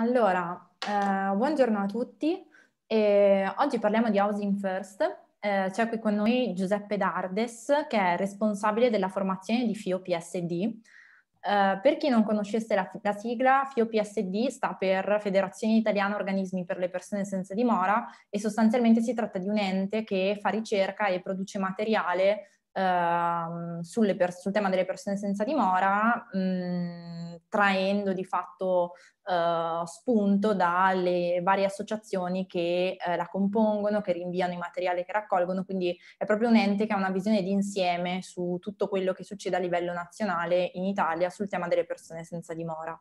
Allora, eh, buongiorno a tutti. E oggi parliamo di Housing First. Eh, c'è qui con noi Giuseppe Dardes, che è responsabile della formazione di FIO PSD. Eh, per chi non conoscesse la, la sigla, FIO PSD sta per Federazione Italiana Organismi per le Persone Senza Dimora e sostanzialmente si tratta di un ente che fa ricerca e produce materiale eh, sul, sul tema delle persone senza dimora, mh, mm, traendo di fatto eh, spunto dalle varie associazioni che eh, la compongono, che rinviano i materiali che raccolgono, quindi è proprio un ente che ha una visione d'insieme su tutto quello che succede a livello nazionale in Italia sul tema delle persone senza dimora.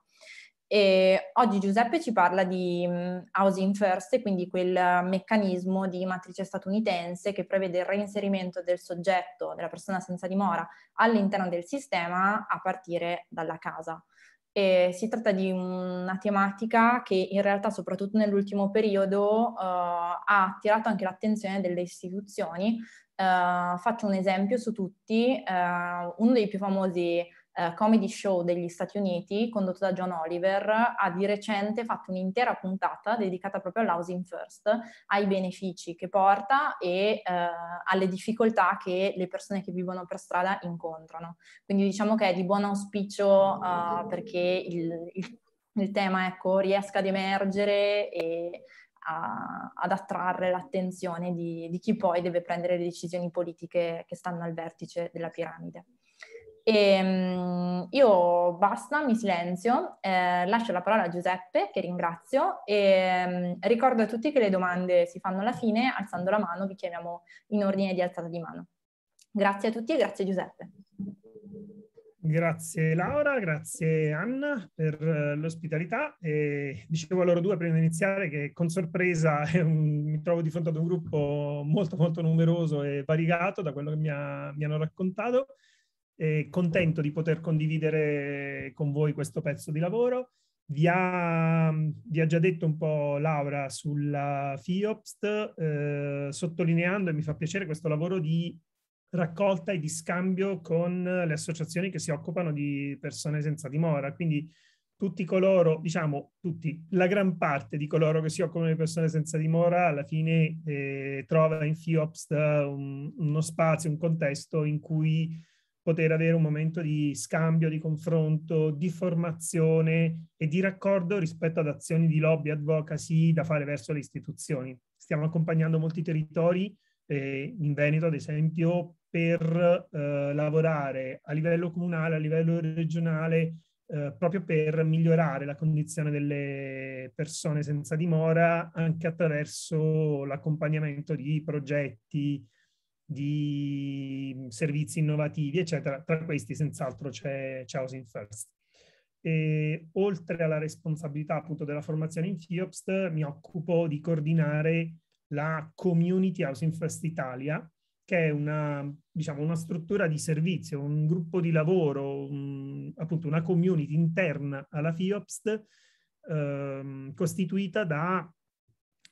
E oggi Giuseppe ci parla di mhmm, housing first, quindi quel meccanismo di matrice statunitense che prevede il reinserimento del soggetto, della persona senza dimora, all'interno del sistema a partire dalla casa. E si tratta di una tematica che in realtà, soprattutto nell'ultimo periodo, uh, ha attirato anche l'attenzione delle istituzioni. Uh, faccio un esempio su tutti, uh, uno dei più famosi eh, comedy show degli Stati Uniti condotto da John Oliver ha di recente fatto un'intera puntata dedicata proprio all'housing first, ai benefici che porta e eh, alle difficoltà che le persone che vivono per strada incontrano. Quindi diciamo che è di buon auspicio uh, perché il, il, il tema ecco, riesca ad emergere e a, ad attrarre l'attenzione di, di chi poi deve prendere le decisioni politiche che stanno al vertice della piramide. E ehm, io basta, mi silenzio, eh, lascio la parola a Giuseppe, che ringrazio, e eh, ricordo a tutti che le domande si fanno alla fine, alzando la mano, vi chiamiamo in ordine di alzata di mano. Grazie a tutti e grazie Giuseppe. Grazie Laura, grazie Anna per eh, l'ospitalità. E dicevo a loro due prima di iniziare che con sorpresa eh, un, mi trovo di fronte ad un gruppo molto molto numeroso e variegato da quello che mi, ha, mi hanno raccontato eh, contento di poter condividere con voi questo pezzo di lavoro. Vi ha, vi ha già detto un po' Laura sulla FIOPST, eh, sottolineando, e mi fa piacere, questo lavoro di raccolta e di scambio con le associazioni che si occupano di persone senza dimora. Quindi tutti coloro, diciamo tutti, la gran parte di coloro che si occupano di persone senza dimora alla fine eh, trova in FIOPS eh, uno spazio, un contesto in cui poter avere un momento di scambio, di confronto, di formazione e di raccordo rispetto ad azioni di lobby advocacy da fare verso le istituzioni. Stiamo accompagnando molti territori, eh, in Veneto ad esempio, per eh, lavorare a livello comunale, a livello regionale, eh, proprio per migliorare la condizione delle persone senza dimora anche attraverso l'accompagnamento di progetti, di servizi innovativi, eccetera. Tra questi senz'altro c'è, c'è Housing First. E, oltre alla responsabilità appunto della formazione in FIOPST, mi occupo di coordinare la Community Housing First Italia, che è una, diciamo, una struttura di servizio, un gruppo di lavoro, un, appunto una community interna alla FIOPST, ehm, costituita da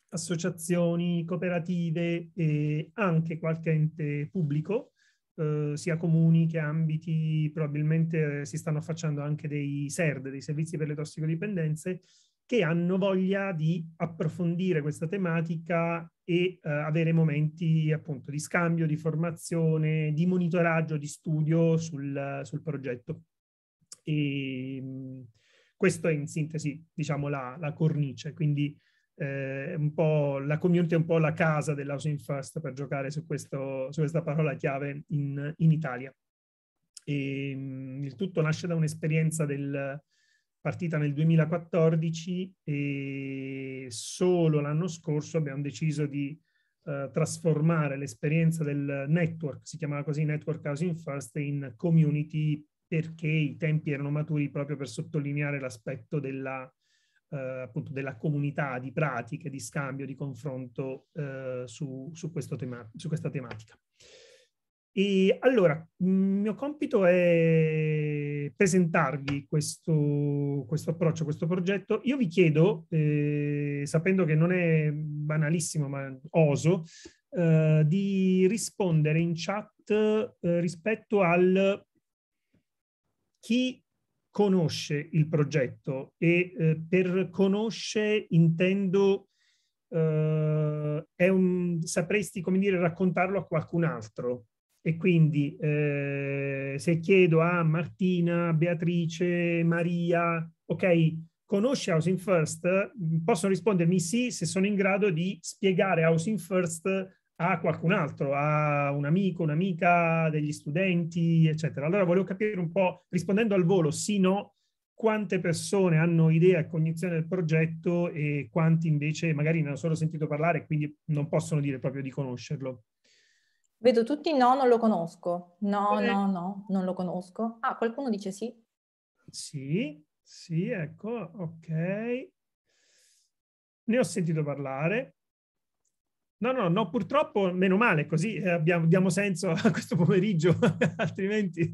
associazioni, cooperative e anche qualche ente pubblico, eh, sia comuni che ambiti, probabilmente eh, si stanno affacciando anche dei SERD, dei servizi per le tossicodipendenze, che hanno voglia di approfondire questa tematica e eh, avere momenti appunto di scambio, di formazione, di monitoraggio, di studio sul, sul progetto. E, ehm, questo è in sintesi, diciamo, la, la cornice. Quindi eh, un po' la community è un po' la casa dell'housing first per giocare su, questo, su questa parola chiave in, in Italia. E, ehm, il tutto nasce da un'esperienza del, partita nel 2014 e solo l'anno scorso abbiamo deciso di eh, trasformare l'esperienza del network, si chiamava così Network Housing First, in community perché i tempi erano maturi proprio per sottolineare l'aspetto della eh, appunto della comunità di pratiche, di scambio, di confronto eh, su, su, tema, su, questa tematica. E allora, il mio compito è presentarvi questo, questo approccio, questo progetto. Io vi chiedo, eh, sapendo che non è banalissimo, ma oso, eh, di rispondere in chat eh, rispetto al chi conosce il progetto e eh, per conosce intendo eh, un, sapresti come dire raccontarlo a qualcun altro e quindi eh, se chiedo a Martina, Beatrice, Maria, ok, conosci Housing First? Mm, possono rispondermi sì se sono in grado di spiegare Housing First a qualcun altro, a un amico, un'amica, degli studenti, eccetera. Allora volevo capire un po', rispondendo al volo, sì, no, quante persone hanno idea e cognizione del progetto e quanti invece magari ne hanno solo sentito parlare e quindi non possono dire proprio di conoscerlo. Vedo tutti no, non lo conosco. No, eh. no, no, non lo conosco. Ah, qualcuno dice sì. Sì, sì, ecco, ok. Ne ho sentito parlare. No, no, no, purtroppo, meno male, così eh, abbiamo, diamo senso a questo pomeriggio, altrimenti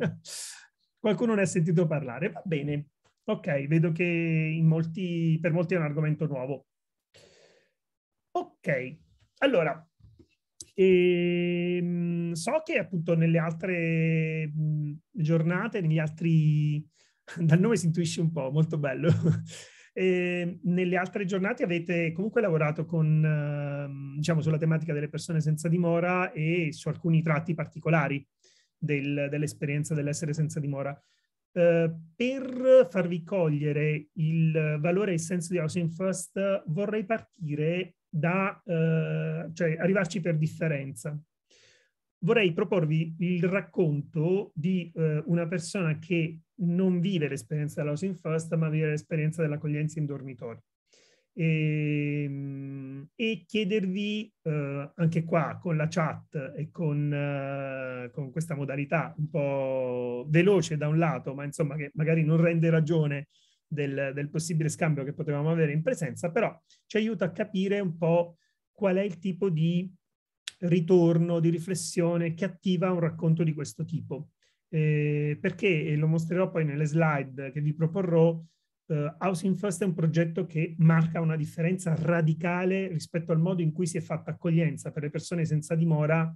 qualcuno ne ha sentito parlare. Va bene, ok, vedo che molti, per molti è un argomento nuovo. Ok, allora, e, ehm, so che appunto nelle altre giornate, negli altri, dal nome si intuisce un po', molto bello. E ehm, nelle altre giornate avete comunque lavorato con, ehm, diciamo, sulla tematica delle persone senza dimora e su alcuni tratti particolari del, dell'esperienza dell'essere senza dimora. Uh, per farvi cogliere il valore e il senso di Housing First, vorrei partire da, uh, cioè arrivarci per differenza vorrei proporvi il racconto di eh, una persona che non vive l'esperienza dell'housing first, ma vive l'esperienza dell'accoglienza in dormitorio. E, ehm, e chiedervi eh, anche qua con la chat e con, eh, con, questa modalità un po' veloce da un lato, ma insomma che magari non rende ragione del, del possibile scambio che potevamo avere in presenza, però ci aiuta a capire un po' qual è il tipo di ritorno, di riflessione che attiva un racconto di questo tipo. Eh, perché, e lo mostrerò poi nelle slide che vi proporrò, eh, Housing First è un progetto che marca una differenza radicale rispetto al modo in cui si è fatta accoglienza per le persone senza dimora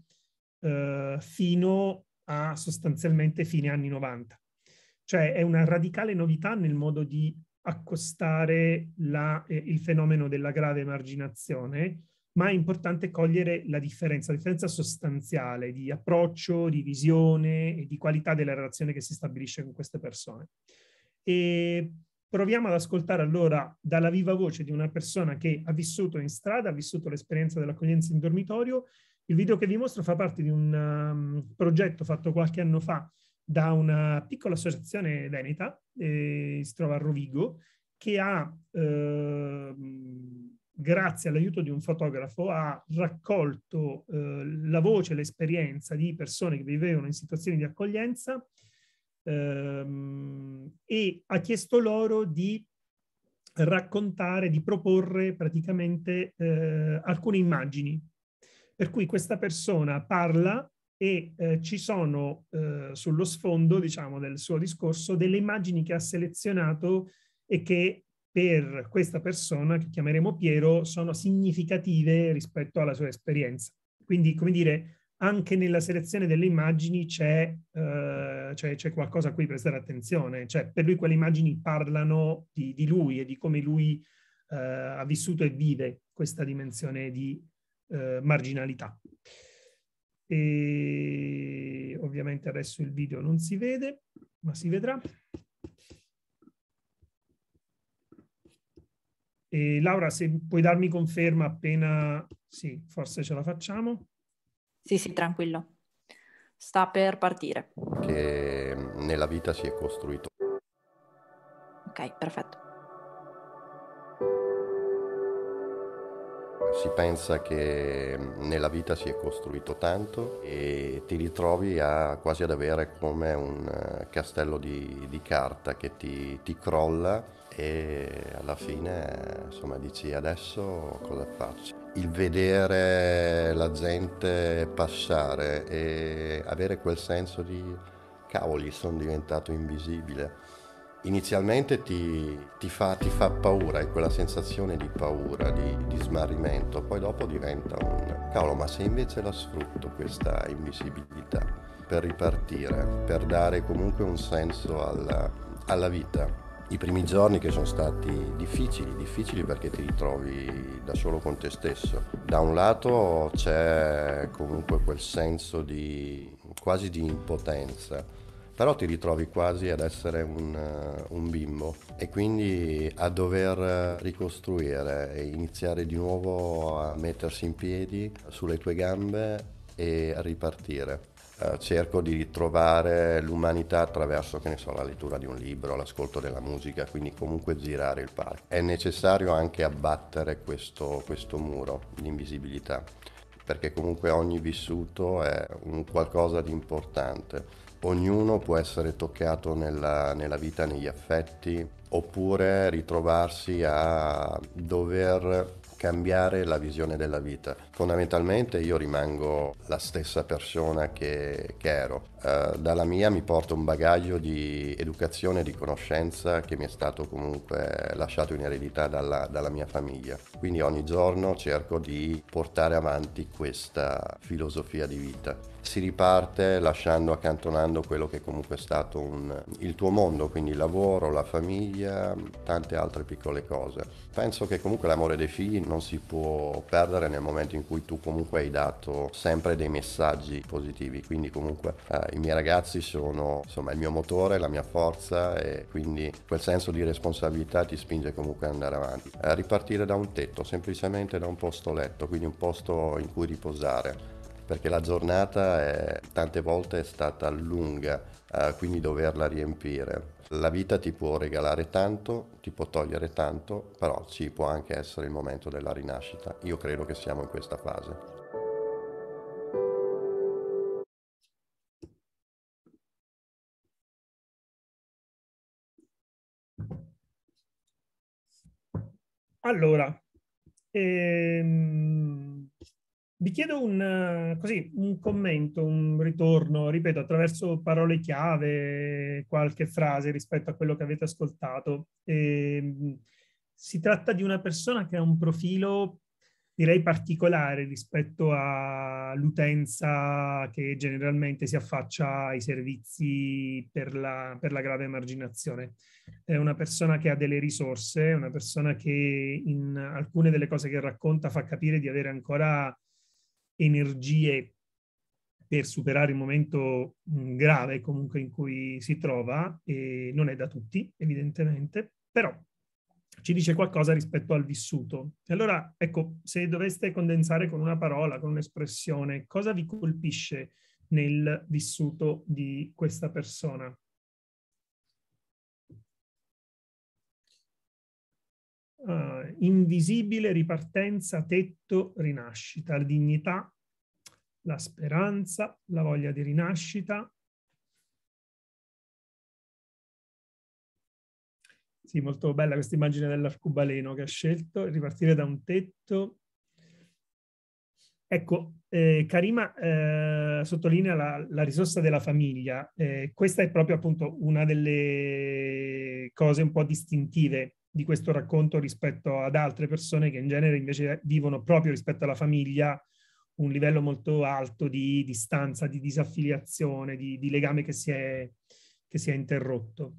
eh, fino a sostanzialmente fine anni 90. Cioè è una radicale novità nel modo di accostare la, eh, il fenomeno della grave emarginazione ma è importante cogliere la differenza, la differenza sostanziale di approccio, di visione e di qualità della relazione che si stabilisce con queste persone. E proviamo ad ascoltare allora dalla viva voce di una persona che ha vissuto in strada, ha vissuto l'esperienza dell'accoglienza in dormitorio. Il video che vi mostro fa parte di un um, progetto fatto qualche anno fa da una piccola associazione veneta, eh, si trova a Rovigo, che ha eh, grazie all'aiuto di un fotografo, ha raccolto eh, la voce l'esperienza di persone che vivevano in situazioni di accoglienza ehm, e ha chiesto loro di raccontare, di proporre praticamente eh, alcune immagini. Per cui questa persona parla e eh, ci sono eh, sullo sfondo, diciamo, del suo discorso delle immagini che ha selezionato e che per questa persona che chiameremo Piero sono significative rispetto alla sua esperienza. Quindi, come dire, anche nella selezione delle immagini c'è, eh, c'è, c'è qualcosa a cui prestare attenzione, cioè per lui quelle immagini parlano di, di lui e di come lui eh, ha vissuto e vive questa dimensione di eh, marginalità. E ovviamente adesso il video non si vede, ma si vedrà. E Laura, se puoi darmi conferma appena... Sì, forse ce la facciamo. Sì, sì, tranquillo. Sta per partire. Che nella vita si è costruito. Ok, perfetto. Si pensa che nella vita si è costruito tanto e ti ritrovi a, quasi ad avere come un eh, castello di, di carta che ti, ti crolla e alla fine insomma dici adesso cosa faccio? Il vedere la gente passare e avere quel senso di cavoli sono diventato invisibile inizialmente ti, ti, fa, ti, fa, paura, è quella sensazione di paura, di, di, smarrimento, poi dopo diventa un cavolo, ma se invece la sfrutto questa invisibilità per ripartire, per dare comunque un senso alla, alla vita, i primi giorni che sono stati difficili, difficili perché ti ritrovi da solo con te stesso. Da un lato c'è comunque quel senso di quasi di impotenza, però ti ritrovi quasi ad essere un, eh, un bimbo e quindi a dover ricostruire e iniziare di nuovo a mettersi in piedi sulle tue gambe e a ripartire eh, cerco di ritrovare l'umanità attraverso, so, la lettura di un libro, l'ascolto della musica, quindi comunque girare il parco. È necessario anche abbattere questo, questo muro di invisibilità, perché comunque ogni vissuto è un qualcosa di importante ognuno può essere toccato nella, nella, vita, negli affetti, oppure ritrovarsi a dover cambiare la visione della vita. Fondamentalmente io rimango la stessa persona che, che ero. Uh, dalla mia mi porto un bagaglio di educazione e di conoscenza che mi è stato comunque lasciato in eredità dalla, dalla mia famiglia. Quindi ogni giorno cerco di portare avanti questa filosofia di vita si riparte lasciando, accantonando quello che comunque è stato un, il tuo mondo, quindi il lavoro, la famiglia, tante altre piccole cose. Penso che comunque l'amore dei figli non si può perdere nel momento in cui tu comunque hai dato sempre dei messaggi positivi, quindi comunque eh, i miei ragazzi sono insomma il mio motore, la mia forza e quindi quel senso di responsabilità ti spinge comunque ad andare avanti. Eh, ripartire da un tetto, semplicemente da un posto letto, quindi un posto in cui riposare perché la giornata è, tante volte è stata lunga, eh, quindi doverla riempire la vita ti può regalare tanto, ti può togliere tanto, però ci può anche essere il momento della rinascita. Io credo che siamo in questa fase. Allora, ehm, vi chiedo un, eh, così, un, commento, un ritorno, ripeto, attraverso parole chiave, qualche frase rispetto a quello che avete ascoltato. E, ehm, si tratta di una persona che ha un profilo, direi, particolare rispetto all'utenza che generalmente si affaccia ai servizi per la, per la grave emarginazione. È una persona che ha delle risorse, è una persona che in alcune delle cose che racconta fa capire di avere ancora energie per superare il momento mm, grave comunque in cui si trova e non è da tutti evidentemente, però ci dice qualcosa rispetto al vissuto. E allora, ecco, se doveste condensare con una parola, con un'espressione, cosa vi colpisce nel vissuto di questa persona? eh, invisibile ripartenza, tetto, rinascita, la dignità, la speranza, la voglia di rinascita. Sì, molto bella questa immagine dell'arcubaleno che ha scelto, ripartire da un tetto. Ecco, eh, Karima eh, sottolinea la, la, risorsa della famiglia. Eh, questa è proprio appunto una delle cose un po' distintive di questo racconto rispetto ad altre persone che in genere invece vivono proprio rispetto alla famiglia un livello molto alto di distanza, di disaffiliazione, di, di legame che si è, che si è interrotto.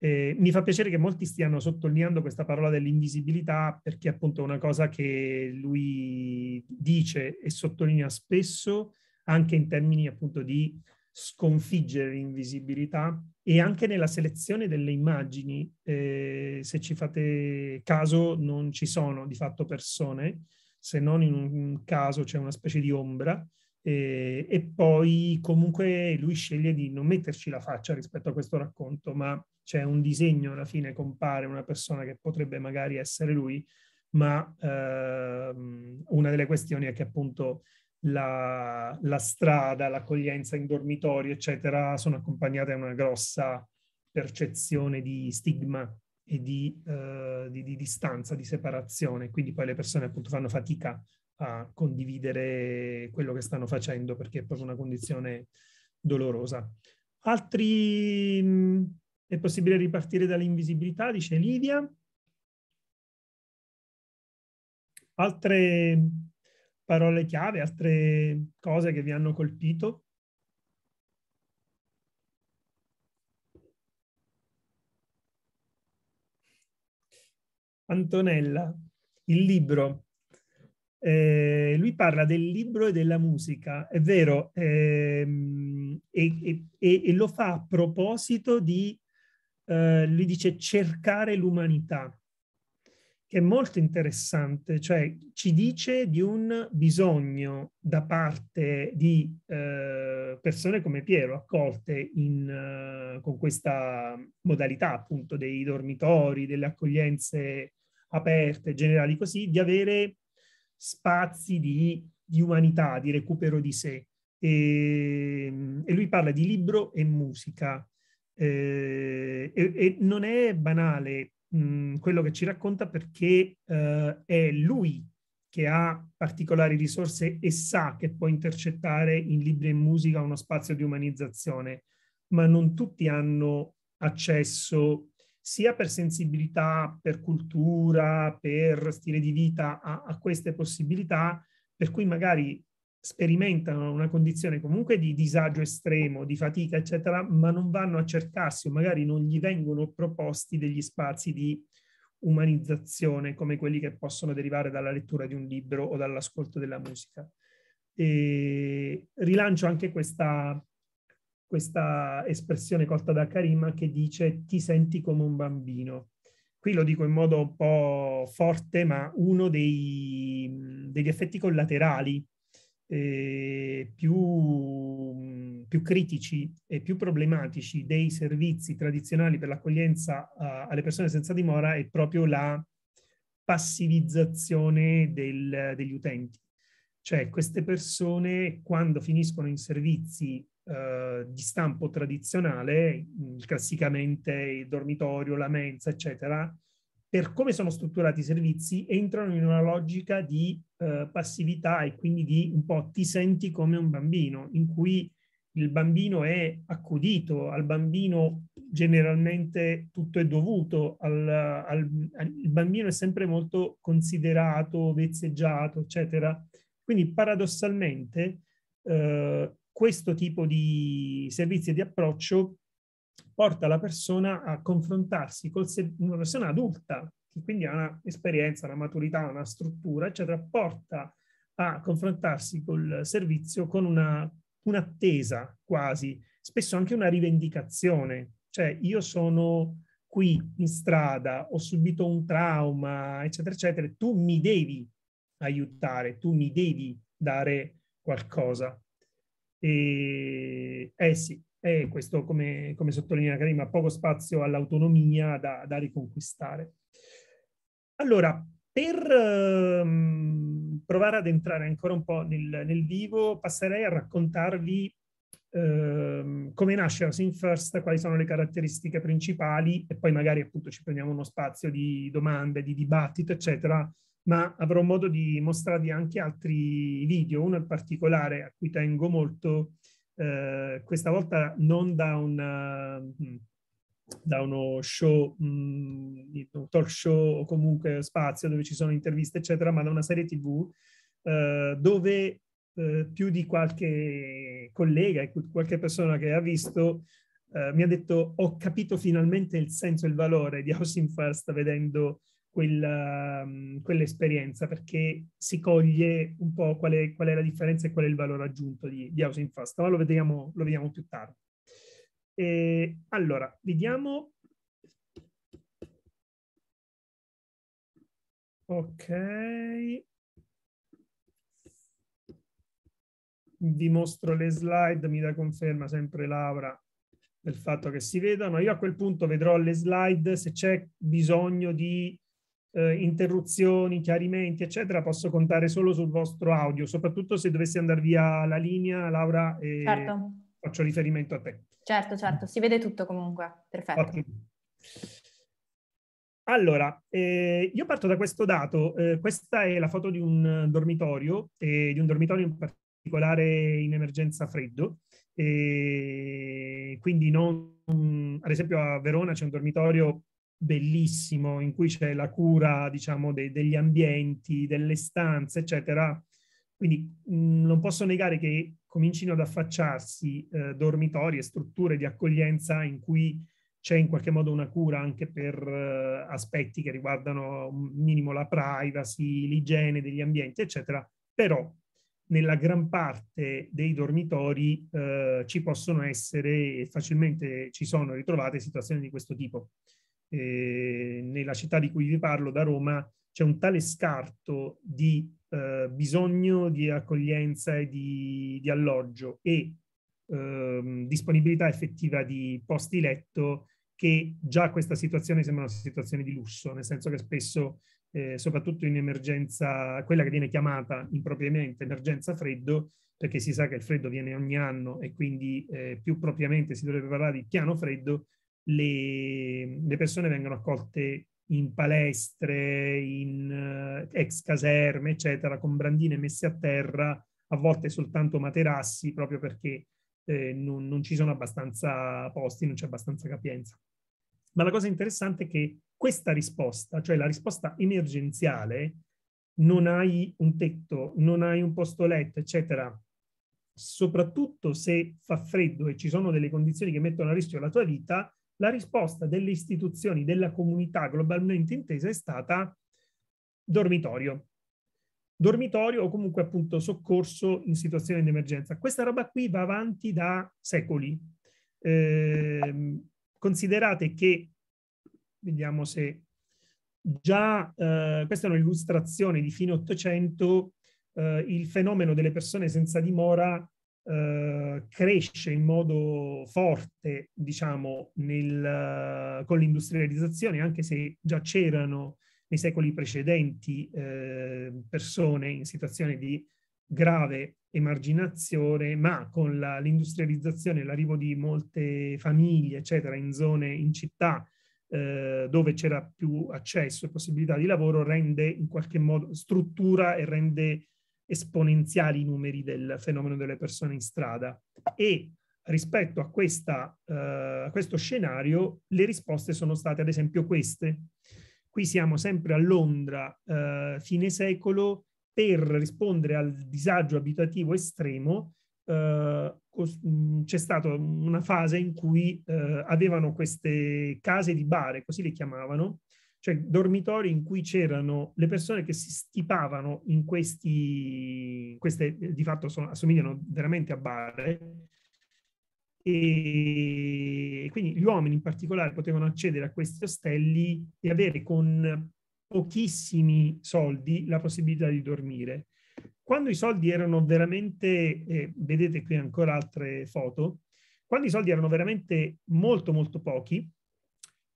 Eh, mi fa piacere che molti stiano sottolineando questa parola dell'invisibilità perché appunto è una cosa che lui dice e sottolinea spesso anche in termini appunto di sconfiggere l'invisibilità e anche nella selezione delle immagini, eh, se ci fate caso, non ci sono di fatto persone, se non in un caso c'è una specie di ombra. Eh, e poi comunque lui sceglie di non metterci la faccia rispetto a questo racconto, ma c'è un disegno, alla fine compare una persona che potrebbe magari essere lui, ma ehm, una delle questioni è che appunto la, la strada, l'accoglienza in dormitorio, eccetera, sono accompagnate da una grossa percezione di stigma e di, eh, di, di, distanza, di separazione. Quindi poi le persone appunto fanno fatica a condividere quello che stanno facendo perché è proprio una condizione dolorosa. Altri, mh, mm, è possibile ripartire dall'invisibilità, dice Lidia. Altre parole chiave, altre cose che vi hanno colpito? Antonella, il libro. Eh, lui parla del libro e della musica, è vero, ehm, e, e, e, lo fa a proposito di, eh, lui dice, cercare l'umanità che è molto interessante, cioè ci dice di un bisogno da parte di eh, persone come Piero, accolte in, eh, con questa modalità appunto dei dormitori, delle accoglienze aperte, generali così, di avere spazi di, di umanità, di recupero di sé. E, ehm, e lui parla di libro e musica. Eh, e, e non è banale quello che ci racconta perché eh, è lui che ha particolari risorse e sa che può intercettare in libri e musica uno spazio di umanizzazione, ma non tutti hanno accesso sia per sensibilità, per cultura, per stile di vita a, a queste possibilità, per cui magari sperimentano una condizione comunque di disagio estremo, di fatica, eccetera, ma non vanno a cercarsi o magari non gli vengono proposti degli spazi di umanizzazione come quelli che possono derivare dalla lettura di un libro o dall'ascolto della musica. E rilancio anche questa, questa espressione colta da Karima che dice ti senti come un bambino. Qui lo dico in modo un po' forte, ma uno dei, degli effetti collaterali eh, più, più, critici e più problematici dei servizi tradizionali per l'accoglienza uh, alle persone senza dimora è proprio la passivizzazione del, degli utenti. Cioè queste persone quando finiscono in servizi Uh, di stampo tradizionale, classicamente il dormitorio, la mensa, eccetera, per come sono strutturati i servizi, entrano in una logica di eh, passività e quindi di un po' ti senti come un bambino, in cui il bambino è accudito, al bambino generalmente tutto è dovuto, al, al, al, il bambino è sempre molto considerato, vezzeggiato, eccetera. Quindi paradossalmente eh, questo tipo di servizi e di approccio porta la persona a confrontarsi con una persona adulta, che quindi ha un'esperienza, una maturità, una struttura, eccetera, porta a confrontarsi col servizio con una, un'attesa quasi, spesso anche una rivendicazione, cioè io sono qui in strada, ho subito un trauma, eccetera, eccetera, tu mi devi aiutare, tu mi devi dare qualcosa. E, eh sì, e questo, come, come sottolinea Karim, ha poco spazio all'autonomia da, da riconquistare. Allora, per ehm, provare ad entrare ancora un po' nel, nel vivo, passerei a raccontarvi ehm, come nasce Housing First, quali sono le caratteristiche principali e poi magari appunto ci prendiamo uno spazio di domande, di dibattito, eccetera, ma avrò modo di mostrarvi anche altri video, uno in particolare a cui tengo molto, eh, questa volta non da, una, eh, mm, da uno show, mm, un talk show o comunque spazio dove ci sono interviste, eccetera, ma da una serie TV eh, dove eh, più di qualche collega e qualche persona che ha visto eh, mi ha detto ho capito finalmente il senso e il valore di House First vedendo quella, ehm, quell'esperienza perché si coglie un po' qual è, qual è, la differenza e qual è il valore aggiunto di, di Housing Fast, ma lo vediamo, lo vediamo più tardi. E, allora, vediamo... Ok, vi mostro le slide, mi dà conferma sempre Laura del fatto che si vedano. Io a quel punto vedrò le slide, se c'è bisogno di eh, interruzioni, chiarimenti, eccetera, posso contare solo sul vostro audio, soprattutto se dovessi andare via la linea, Laura, e certo. faccio riferimento a te. Certo, certo, si vede tutto comunque, perfetto. Ottimo. Allora, eh, io parto da questo dato. Eh, questa è la foto di un dormitorio, eh, di un dormitorio in particolare in emergenza freddo. Eh, quindi non, ad esempio a Verona c'è un dormitorio bellissimo in cui c'è la cura, diciamo, de- degli ambienti, delle stanze, eccetera. Quindi mh, mhmm, non posso negare che comincino ad affacciarsi eh, dormitori e strutture di accoglienza in cui c'è in qualche modo una cura anche per eh, aspetti che riguardano un minimo la privacy, l'igiene degli ambienti, eccetera. Però nella gran parte dei dormitori eh, ci possono essere e facilmente ci sono ritrovate situazioni di questo tipo eh, nella città di cui vi parlo, da Roma, c'è un tale scarto di eh, bisogno di accoglienza e di, di alloggio e ehm, disponibilità effettiva di posti letto che già questa situazione sembra una situazione di lusso, nel senso che spesso, eh, soprattutto in emergenza, quella che viene chiamata impropriamente emergenza freddo, perché si sa che il freddo viene ogni anno e quindi eh, più propriamente si dovrebbe parlare di piano freddo, le, le persone vengono accolte in palestre, in uh, ex caserme, eccetera, con brandine messe a terra, a volte soltanto materassi, proprio perché eh, non, non, ci sono abbastanza posti, non c'è abbastanza capienza. Ma la cosa interessante è che questa risposta, cioè la risposta emergenziale, non hai un tetto, non hai un posto letto, eccetera, soprattutto se fa freddo e ci sono delle condizioni che mettono a rischio la tua vita, la risposta delle istituzioni, della comunità globalmente intesa è stata dormitorio. Dormitorio o comunque appunto soccorso in situazione di emergenza. Questa roba qui va avanti da secoli. Eh, considerate che, vediamo se già, eh, questa è un'illustrazione di fine Ottocento, eh, il fenomeno delle persone senza dimora eh, cresce in modo forte, diciamo, nel, eh, con l'industrializzazione, anche se già c'erano nei secoli precedenti eh, persone in situazione di grave emarginazione, ma con la, l'industrializzazione, l'arrivo di molte famiglie, eccetera, in zone, in città, eh, dove c'era più accesso e possibilità di lavoro, rende in qualche modo, struttura e rende esponenziali i numeri del fenomeno delle persone in strada e rispetto a, questa, uh, a questo scenario le risposte sono state ad esempio queste. Qui siamo sempre a Londra, uh, fine secolo, per rispondere al disagio abitativo estremo Uh, c'è stata una fase in cui uh, avevano queste case di bare, così le chiamavano, cioè dormitori in cui c'erano le persone che si stipavano in questi, queste eh, di fatto sono, assomigliano veramente a bare, e quindi gli uomini in particolare potevano accedere a questi ostelli e avere con pochissimi soldi la possibilità di dormire. Quando i soldi erano veramente, eh, vedete qui ancora altre foto, quando i soldi erano veramente molto molto pochi,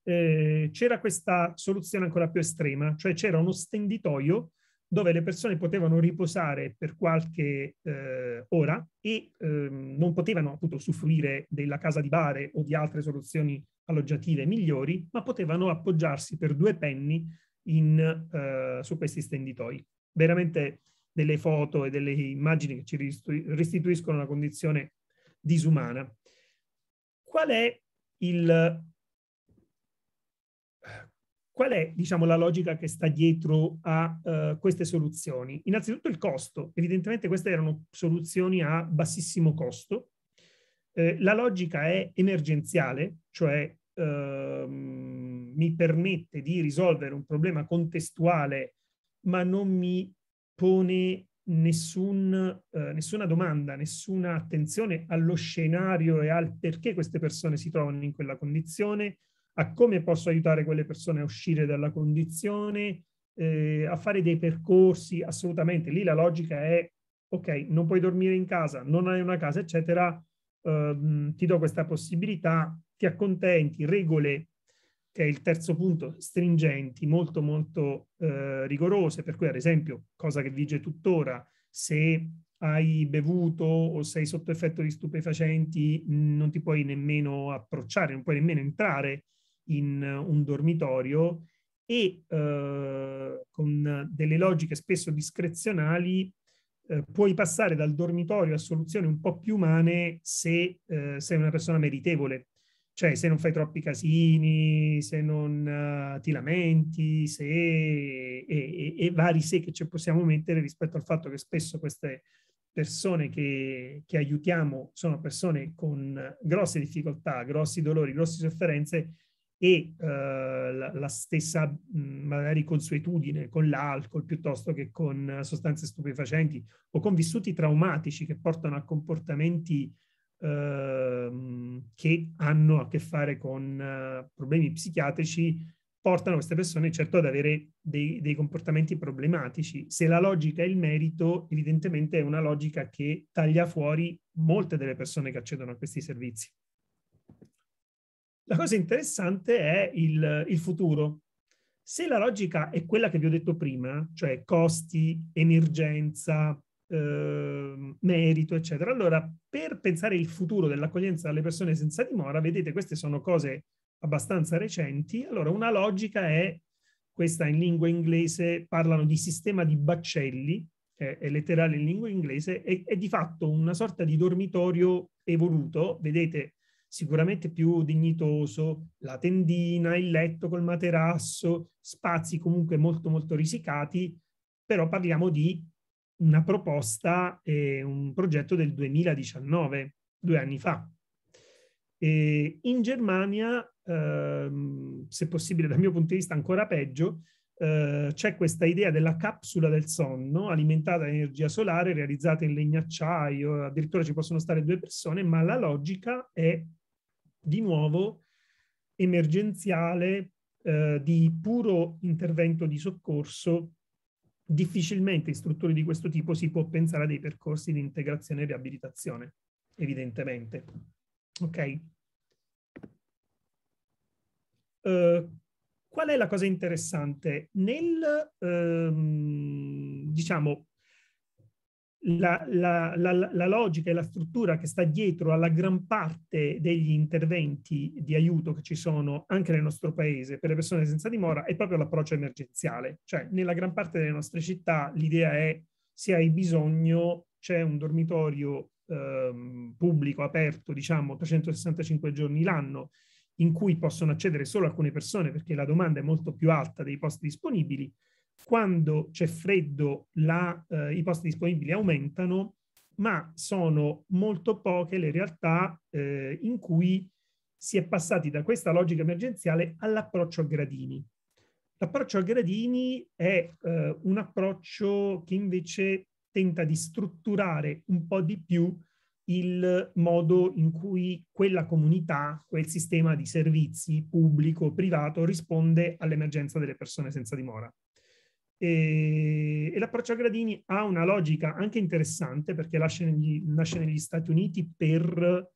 eh, c'era questa soluzione ancora più estrema, cioè c'era uno stenditoio dove le persone potevano riposare per qualche eh, ora e ehm, non potevano appunto usufruire della casa di bare o di altre soluzioni alloggiative migliori, ma potevano appoggiarsi per due penny in, eh, su questi stenditoi. Veramente delle foto e delle immagini che ci restituiscono una condizione disumana. Qual è il qual è diciamo, la logica che sta dietro a uh, queste soluzioni? Innanzitutto il costo. Evidentemente queste erano soluzioni a bassissimo costo. Eh, la logica è emergenziale, cioè ehm, mi permette di risolvere un problema contestuale, ma non mi pone nessun, eh, nessuna domanda, nessuna attenzione allo scenario e al perché queste persone si trovano in quella condizione, a come posso aiutare quelle persone a uscire dalla condizione, eh, a fare dei percorsi, assolutamente. Lì la logica è, ok, non puoi dormire in casa, non hai una casa, eccetera, ehm, ti do questa possibilità, ti accontenti, regole, che è il terzo punto, stringenti, molto molto eh, rigorose, per cui ad esempio, cosa che vige tuttora, se hai bevuto o sei sotto effetto di stupefacenti, non ti puoi nemmeno approcciare, non puoi nemmeno entrare in eh, un dormitorio e eh, con delle logiche spesso discrezionali eh, puoi passare dal dormitorio a soluzioni un po' più umane se eh, sei una persona meritevole, cioè se non fai troppi casini, se non uh, ti lamenti, se, e, e, e, vari se che ci possiamo mettere rispetto al fatto che spesso queste persone che, che aiutiamo sono persone con grosse difficoltà, grossi dolori, grosse sofferenze e eh, la, la, stessa magari consuetudine con l'alcol piuttosto che con eh, sostanze stupefacenti o con vissuti traumatici che portano a comportamenti ehm, che hanno a che fare con eh, problemi psichiatrici portano queste persone certo ad avere dei, dei comportamenti problematici. Se la logica è il merito, evidentemente è una logica che taglia fuori molte delle persone che accedono a questi servizi. La cosa interessante è il, il futuro. Se la logica è quella che vi ho detto prima, cioè costi, emergenza, eh, merito, eccetera, allora per pensare il futuro dell'accoglienza alle persone senza dimora, vedete queste sono cose abbastanza recenti, allora una logica è questa in lingua inglese, parlano di sistema di baccelli, che è letterale in lingua inglese, è, è di fatto una sorta di dormitorio evoluto, vedete sicuramente più dignitoso, la tendina, il letto col materasso, spazi comunque molto molto risicati, però parliamo di una proposta, eh, un progetto del 2019, due anni fa. E in Germania, ehm, se possibile dal mio punto di vista ancora peggio, eh, c'è questa idea della capsula del sonno alimentata da energia solare, realizzata in legno acciaio, addirittura ci possono stare due persone, ma la logica è di nuovo emergenziale eh, di puro intervento di soccorso, difficilmente in strutture di questo tipo si può pensare a dei percorsi di integrazione e riabilitazione, evidentemente. Ok? Uh, qual è la cosa interessante? Nel, ehm, diciamo, la, la, la, la, logica e la struttura che sta dietro alla gran parte degli interventi di aiuto che ci sono anche nel nostro paese per le persone senza dimora è proprio l'approccio emergenziale. Cioè, nella gran parte delle nostre città l'idea è se hai bisogno c'è un dormitorio ehm, pubblico aperto, diciamo, 365 giorni l'anno, in cui possono accedere solo alcune persone perché la domanda è molto più alta dei posti disponibili quando c'è freddo la, eh, i posti disponibili aumentano, ma sono molto poche le realtà eh, in cui si è passati da questa logica emergenziale all'approccio a gradini. L'approccio a gradini è eh, un approccio che invece tenta di strutturare un po' di più il modo in cui quella comunità, quel sistema di servizi pubblico, privato risponde all'emergenza delle persone senza dimora. E, e l'approccio a gradini ha una logica anche interessante perché nasce negli, nasce negli Stati Uniti per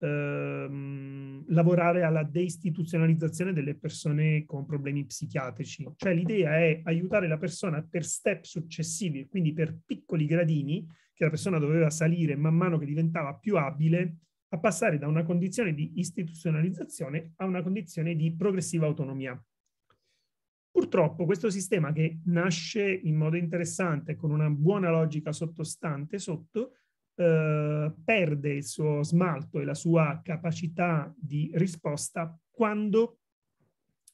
ehm, lavorare alla deistituzionalizzazione delle persone con problemi psichiatrici. Cioè l'idea è aiutare la persona per step successivi, quindi per piccoli gradini che la persona doveva salire man mano che diventava più abile a passare da una condizione di istituzionalizzazione a una condizione di progressiva autonomia. Purtroppo questo sistema che nasce in modo interessante con una buona logica sottostante sotto eh, perde il suo smalto e la sua capacità di risposta quando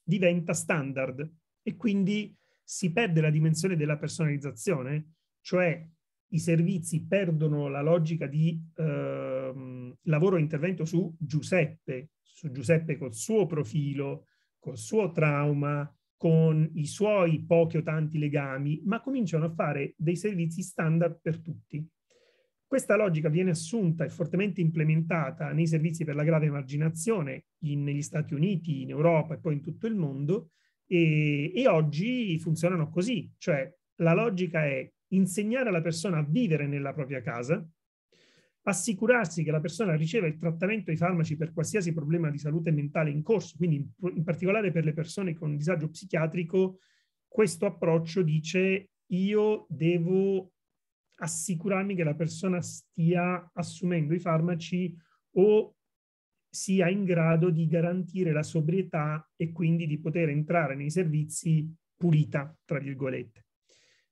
diventa standard e quindi si perde la dimensione della personalizzazione, cioè i servizi perdono la logica di eh, lavoro e intervento su Giuseppe, su Giuseppe col suo profilo, col suo trauma, con i suoi pochi o tanti legami, ma cominciano a fare dei servizi standard per tutti. Questa logica viene assunta e fortemente implementata nei servizi per la grave emarginazione in, negli Stati Uniti, in Europa e poi in tutto il mondo e, e oggi funzionano così, cioè la logica è insegnare alla persona a vivere nella propria casa, assicurarsi che la persona riceva il trattamento ai farmaci per qualsiasi problema di salute mentale in corso, quindi in, in particolare per le persone con disagio psichiatrico, questo approccio dice io devo assicurarmi che la persona stia assumendo i farmaci o sia in grado di garantire la sobrietà e quindi di poter entrare nei servizi pulita, tra virgolette.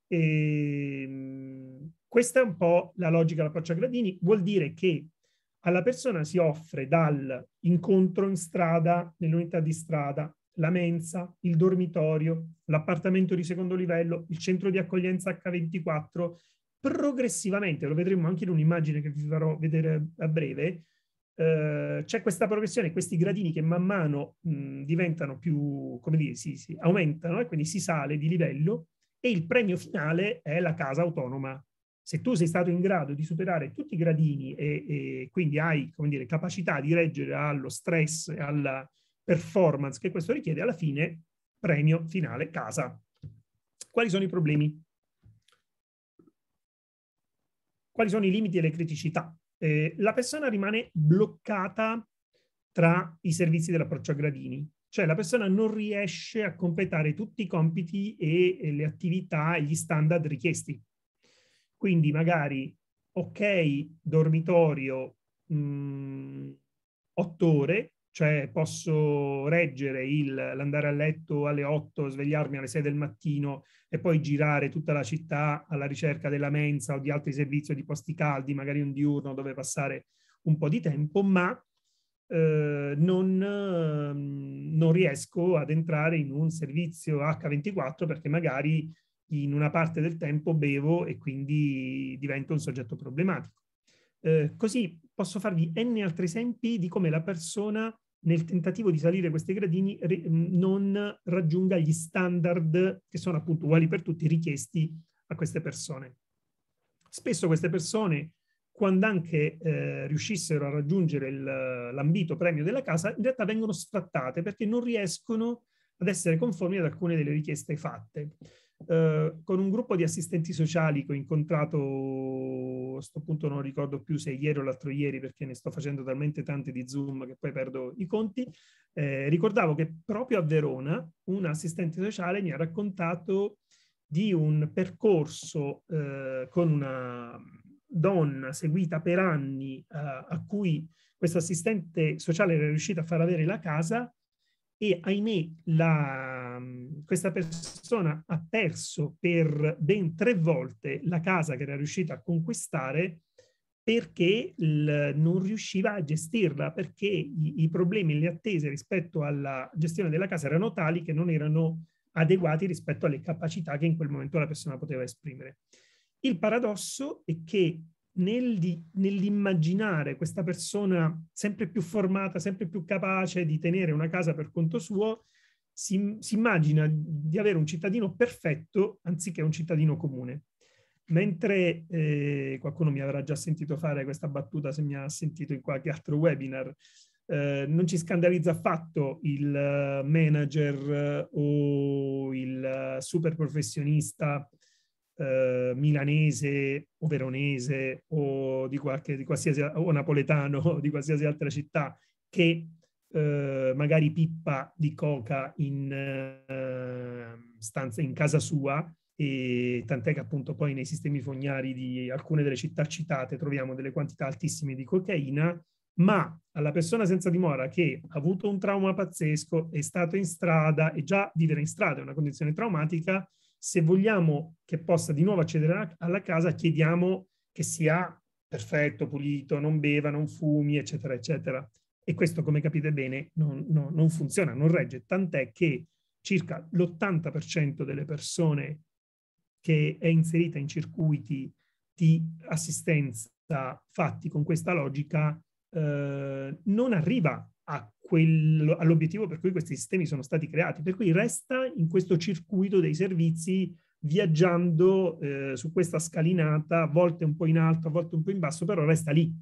E, ehm, questa è un po' la logica dell'approccio a gradini, vuol dire che alla persona si offre dall'incontro in strada, nell'unità di strada, la mensa, il dormitorio, l'appartamento di secondo livello, il centro di accoglienza H24, progressivamente, lo vedremo anche in un'immagine che vi farò vedere a breve, eh, c'è questa progressione, questi gradini che man mano mh, diventano più, come dire, si, si aumentano e quindi si sale di livello e il premio finale è la casa autonoma se tu sei stato in grado di superare tutti i gradini e, e quindi hai dire, capacità di reggere allo stress, alla performance che questo richiede, alla fine premio finale casa. Quali sono i problemi? Quali sono i limiti e le criticità? Eh, la persona rimane bloccata tra i servizi dell'approccio a gradini, cioè la persona non riesce a completare tutti i compiti e, e le attività e gli standard richiesti quindi magari, ok, dormitorio mh, mhmm, 8 ore, cioè posso reggere il, l'andare a letto alle 8, svegliarmi alle 6 del mattino e poi girare tutta la città alla ricerca della mensa o di altri servizi o di posti caldi, magari un diurno dove passare un po' di tempo, ma eh, non, mhmm, non, riesco ad entrare in un servizio H24 perché magari in una parte del tempo bevo e quindi divento un soggetto problematico. Eh, così posso farvi n altri esempi di come la persona nel tentativo di salire questi gradini re, non raggiunga gli standard che sono appunto uguali per tutti richiesti a queste persone. Spesso queste persone, quando anche eh, riuscissero a raggiungere l'ambito premio della casa, in realtà vengono sfrattate perché non riescono ad essere conformi ad alcune delle richieste fatte. Eh, con un gruppo di assistenti sociali che ho incontrato, a questo punto non ricordo più se ieri o l'altro ieri perché ne sto facendo talmente tanti di Zoom che poi perdo i conti, eh, ricordavo che proprio a Verona un assistente sociale mi ha raccontato di un percorso eh, con una donna seguita per anni eh, a cui questo assistente sociale era riuscito a far avere la casa e ahimè la, mm, questa persona ha perso per ben tre volte la casa che era riuscita a conquistare perché il, non riusciva a gestirla, perché i, i problemi e le attese rispetto alla gestione della casa erano tali che non erano adeguati rispetto alle capacità che in quel momento la persona poteva esprimere. Il paradosso è che nel di, nell'immaginare questa persona sempre più formata, sempre più capace di tenere una casa per conto suo, si, si immagina di avere un cittadino perfetto anziché un cittadino comune. Mentre eh, qualcuno mi avrà già sentito fare questa battuta se mi ha sentito in qualche altro webinar, eh, non ci scandalizza affatto il eh, manager eh, o il eh, super professionista eh, milanese o veronese o, di qualche, di o napoletano o di qualsiasi altra città che eh, magari pippa di coca in, eh, stanza, in casa sua e tant'è che appunto poi nei sistemi fognari di alcune delle città citate troviamo delle quantità altissime di cocaina, ma alla persona senza dimora che ha avuto un trauma pazzesco, è stato in strada e già vivere in strada è una condizione traumatica, se vogliamo che possa di nuovo accedere alla casa, chiediamo che sia perfetto, pulito, non beva, non fumi, eccetera, eccetera. E questo, come capite bene, non, no, non funziona, non regge, tant'è che circa l'80% delle persone che è inserita in circuiti di assistenza fatti con questa logica eh, non arriva a quello, all'obiettivo per cui questi sistemi sono stati creati, per cui resta in questo circuito dei servizi viaggiando eh, su questa scalinata, a volte un po' in alto, a volte un po' in basso, però resta lì.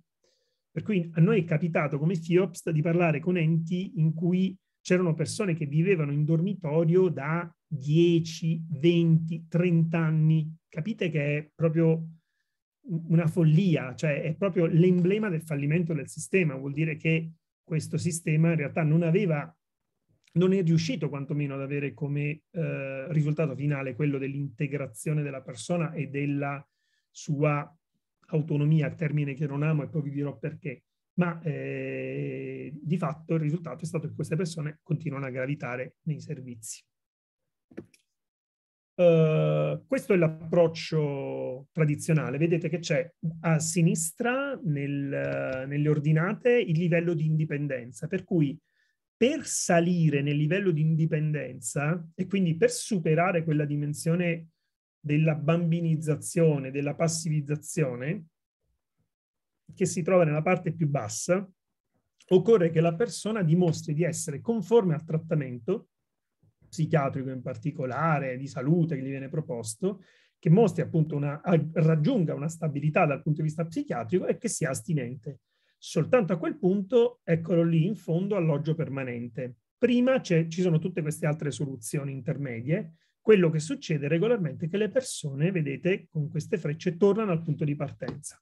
Per cui a noi è capitato come FIOPS di parlare con enti in cui c'erano persone che vivevano in dormitorio da 10, 20, 30 anni. Capite che è proprio una follia, cioè è proprio l'emblema del fallimento del sistema, vuol dire che questo sistema in realtà non aveva, non è riuscito quantomeno ad avere come eh, risultato finale quello dell'integrazione della persona e della sua autonomia, termine che non amo e poi vi dirò perché, ma eh, di fatto il risultato è stato che queste persone continuano a gravitare nei servizi. Uhm, questo è l'approccio tradizionale. Vedete che c'è a sinistra nel, uh, nelle ordinate il livello di indipendenza, per cui per salire nel livello di indipendenza e quindi per superare quella dimensione della bambinizzazione, della passivizzazione, che si trova nella parte più bassa, occorre che la persona dimostri di essere conforme al trattamento psichiatrico in particolare, di salute che gli viene proposto, che mostri appunto una, raggiunga una stabilità dal punto di vista psichiatrico e che sia astinente. Soltanto a quel punto, eccolo lì in fondo, alloggio permanente. Prima ci sono tutte queste altre soluzioni intermedie. Quello che succede regolarmente è che le persone, vedete, con queste frecce tornano al punto di partenza.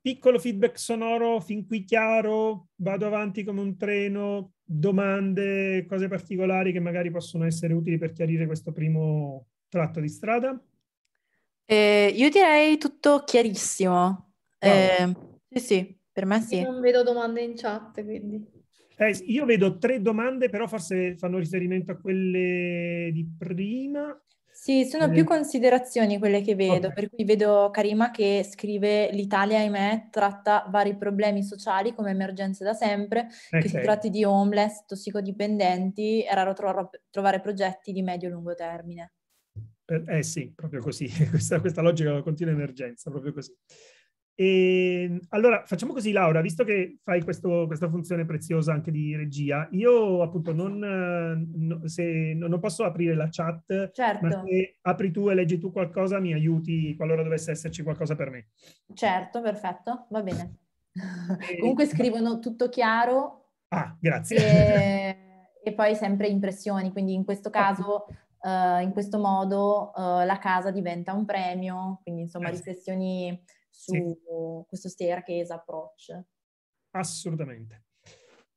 piccolo feedback sonoro fin qui chiaro, vado avanti come un treno, domande, cose particolari che magari possono essere utili per chiarire questo primo tratto di strada? Eh, io direi tutto chiarissimo. Oh. Eh, sì, sì, per me sì. Io non vedo domande in chat, quindi. Eh, io vedo tre domande, però forse fanno riferimento a quelle di prima. Sì, sono più considerazioni quelle che vedo, okay. per cui vedo Karima che scrive l'Italia, ahimè, tratta vari problemi sociali come emergenze da sempre, okay. che si tratti di homeless, tossicodipendenti, è raro tro- trovare progetti di medio-lungo termine. Eh sì, proprio così, questa, questa logica della continua emergenza, proprio così. E ehm, allora facciamo così, Laura, visto che fai questo, questa funzione preziosa anche di regia, io appunto non, no, se, non posso aprire la chat, certo. ma se apri tu e leggi tu qualcosa mi aiuti qualora dovesse esserci qualcosa per me. Certo, perfetto, va bene. E... Ehm. Comunque scrivono tutto chiaro. Ah, grazie. E, e poi sempre impressioni, quindi in questo caso Uh, in questo modo uh, la casa diventa un premio, quindi insomma riflessioni su sì. questo staircase approach. Assolutamente.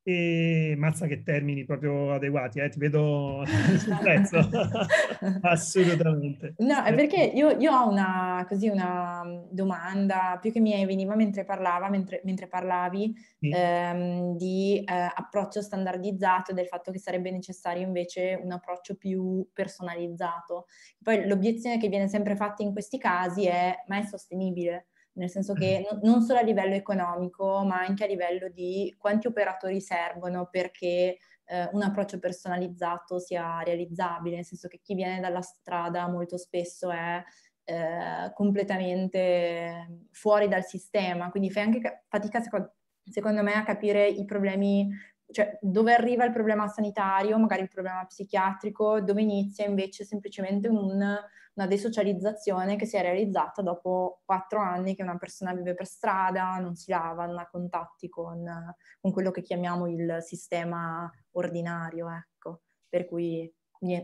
E mazza che termini proprio adeguati, eh? ti vedo sul prezzo. Assolutamente. No, è perché ecco. io, io ho una, così, una, mm, domanda, più che mi veniva mentre parlava, mentre, mentre parlavi, sì. ehm, di eh, approccio standardizzato e del fatto che sarebbe necessario invece un approccio più personalizzato. Poi l'obiezione che viene sempre fatta in questi casi è ma è sostenibile? nel senso che non solo a livello economico, ma anche a livello di quanti operatori servono perché eh, un approccio personalizzato sia realizzabile, nel senso che chi viene dalla strada molto spesso è eh, completamente fuori dal sistema, quindi fai anche fatica secondo, secondo me a capire i problemi cioè dove arriva il problema sanitario, magari il problema psichiatrico, dove inizia invece semplicemente un una desocializzazione che si è realizzata dopo quattro anni che una persona vive per strada, non si lava, non ha contatti con, con quello che chiamiamo il sistema ordinario, ecco. Per cui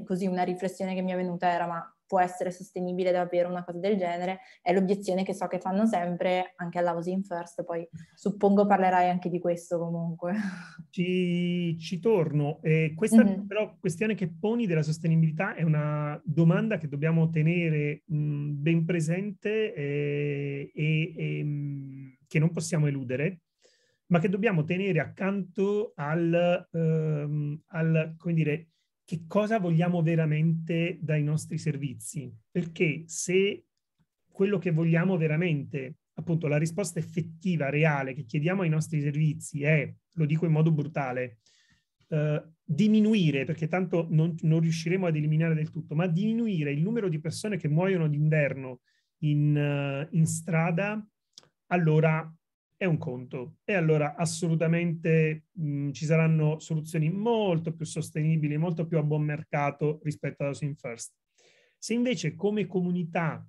così una riflessione che mi è venuta era ma può essere sostenibile davvero una cosa del genere, è l'obiezione che so che fanno sempre anche all'housing first, poi suppongo parlerai anche di questo comunque. Ci, ci torno, eh, questa mm-hmm. però questione che poni della sostenibilità è una domanda che dobbiamo tenere mh, mm, ben presente e, e, e mh, mm, che non possiamo eludere ma che dobbiamo tenere accanto al, ehm, al come dire, che cosa vogliamo veramente dai nostri servizi, perché se quello che vogliamo veramente, appunto la risposta effettiva, reale, che chiediamo ai nostri servizi è, lo dico in modo brutale, eh, diminuire, perché tanto non, non riusciremo ad eliminare del tutto, ma diminuire il numero di persone che muoiono d'inverno in, eh, in, strada, allora è un conto e allora assolutamente mh, ci saranno soluzioni molto più sostenibili, molto più a buon mercato rispetto ad Housing first. Se invece come comunità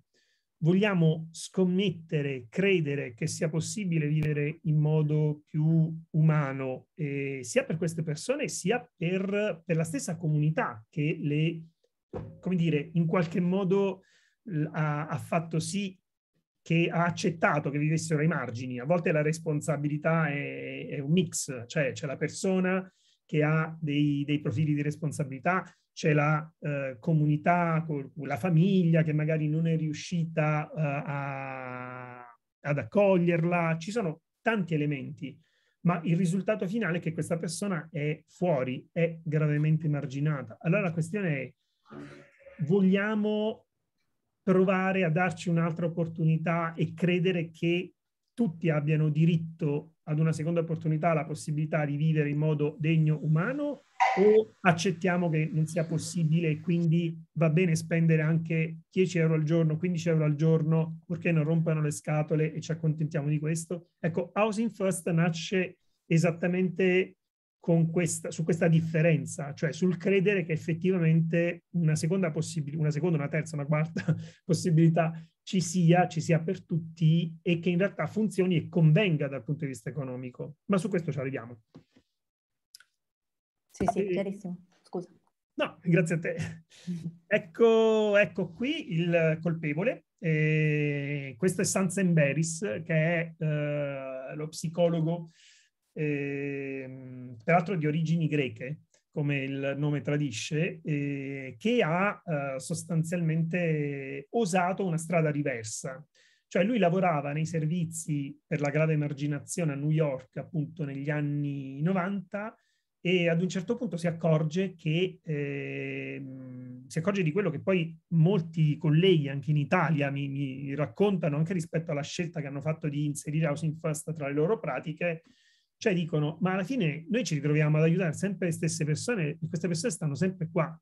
vogliamo scommettere, credere che sia possibile vivere in modo più umano, eh, sia per queste persone sia per, per, la stessa comunità che le, come dire, in qualche modo ha, ha fatto sì che ha accettato che vivessero ai margini. A volte la responsabilità è, è un mix, cioè c'è la persona che ha dei, dei profili di responsabilità, c'è la eh, comunità, la famiglia che magari non è riuscita eh, a, ad accoglierla, ci sono tanti elementi, ma il risultato finale è che questa persona è fuori, è gravemente marginata. Allora la questione è, vogliamo provare a darci un'altra opportunità e credere che tutti abbiano diritto ad una seconda opportunità, la possibilità di vivere in modo degno umano o accettiamo che non sia possibile e quindi va bene spendere anche 10 euro al giorno, 15 euro al giorno, purché non rompano le scatole e ci accontentiamo di questo? Ecco, Housing First nasce esattamente questa, su questa differenza, cioè sul credere che effettivamente una seconda possibilità, una seconda, una terza, una quarta possibilità ci sia, ci sia per tutti e che in realtà funzioni e convenga dal punto di vista economico. Ma su questo ci arriviamo. Sì, sì, eh, eh. chiarissimo. Scusa. No, grazie a te. Ecco, ecco qui il colpevole. Eh, questo è Sansenberis, che è eh, lo psicologo eh, peraltro di origini greche, come il nome tradisce, eh, che ha eh, sostanzialmente osato una strada diversa. Cioè lui lavorava nei servizi per la grave emarginazione a New York appunto negli anni 90 e ad un certo punto si accorge che eh, si accorge di quello che poi molti colleghi anche in Italia mi, mi, raccontano anche rispetto alla scelta che hanno fatto di inserire Housing First tra le loro pratiche, cioè dicono, ma alla fine noi ci ritroviamo ad aiutare sempre le stesse persone, e queste persone stanno sempre qua.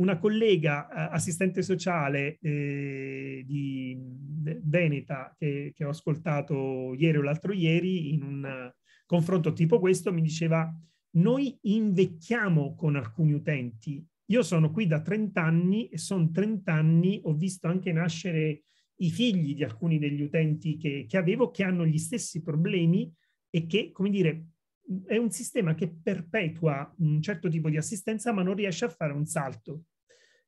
Una collega eh, assistente sociale eh, di Veneta che, che, ho ascoltato ieri o l'altro ieri in un confronto tipo questo mi diceva, noi invecchiamo con alcuni utenti. Io sono qui da 30 anni e sono 30 anni, ho visto anche nascere i figli di alcuni degli utenti che, che, avevo che hanno gli stessi problemi e che, come dire, è un sistema che perpetua un certo tipo di assistenza ma non riesce a fare un salto.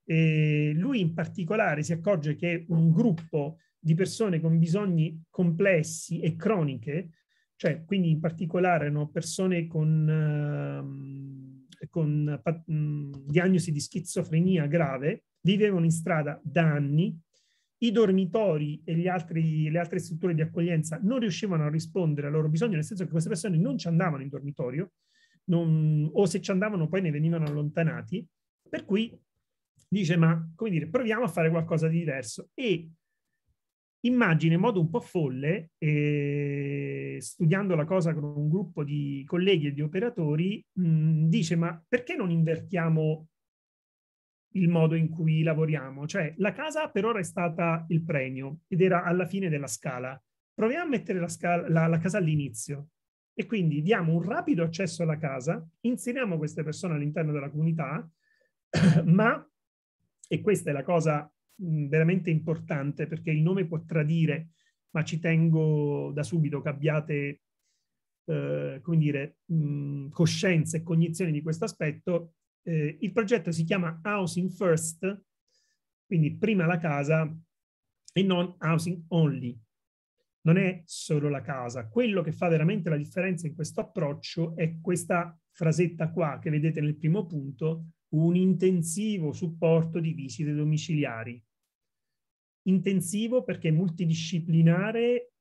E lui in particolare si accorge che un gruppo di persone con bisogni complessi e croniche, cioè quindi in particolare no, persone con, eh, con pa- mh, diagnosi di schizofrenia grave, vivevano in strada da anni i dormitori e altri, le altre strutture di accoglienza non riuscivano a rispondere al loro bisogno, nel senso che queste persone non ci andavano in dormitorio, non, o se ci andavano poi ne venivano allontanati, per cui dice ma come dire proviamo a fare qualcosa di diverso e immagina in modo un po' folle, eh, studiando la cosa con un gruppo di colleghi e di operatori, mh, dice ma perché non invertiamo il modo in cui lavoriamo. Cioè, la casa per ora è stata il premio ed era alla fine della scala. Proviamo a mettere la, scala, la, la casa all'inizio e quindi diamo un rapido accesso alla casa, inseriamo queste persone all'interno della comunità, ma, e questa è la cosa veramente importante perché il nome può tradire, ma ci tengo da subito che abbiate, eh, come dire, mh, coscienza e cognizione di questo aspetto, eh, il progetto si chiama Housing First, quindi prima la casa e non Housing Only. Non è solo la casa. Quello che fa veramente la differenza in questo approccio è questa frasetta qua che vedete nel primo punto, un intensivo supporto di visite domiciliari. Intensivo perché multidisciplinare,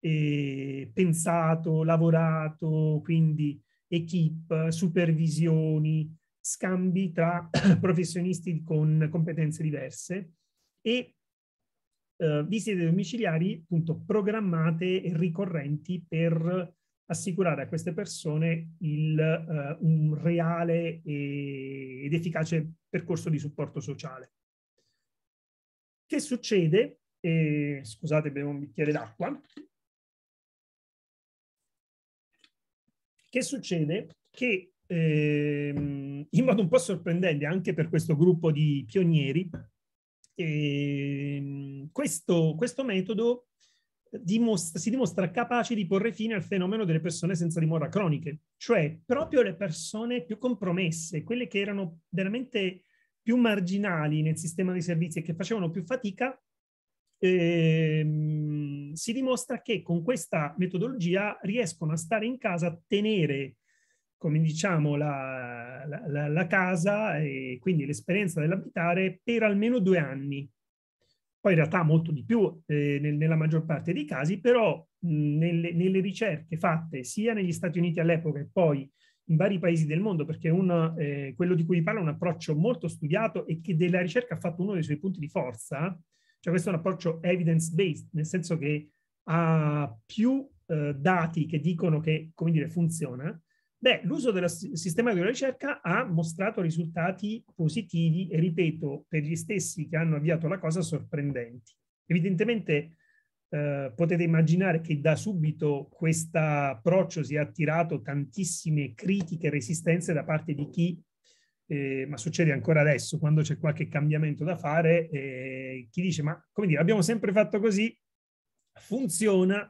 eh, pensato, lavorato, quindi equip, supervisioni, scambi tra professionisti con competenze diverse e eh, visite domiciliari appunto programmate e ricorrenti per assicurare a queste persone il, eh, un reale ed efficace percorso di supporto sociale. Che succede? Eh, scusate, bevo un bicchiere d'acqua. Che succede? Che ehm, in modo un po' sorprendente anche per questo gruppo di pionieri, ehm, questo, questo, metodo dimostra, si dimostra capace di porre fine al fenomeno delle persone senza dimora croniche, cioè proprio le persone più compromesse, quelle che erano veramente più marginali nel sistema dei servizi e che facevano più fatica, ehm, si dimostra che con questa metodologia riescono a stare in casa, a tenere come diciamo, la, la, la, casa e quindi l'esperienza dell'abitare per almeno due anni. Poi in realtà molto di più eh, nel, nella maggior parte dei casi, però mh, nelle, nelle, ricerche fatte sia negli Stati Uniti all'epoca e poi in vari paesi del mondo, perché una, eh, quello di cui vi parlo è un approccio molto studiato e che della ricerca ha fatto uno dei suoi punti di forza, cioè questo è un approccio evidence-based, nel senso che ha più eh, dati che dicono che, come dire, funziona, Beh, l'uso del sistema di ricerca ha mostrato risultati positivi e, ripeto, per gli stessi che hanno avviato la cosa, sorprendenti. Evidentemente eh, potete immaginare che da subito questo approccio si è attirato tantissime critiche e resistenze da parte di chi, eh, ma succede ancora adesso, quando c'è qualche cambiamento da fare, eh, chi dice, ma come dire, abbiamo sempre fatto così, funziona,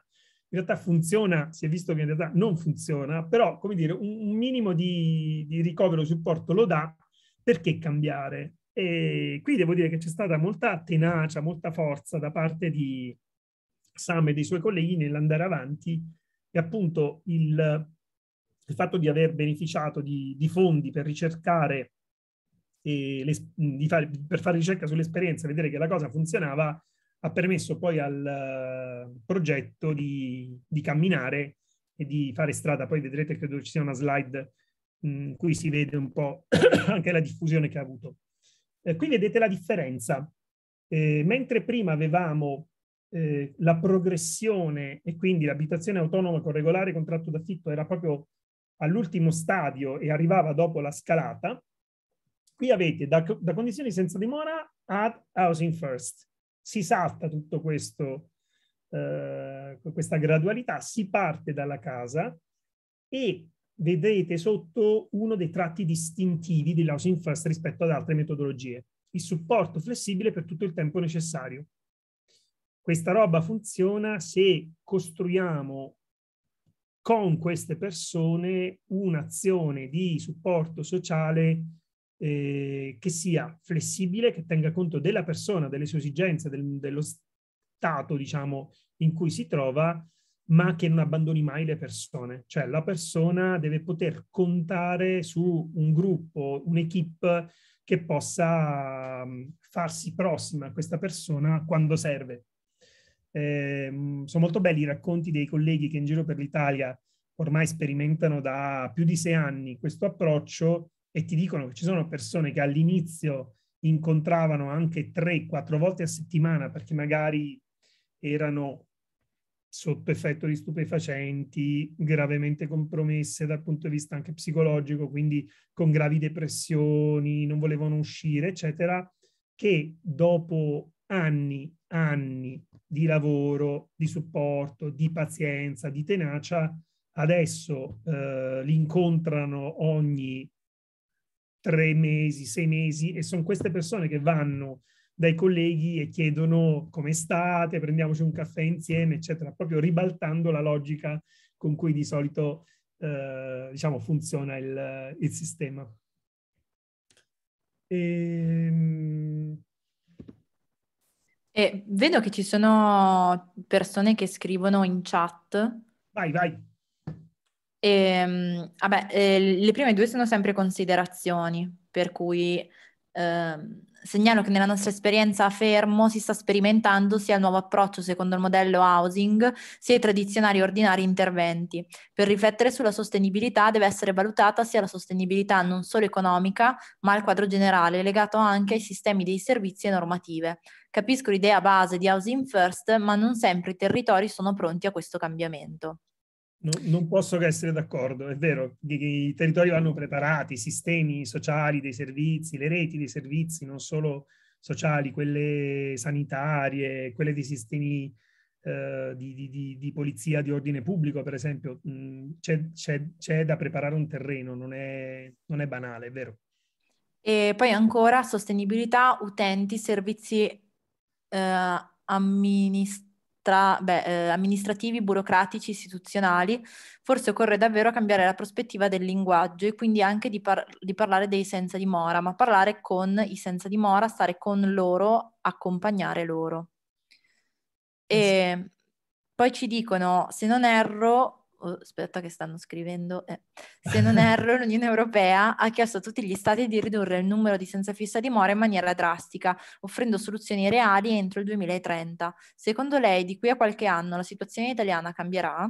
in realtà funziona, si è visto che in realtà non funziona, però come dire, un, un minimo di, di ricovero e supporto lo dà, perché cambiare? E qui devo dire che c'è stata molta tenacia, molta forza da parte di Sam e dei suoi colleghi nell'andare avanti e appunto il, il fatto di aver beneficiato di, di fondi per ricercare, le, fare, per fare ricerca sull'esperienza, vedere che la cosa funzionava, ha permesso poi al eh, progetto di, di camminare e di fare strada. Poi vedrete, credo ci sia una slide mm, in cui si vede un po' anche la diffusione che ha avuto. Eh, qui vedete la differenza. Eh, mentre prima avevamo eh, la progressione e quindi l'abitazione autonoma con regolare contratto d'affitto era proprio all'ultimo stadio e arrivava dopo la scalata, qui avete da, da condizioni senza dimora ad housing first si salta tutto questo, eh, questa gradualità, si parte dalla casa e vedrete sotto uno dei tratti distintivi di Lausing First rispetto ad altre metodologie, il supporto flessibile per tutto il tempo necessario. Questa roba funziona se costruiamo con queste persone un'azione di supporto sociale eh, che sia flessibile, che tenga conto della persona, delle sue esigenze, del, dello stato, diciamo, in cui si trova, ma che non abbandoni mai le persone. Cioè la persona deve poter contare su un gruppo, un'equipe che possa mm, farsi prossima a questa persona quando serve. Eh, sono molto belli i racconti dei colleghi che in giro per l'Italia ormai sperimentano da più di sei anni questo approccio e ti dicono che ci sono persone che all'inizio incontravano anche 3-4 volte a settimana perché magari erano sotto effetto di stupefacenti, gravemente compromesse dal punto di vista anche psicologico, quindi con gravi depressioni, non volevano uscire, eccetera, che dopo anni, anni di lavoro, di supporto, di pazienza, di tenacia, adesso eh, li incontrano ogni tre mesi, sei mesi e sono queste persone che vanno dai colleghi e chiedono come state, prendiamoci un caffè insieme, eccetera, proprio ribaltando la logica con cui di solito eh, diciamo, funziona il, il sistema. E... Ehm, e... vedo che ci sono persone che scrivono in chat. Vai, vai. E, ehm, vabbè, eh, le prime due sono sempre considerazioni, per cui eh, segnalo che nella nostra esperienza a Fermo si sta sperimentando sia il nuovo approccio secondo il modello housing, sia i tradizionali ordinari interventi. Per riflettere sulla sostenibilità deve essere valutata sia la sostenibilità non solo economica, ma il quadro generale, legato anche ai sistemi dei servizi e normative. Capisco l'idea base di housing first, ma non sempre i territori sono pronti a questo cambiamento. No, non posso che essere d'accordo, è vero, i territori vanno preparati, i sistemi sociali dei servizi, le reti dei servizi, non solo sociali, quelle sanitarie, quelle dei sistemi eh, di, di, di, polizia, di ordine pubblico, per esempio, mh, mm, c'è, c'è, c'è, da preparare un terreno, non è, non è banale, è vero. E poi ancora sostenibilità, utenti, servizi eh, amministrativi tra beh, eh, amministrativi, burocratici, istituzionali, forse occorre davvero cambiare la prospettiva del linguaggio e quindi anche di, par- di parlare dei senza dimora, ma parlare con i senza dimora, stare con loro, accompagnare loro. E poi ci dicono, se non erro, Oh, aspetta che stanno scrivendo, eh. se non erro l'Unione Europea ha chiesto a tutti gli stati di ridurre il numero di senza fissa dimora in maniera drastica, offrendo soluzioni reali entro il 2030. Secondo lei di qui a qualche anno la situazione italiana cambierà?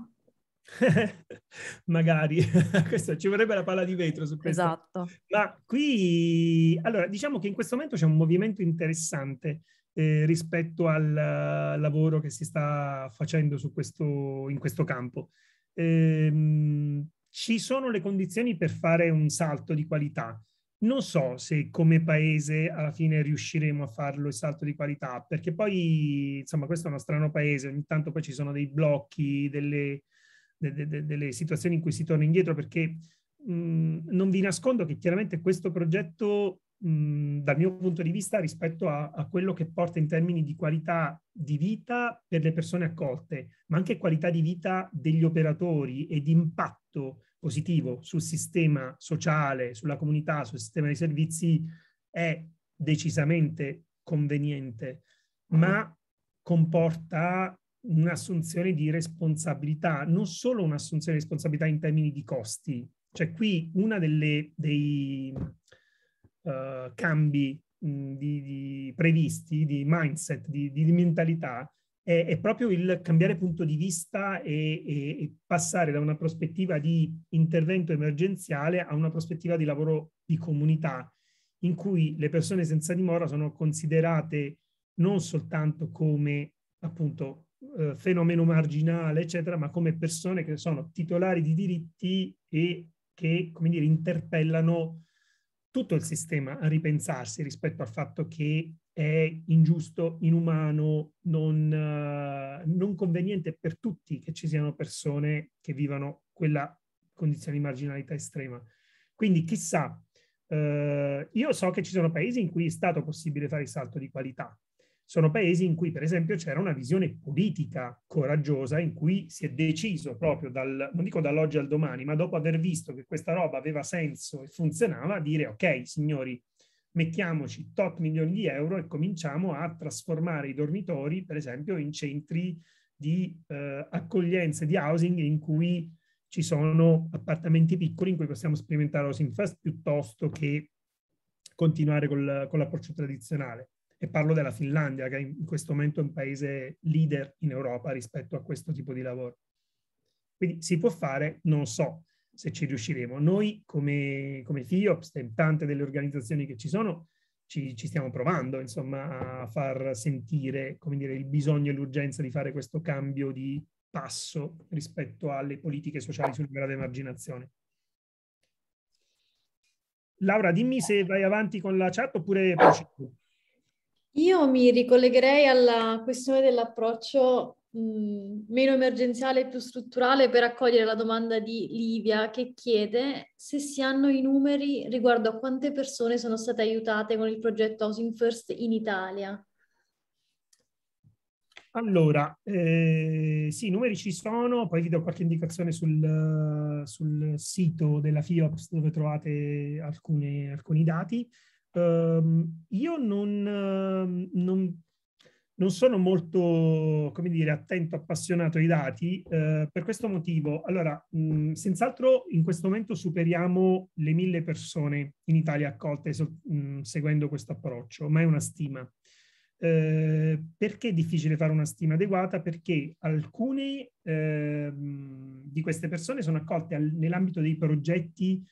Magari, ci vorrebbe la palla di vetro su questo. Esatto. Ma qui, allora, diciamo che in questo momento c'è un movimento interessante eh, rispetto al uh, lavoro che si sta facendo questo, in questo campo ehm, ci sono le condizioni per fare un salto di qualità. Non so se come paese alla fine riusciremo a farlo il salto di qualità, perché poi, insomma, questo è uno strano paese, ogni tanto poi ci sono dei blocchi, delle, de, de, delle situazioni in cui si torna indietro, perché mh, non vi nascondo che chiaramente questo progetto dal mio punto di vista rispetto a, a, quello che porta in termini di qualità di vita per le persone accolte, ma anche qualità di vita degli operatori e di impatto positivo sul sistema sociale, sulla comunità, sul sistema dei servizi è decisamente conveniente, mm-hmm. ma comporta un'assunzione di responsabilità, non solo un'assunzione di responsabilità in termini di costi. Cioè qui una delle, dei, eh, cambi mh, di, di previsti, di mindset, di, di mentalità, è, è, proprio il cambiare punto di vista e, e, e, passare da una prospettiva di intervento emergenziale a una prospettiva di lavoro di comunità, in cui le persone senza dimora sono considerate non soltanto come appunto eh, fenomeno marginale, eccetera, ma come persone che sono titolari di diritti e che, come dire, interpellano tutto il sistema a ripensarsi rispetto al fatto che è ingiusto, inumano, non, uh, non conveniente per tutti che ci siano persone che vivano quella condizione di marginalità estrema. Quindi chissà, eh, io so che ci sono paesi in cui è stato possibile fare il salto di qualità, sono paesi in cui, per esempio, c'era una visione politica coraggiosa in cui si è deciso proprio dal, non dico dall'oggi al domani, ma dopo aver visto che questa roba aveva senso e funzionava, dire ok, signori, mettiamoci tot milioni di euro e cominciamo a trasformare i dormitori, per esempio, in centri di eh, accoglienze di housing in cui ci sono appartamenti piccoli in cui possiamo sperimentare housing fast piuttosto che continuare col, con l'approccio tradizionale e parlo della Finlandia, che in questo momento è un paese leader in Europa rispetto a questo tipo di lavoro. Quindi si può fare, non so se ci riusciremo. Noi come, come FIOPS e tante delle organizzazioni che ci sono, ci, ci stiamo provando insomma, a far sentire dire, il bisogno e l'urgenza di fare questo cambio di passo rispetto alle politiche sociali sul grado di emarginazione. Laura, dimmi se vai avanti con la chat oppure procedo. Io mi ricollegherei alla questione dell'approccio mh, meno emergenziale e più strutturale per accogliere la domanda di Livia che chiede se si hanno i numeri riguardo a quante persone sono state aiutate con il progetto Housing First in Italia. Allora, eh, sì, i numeri ci sono, poi vi do qualche indicazione sul, sul sito della FIOPS dove trovate alcune, alcuni dati. Um, io non, ehm, non, non, sono molto, come dire, attento, appassionato ai dati uh, per questo motivo. Allora, mh, mm, senz'altro in questo momento superiamo le mille persone in Italia accolte so, mh, mm, seguendo questo approccio, ma è una stima. Eh, perché è difficile fare una stima adeguata? Perché alcune eh, di queste persone sono accolte al, nell'ambito dei progetti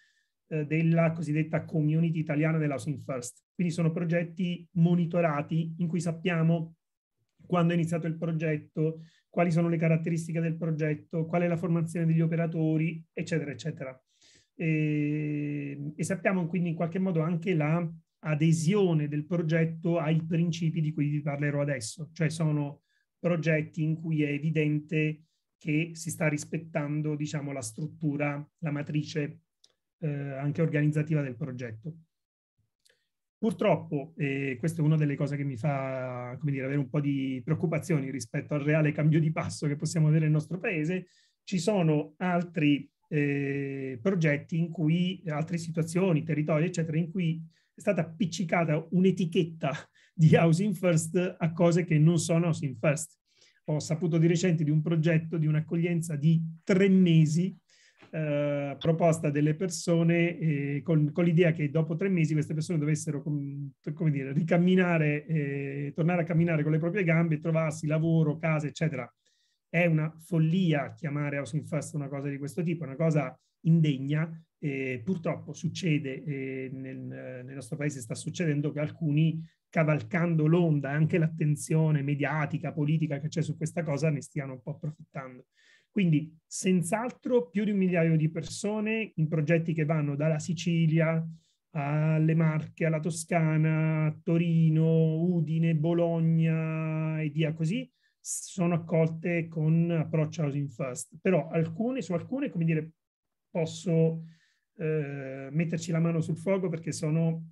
eh, della cosiddetta community italiana dell'housing first. Quindi sono progetti monitorati in cui sappiamo quando è iniziato il progetto, quali sono le caratteristiche del progetto, qual è la formazione degli operatori, eccetera, eccetera. E, e sappiamo quindi in qualche modo anche la adesione del progetto ai principi di cui vi parlerò adesso, cioè sono progetti in cui è evidente che si sta rispettando diciamo, la struttura, la matrice eh, anche organizzativa del progetto. Purtroppo, e questa è una delle cose che mi fa come dire, avere un po' di preoccupazioni rispetto al reale cambio di passo che possiamo avere nel nostro paese, ci sono altri eh, progetti in cui, altre situazioni, territori, eccetera, in cui è stata appiccicata un'etichetta di housing first a cose che non sono housing first. Ho saputo di recente di un progetto di un'accoglienza di tre mesi eh, proposta delle persone eh, con, con, l'idea che dopo tre mesi queste persone dovessero, com, come dire, ricamminare, eh, tornare a camminare con le proprie gambe, trovarsi lavoro, casa, eccetera. È una follia chiamare housing first una cosa di questo tipo, una cosa indegna. purtroppo succede, nel, nel nostro paese sta succedendo che alcuni cavalcando l'onda e anche l'attenzione mediatica, politica che c'è su questa cosa, ne stiano un po' approfittando. Quindi senz'altro più di un migliaio di persone in progetti che vanno dalla Sicilia alle Marche, alla Toscana, Torino, Udine, Bologna e via così, sono accolte con approccio housing first. Però alcune, su alcune, come dire, posso eh, metterci la mano sul fuoco perché sono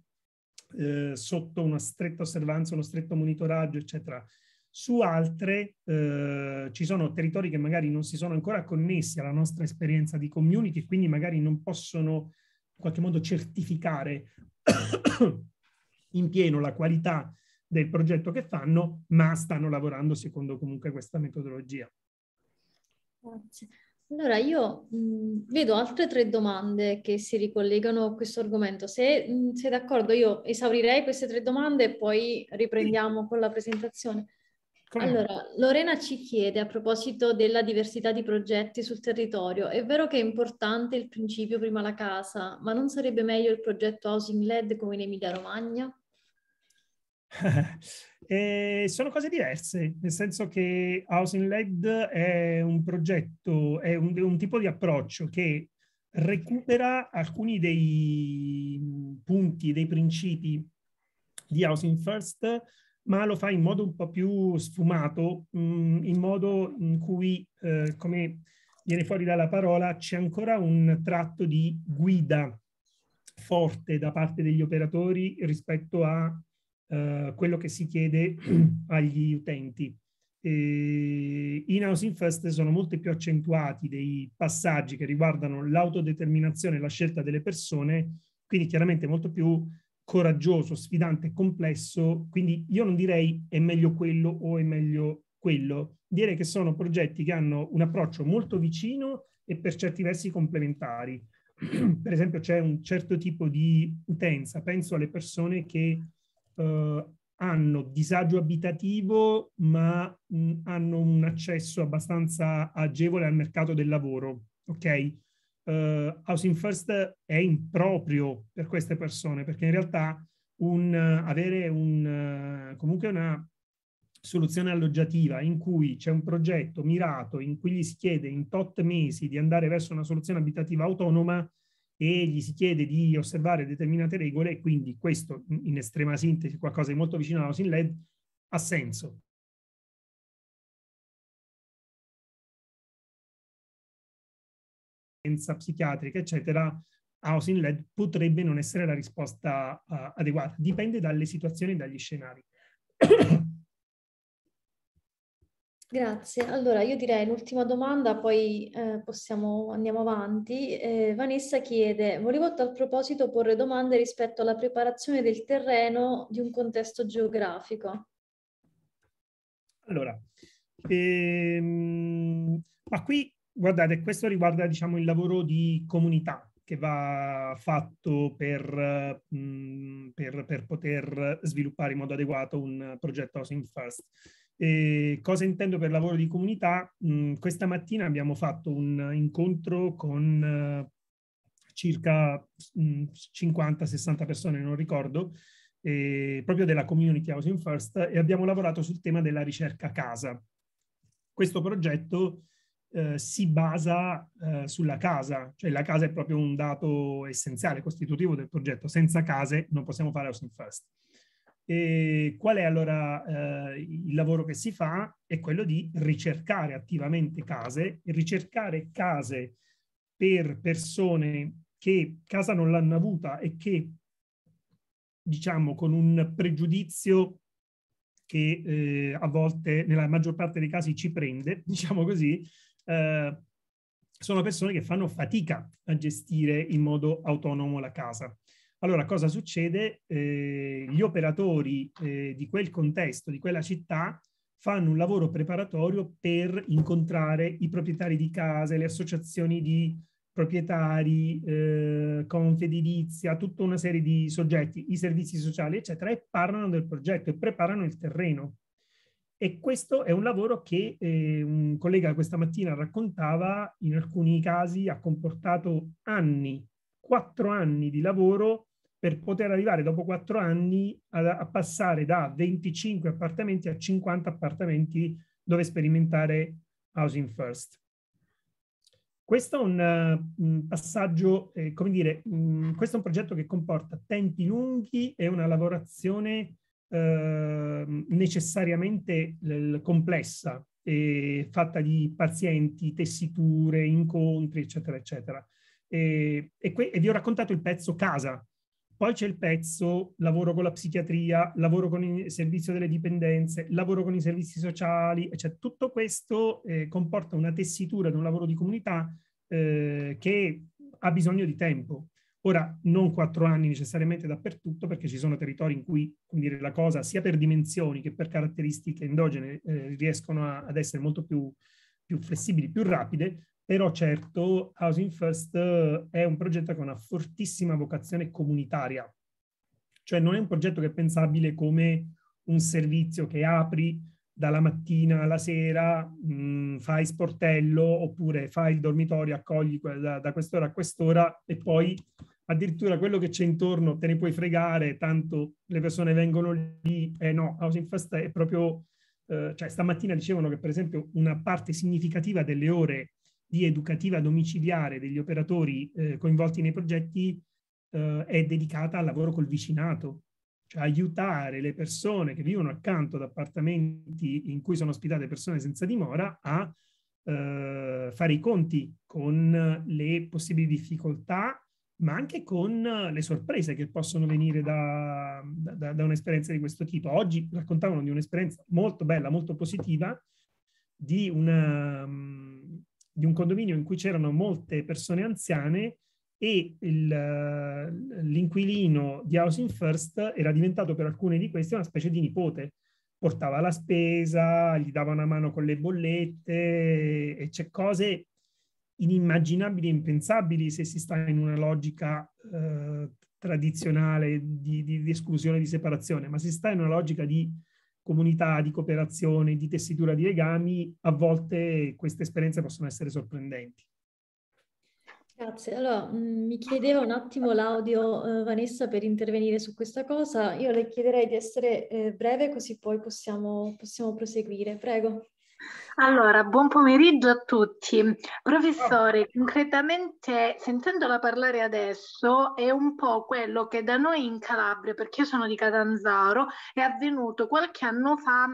eh, sotto una stretta osservanza, uno stretto monitoraggio, eccetera su altre eh, ci sono territori che magari non si sono ancora connessi alla nostra esperienza di community e quindi magari non possono in qualche modo certificare in pieno la qualità del progetto che fanno, ma stanno lavorando secondo comunque questa metodologia. Grazie. Allora, io mh, vedo altre tre domande che si ricollegano a questo argomento. Se mh, sei d'accordo, io esaurirei queste tre domande e poi riprendiamo con la presentazione. Allora, Lorena ci chiede a proposito della diversità di progetti sul territorio, è vero che è importante il principio prima la casa, ma non sarebbe meglio il progetto Housing LED come in Emilia Romagna? eh, sono cose diverse, nel senso che Housing LED è un progetto, è un, un tipo di approccio che recupera alcuni dei punti, dei principi di Housing First ma lo fa in modo un po' più sfumato, mm, in modo in cui, eh, come viene fuori dalla parola, c'è ancora un tratto di guida forte da parte degli operatori rispetto a eh, quello che si chiede agli utenti. E in Housing first sono molto più accentuati dei passaggi che riguardano l'autodeterminazione e la scelta delle persone, quindi chiaramente molto più coraggioso, sfidante, complesso, quindi io non direi è meglio quello o è meglio quello, direi che sono progetti che hanno un approccio molto vicino e per certi versi complementari. per esempio c'è un certo tipo di utenza, penso alle persone che eh, hanno disagio abitativo ma mh, hanno un accesso abbastanza agevole al mercato del lavoro, ok? uh, Housing First è improprio per queste persone, perché in realtà un, uh, avere un, uh, comunque una soluzione alloggiativa in cui c'è un progetto mirato in cui gli si chiede in tot mesi di andare verso una soluzione abitativa autonoma e gli si chiede di osservare determinate regole, quindi questo in estrema sintesi, qualcosa di molto vicino alla housing led, ha senso. sofferenza psichiatrica, eccetera, housing led potrebbe non essere la risposta uh, adeguata. Dipende dalle situazioni e dagli scenari. Grazie. Allora, io direi l'ultima domanda, poi eh, possiamo, andiamo avanti. Eh, Vanessa chiede, volevo a tal proposito porre domande rispetto alla preparazione del terreno di un contesto geografico. Allora, ehm, ma qui guardate, questo riguarda diciamo, il lavoro di comunità che va fatto per, mm, per, per poter sviluppare in modo adeguato un progetto Housing First. E cosa intendo per lavoro di comunità? Mm, questa mattina abbiamo fatto un incontro con eh, circa 50-60 mm, persone, non ricordo, eh, proprio della Community Housing First e abbiamo lavorato sul tema della ricerca casa. Questo progetto eh, si basa eh, sulla casa, cioè la casa è proprio un dato essenziale, costitutivo del progetto, senza case non possiamo fare housing first. E qual è allora eh, il lavoro che si fa? È quello di ricercare attivamente case, ricercare case per persone che casa non l'hanno avuta e che, diciamo, con un pregiudizio che eh, a volte, nella maggior parte dei casi, ci prende, diciamo così, eh, sono persone che fanno fatica a gestire in modo autonomo la casa. Allora, cosa succede? Eh, gli operatori eh, di quel contesto, di quella città, fanno un lavoro preparatorio per incontrare i proprietari di case, le associazioni di proprietari, eh, confedilizia, tutta una serie di soggetti, i servizi sociali, eccetera, e parlano del progetto e preparano il terreno. E questo è un lavoro che eh, un collega questa mattina raccontava, in alcuni casi ha comportato anni, quattro anni di lavoro per poter arrivare dopo quattro anni a, a passare da 25 appartamenti a 50 appartamenti dove sperimentare housing first. Questo è un, un passaggio, eh, come dire, mh, mm, questo è un progetto che comporta tempi lunghi e una lavorazione Ehm, necessariamente complessa, eh, fatta di pazienti, tessiture, incontri, eccetera, eccetera. E, e, que- e vi ho raccontato il pezzo casa, poi c'è il pezzo lavoro con la psichiatria, lavoro con il servizio delle dipendenze, lavoro con i servizi sociali, cioè tutto questo eh, comporta una tessitura di un lavoro di comunità eh, che ha bisogno di tempo. Ora, non quattro anni necessariamente dappertutto, perché ci sono territori in cui dire, la cosa, sia per dimensioni che per caratteristiche endogene, eh, riescono a, ad essere molto più, più, flessibili, più rapide, però certo Housing First eh, è un progetto che ha una fortissima vocazione comunitaria, cioè non è un progetto che è pensabile come un servizio che apri dalla mattina alla sera mh, mm, fai sportello oppure fai il dormitorio, accogli da, da quest'ora a quest'ora e poi addirittura quello che c'è intorno te ne puoi fregare, tanto le persone vengono lì e eh no, Housing Fest è proprio, eh, cioè stamattina dicevano che per esempio una parte significativa delle ore di educativa domiciliare degli operatori eh, coinvolti nei progetti eh, è dedicata al lavoro col vicinato, cioè aiutare le persone che vivono accanto ad appartamenti in cui sono ospitate persone senza dimora a eh, fare i conti con le possibili difficoltà, ma anche con le sorprese che possono venire da, da, da un'esperienza di questo tipo. Oggi raccontavano di un'esperienza molto bella, molto positiva, di, una, mm, di un condominio in cui c'erano molte persone anziane e eh, l'inquilino di Housing First era diventato per alcune di queste una specie di nipote. Portava la spesa, gli dava una mano con le bollette e c'è cose inimmaginabili e impensabili se si sta in una logica eh, tradizionale di, di, di esclusione, di separazione, ma se si sta in una logica di comunità, di cooperazione, di tessitura di legami, a volte queste esperienze possono essere sorprendenti. Grazie. Allora, mm, mi chiedeva un attimo l'audio eh, Vanessa per intervenire su questa cosa. Io le chiederei di essere eh, breve così poi possiamo, possiamo proseguire. Prego. Allora, buon pomeriggio a tutti. Professore, oh. concretamente sentendola parlare adesso è un po' quello che da noi in Calabria, perché io sono di Catanzaro, è avvenuto qualche anno fa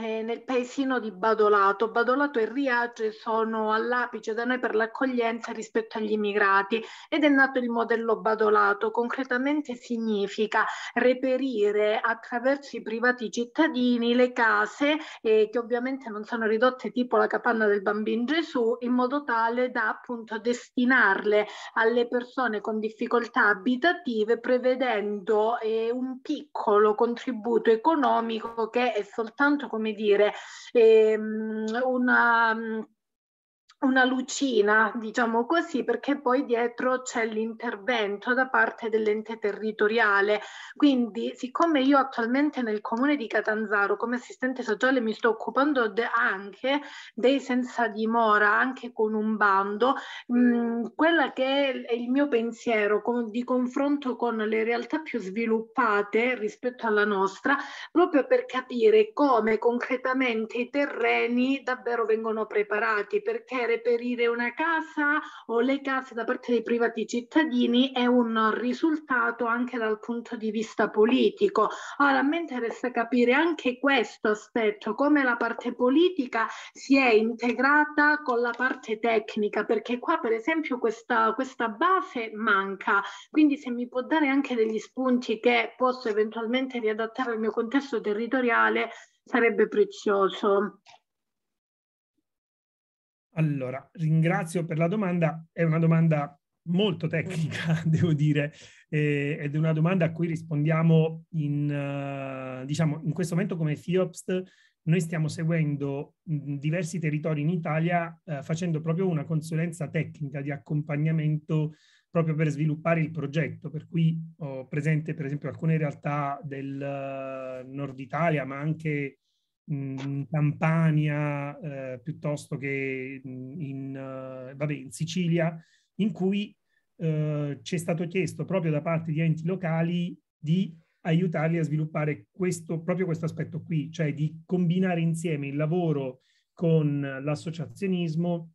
eh, nel paesino di Badolato. Badolato e Riace sono all'apice da noi per l'accoglienza rispetto agli immigrati ed è nato il modello Badolato. Concretamente significa reperire attraverso i privati cittadini le case eh, che ovviamente non sono ridotte tipo la capanna del bambino Gesù in modo tale da appunto destinarle alle persone con difficoltà abitative prevedendo eh, un piccolo contributo economico che è soltanto come come dire, ehm, una mm, una lucina, diciamo così, perché poi dietro c'è l'intervento da parte dell'ente territoriale. Quindi, siccome io attualmente nel comune di Catanzaro come assistente sociale mi sto occupando de anche dei senza dimora, anche con un bando, mm, quello che è il mio pensiero con, di confronto con le realtà più sviluppate rispetto alla nostra, proprio per capire come concretamente i terreni davvero vengono preparati, perché reperire una casa o le case da parte dei privati cittadini è un risultato anche dal punto di vista politico. Ora, a me interessa capire anche questo aspetto, come la parte politica si è integrata con la parte tecnica, perché qua per esempio questa, questa base manca, quindi se mi può dare anche degli spunti che posso eventualmente riadattare al mio contesto territoriale sarebbe prezioso. Allora, ringrazio per la domanda, è una domanda molto tecnica, devo dire, ed è una domanda a cui rispondiamo in, eh, diciamo, in questo momento come FIOPST. Noi stiamo seguendo diversi territori in Italia eh, facendo proprio una consulenza tecnica di accompagnamento proprio per sviluppare il progetto, per cui ho presente per esempio alcune realtà del uh, nord Italia, ma anche Mhmm, in Campania eh, piuttosto che in, eh, vabbè, in, Sicilia, in cui eh, ci è stato chiesto proprio da parte di enti locali di aiutarli a sviluppare questo, proprio questo aspetto qui, cioè di combinare insieme il lavoro con l'associazionismo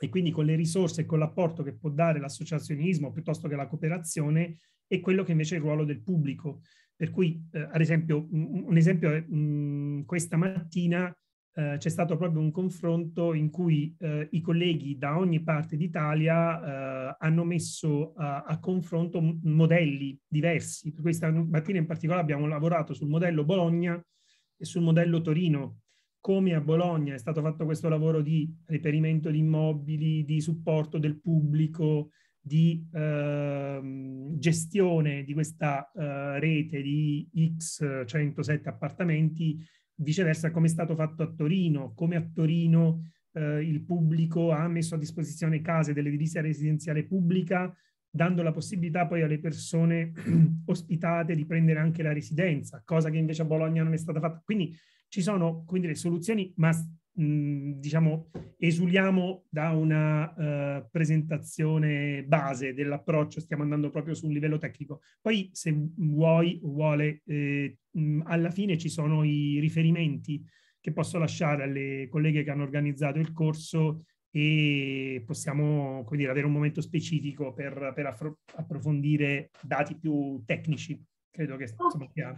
e quindi con le risorse e con l'apporto che può dare l'associazionismo piuttosto che la cooperazione e quello che invece è il ruolo del pubblico. Per cui, eh, ad esempio, un, esempio è mh, mm, questa mattina eh, c'è stato proprio un confronto in cui eh, i colleghi da ogni parte d'Italia eh, hanno messo a, a confronto modelli diversi. Per questa mattina in particolare abbiamo lavorato sul modello Bologna e sul modello Torino. Come a Bologna è stato fatto questo lavoro di reperimento di immobili, di supporto del pubblico, di ehm, gestione di questa eh, rete di X 107 appartamenti, viceversa come è stato fatto a Torino, come a Torino eh, il pubblico ha messo a disposizione case dell'edilizia residenziale pubblica, dando la possibilità poi alle persone ospitate di prendere anche la residenza, cosa che invece a Bologna non è stata fatta. Quindi ci sono, come dire, soluzioni, ma diciamo, esuliamo da una uh, presentazione base dell'approccio, stiamo andando proprio sul livello tecnico. Poi, se vuoi o vuole, eh, alla fine ci sono i riferimenti che posso lasciare alle colleghe che hanno organizzato il corso e possiamo dire, avere un momento specifico per, per affro- approfondire dati più tecnici. Credo che insomma, sia.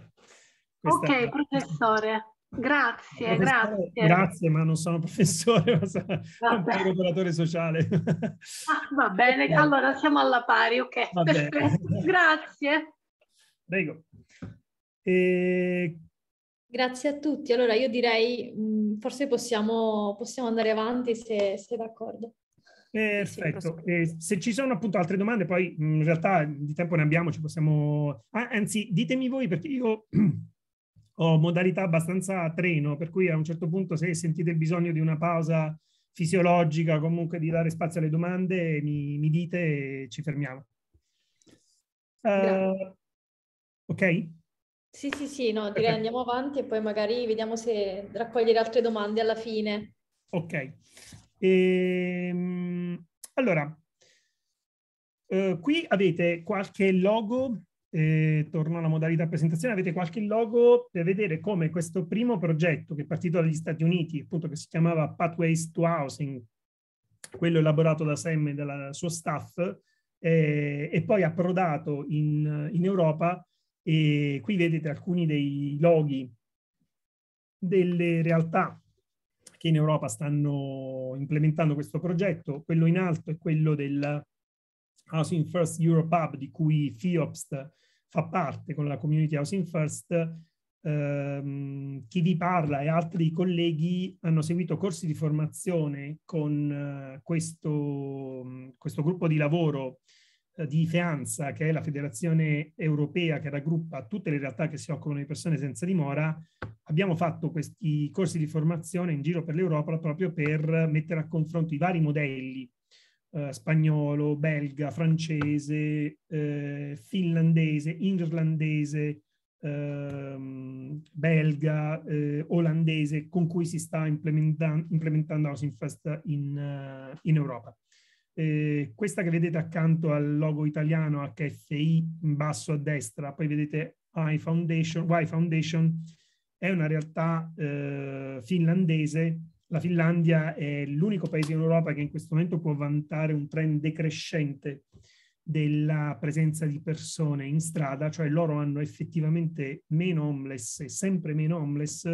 Questa... Ok, professore. Grazie, grazie. Grazie, ma non sono professore, ma sono un operatore sociale. Ah, va bene, allora siamo alla pari, ok. grazie. Prego. E... Grazie a tutti. Allora io direi mm, forse possiamo, possiamo andare avanti se sei d'accordo. Perfetto, eh, se ci sono appunto altre domande, poi mm, in realtà di tempo ne abbiamo, ci possiamo... Ah, anzi, ditemi voi perché io ho modalità abbastanza a treno, per cui a un certo punto se sentite il bisogno di una pausa fisiologica, comunque di dare spazio alle domande, mi, mi dite e ci fermiamo. Uh, ok? Sì, sì, sì, no, direi andiamo avanti e poi magari vediamo se raccogliere altre domande alla fine. Ok. Ehm, allora, eh, qui avete qualche logo e torno alla modalità presentazione, avete qualche logo per vedere come questo primo progetto che è partito dagli Stati Uniti, appunto che si chiamava Pathways to Housing, quello elaborato da Sam e dal suo staff, eh, e poi approdato in, in Europa. E qui vedete alcuni dei loghi delle realtà che in Europa stanno implementando questo progetto, quello in alto è quello del Housing First Europe Hub, di cui FIOPST fa parte con la community Housing First, ehm, chi vi parla e altri colleghi hanno seguito corsi di formazione con eh, questo, mm, questo, gruppo di lavoro eh, di FEANSA, che è la federazione europea che raggruppa tutte le realtà che si occupano di persone senza dimora. Abbiamo fatto questi corsi di formazione in giro per l'Europa proprio per mettere a confronto i vari modelli eh, spagnolo, belga, francese, eh, finlandese, irlandese, ehm, belga, eh, olandese, con cui si sta implementan- implementando Housing Fest in, uh, in Europa. Eh, questa che vedete accanto al logo italiano HFI in basso a destra, poi vedete I Foundation, y Foundation è una realtà eh, finlandese la Finlandia è l'unico paese in Europa che in questo momento può vantare un trend decrescente della presenza di persone in strada, cioè loro hanno effettivamente meno homeless e sempre meno homeless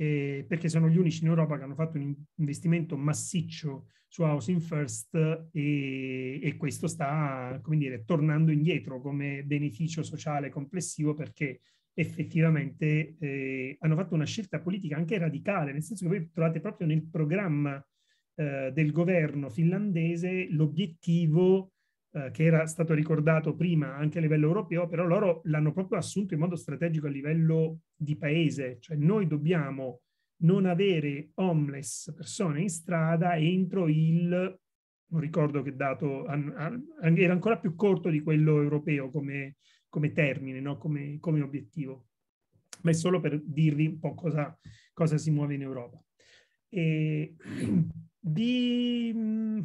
eh, perché sono gli unici in Europa che hanno fatto un investimento massiccio su Housing First e, e questo sta, come dire, tornando indietro come beneficio sociale complessivo perché effettivamente eh, hanno fatto una scelta politica anche radicale, nel senso che voi trovate proprio nel programma eh, del governo finlandese l'obiettivo eh, che era stato ricordato prima anche a livello europeo, però loro l'hanno proprio assunto in modo strategico a livello di paese, cioè noi dobbiamo non avere homeless persone in strada entro il, non ricordo che dato, era ancora più corto di quello europeo come, come termine, no? come, come, obiettivo, ma è solo per dirvi un po' cosa, cosa si muove in Europa. E, di, mm,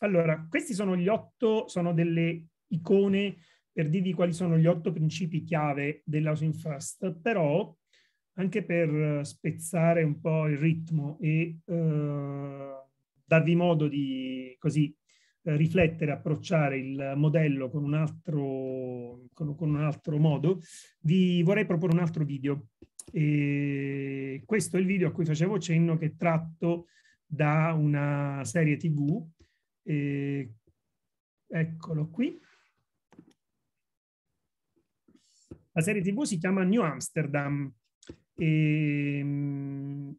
allora, questi sono gli otto, sono delle icone per dirvi quali sono gli otto principi chiave dell'housing fast, però anche per eh, spezzare un po' il ritmo e eh, darvi modo di così eh, riflettere, approcciare il modello con un altro, con, con un altro modo, vi vorrei proporre un altro video. E questo è il video a cui facevo cenno che è tratto da una serie tv. E eccolo qui. La serie tv si chiama New Amsterdam. E, mm,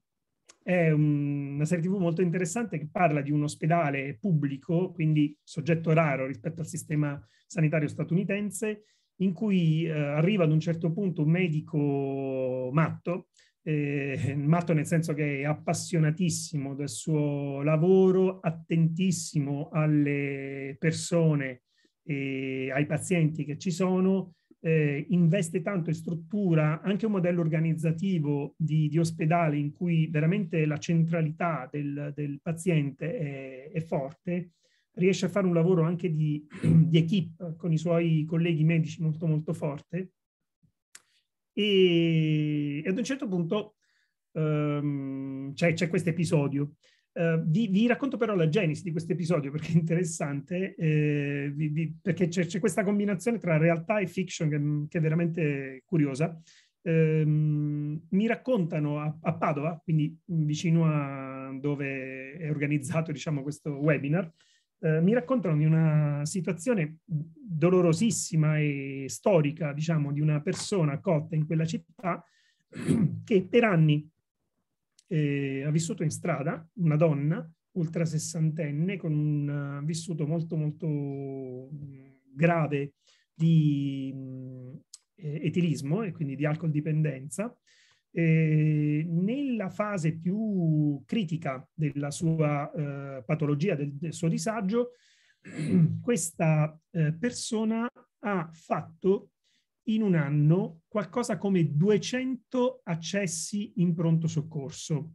è una serie tv molto interessante che parla di un ospedale pubblico, quindi soggetto raro rispetto al sistema sanitario statunitense, in cui eh, arriva ad un certo punto un medico matto, eh, matto nel senso che è appassionatissimo del suo lavoro, attentissimo alle persone e ai pazienti che ci sono eh, investe tanto e struttura anche un modello organizzativo di, di ospedale in cui veramente la centralità del, del paziente è, è, forte, riesce a fare un lavoro anche di, di equip con i suoi colleghi medici molto molto forte. E, e ad un certo punto um, c'è, questo episodio Uh, vi, vi, racconto però la genesi di questo episodio perché è interessante, eh, vi, vi, perché c'è, c'è, questa combinazione tra realtà e fiction che, che è veramente curiosa. Um, mi raccontano a, a, Padova, quindi vicino a dove è organizzato diciamo, questo webinar, eh, mi raccontano di una situazione dolorosissima e storica, diciamo, di una persona cotta in quella città che per anni eh, ha vissuto in strada, una donna ultra sessantenne con un eh, vissuto molto molto mm, grave di eh, etilismo e quindi di alcol dipendenza. Eh, nella fase più critica della sua eh, patologia, del, del, suo disagio, questa eh, persona ha fatto in un anno qualcosa come 200 accessi in pronto soccorso.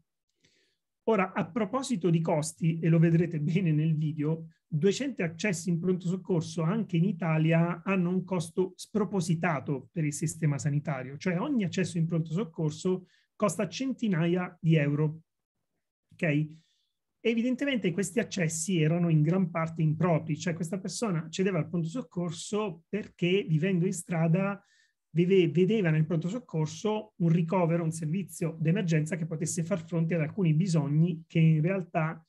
Ora, a proposito di costi, e lo vedrete bene nel video, 200 accessi in pronto soccorso anche in Italia hanno un costo spropositato per il sistema sanitario, cioè ogni accesso in pronto soccorso costa centinaia di euro. Okay? Evidentemente questi accessi erano in gran parte impropri, cioè questa persona accedeva al pronto soccorso perché vivendo in strada vedeva nel pronto soccorso un ricovero, un servizio d'emergenza che potesse far fronte ad alcuni bisogni che in realtà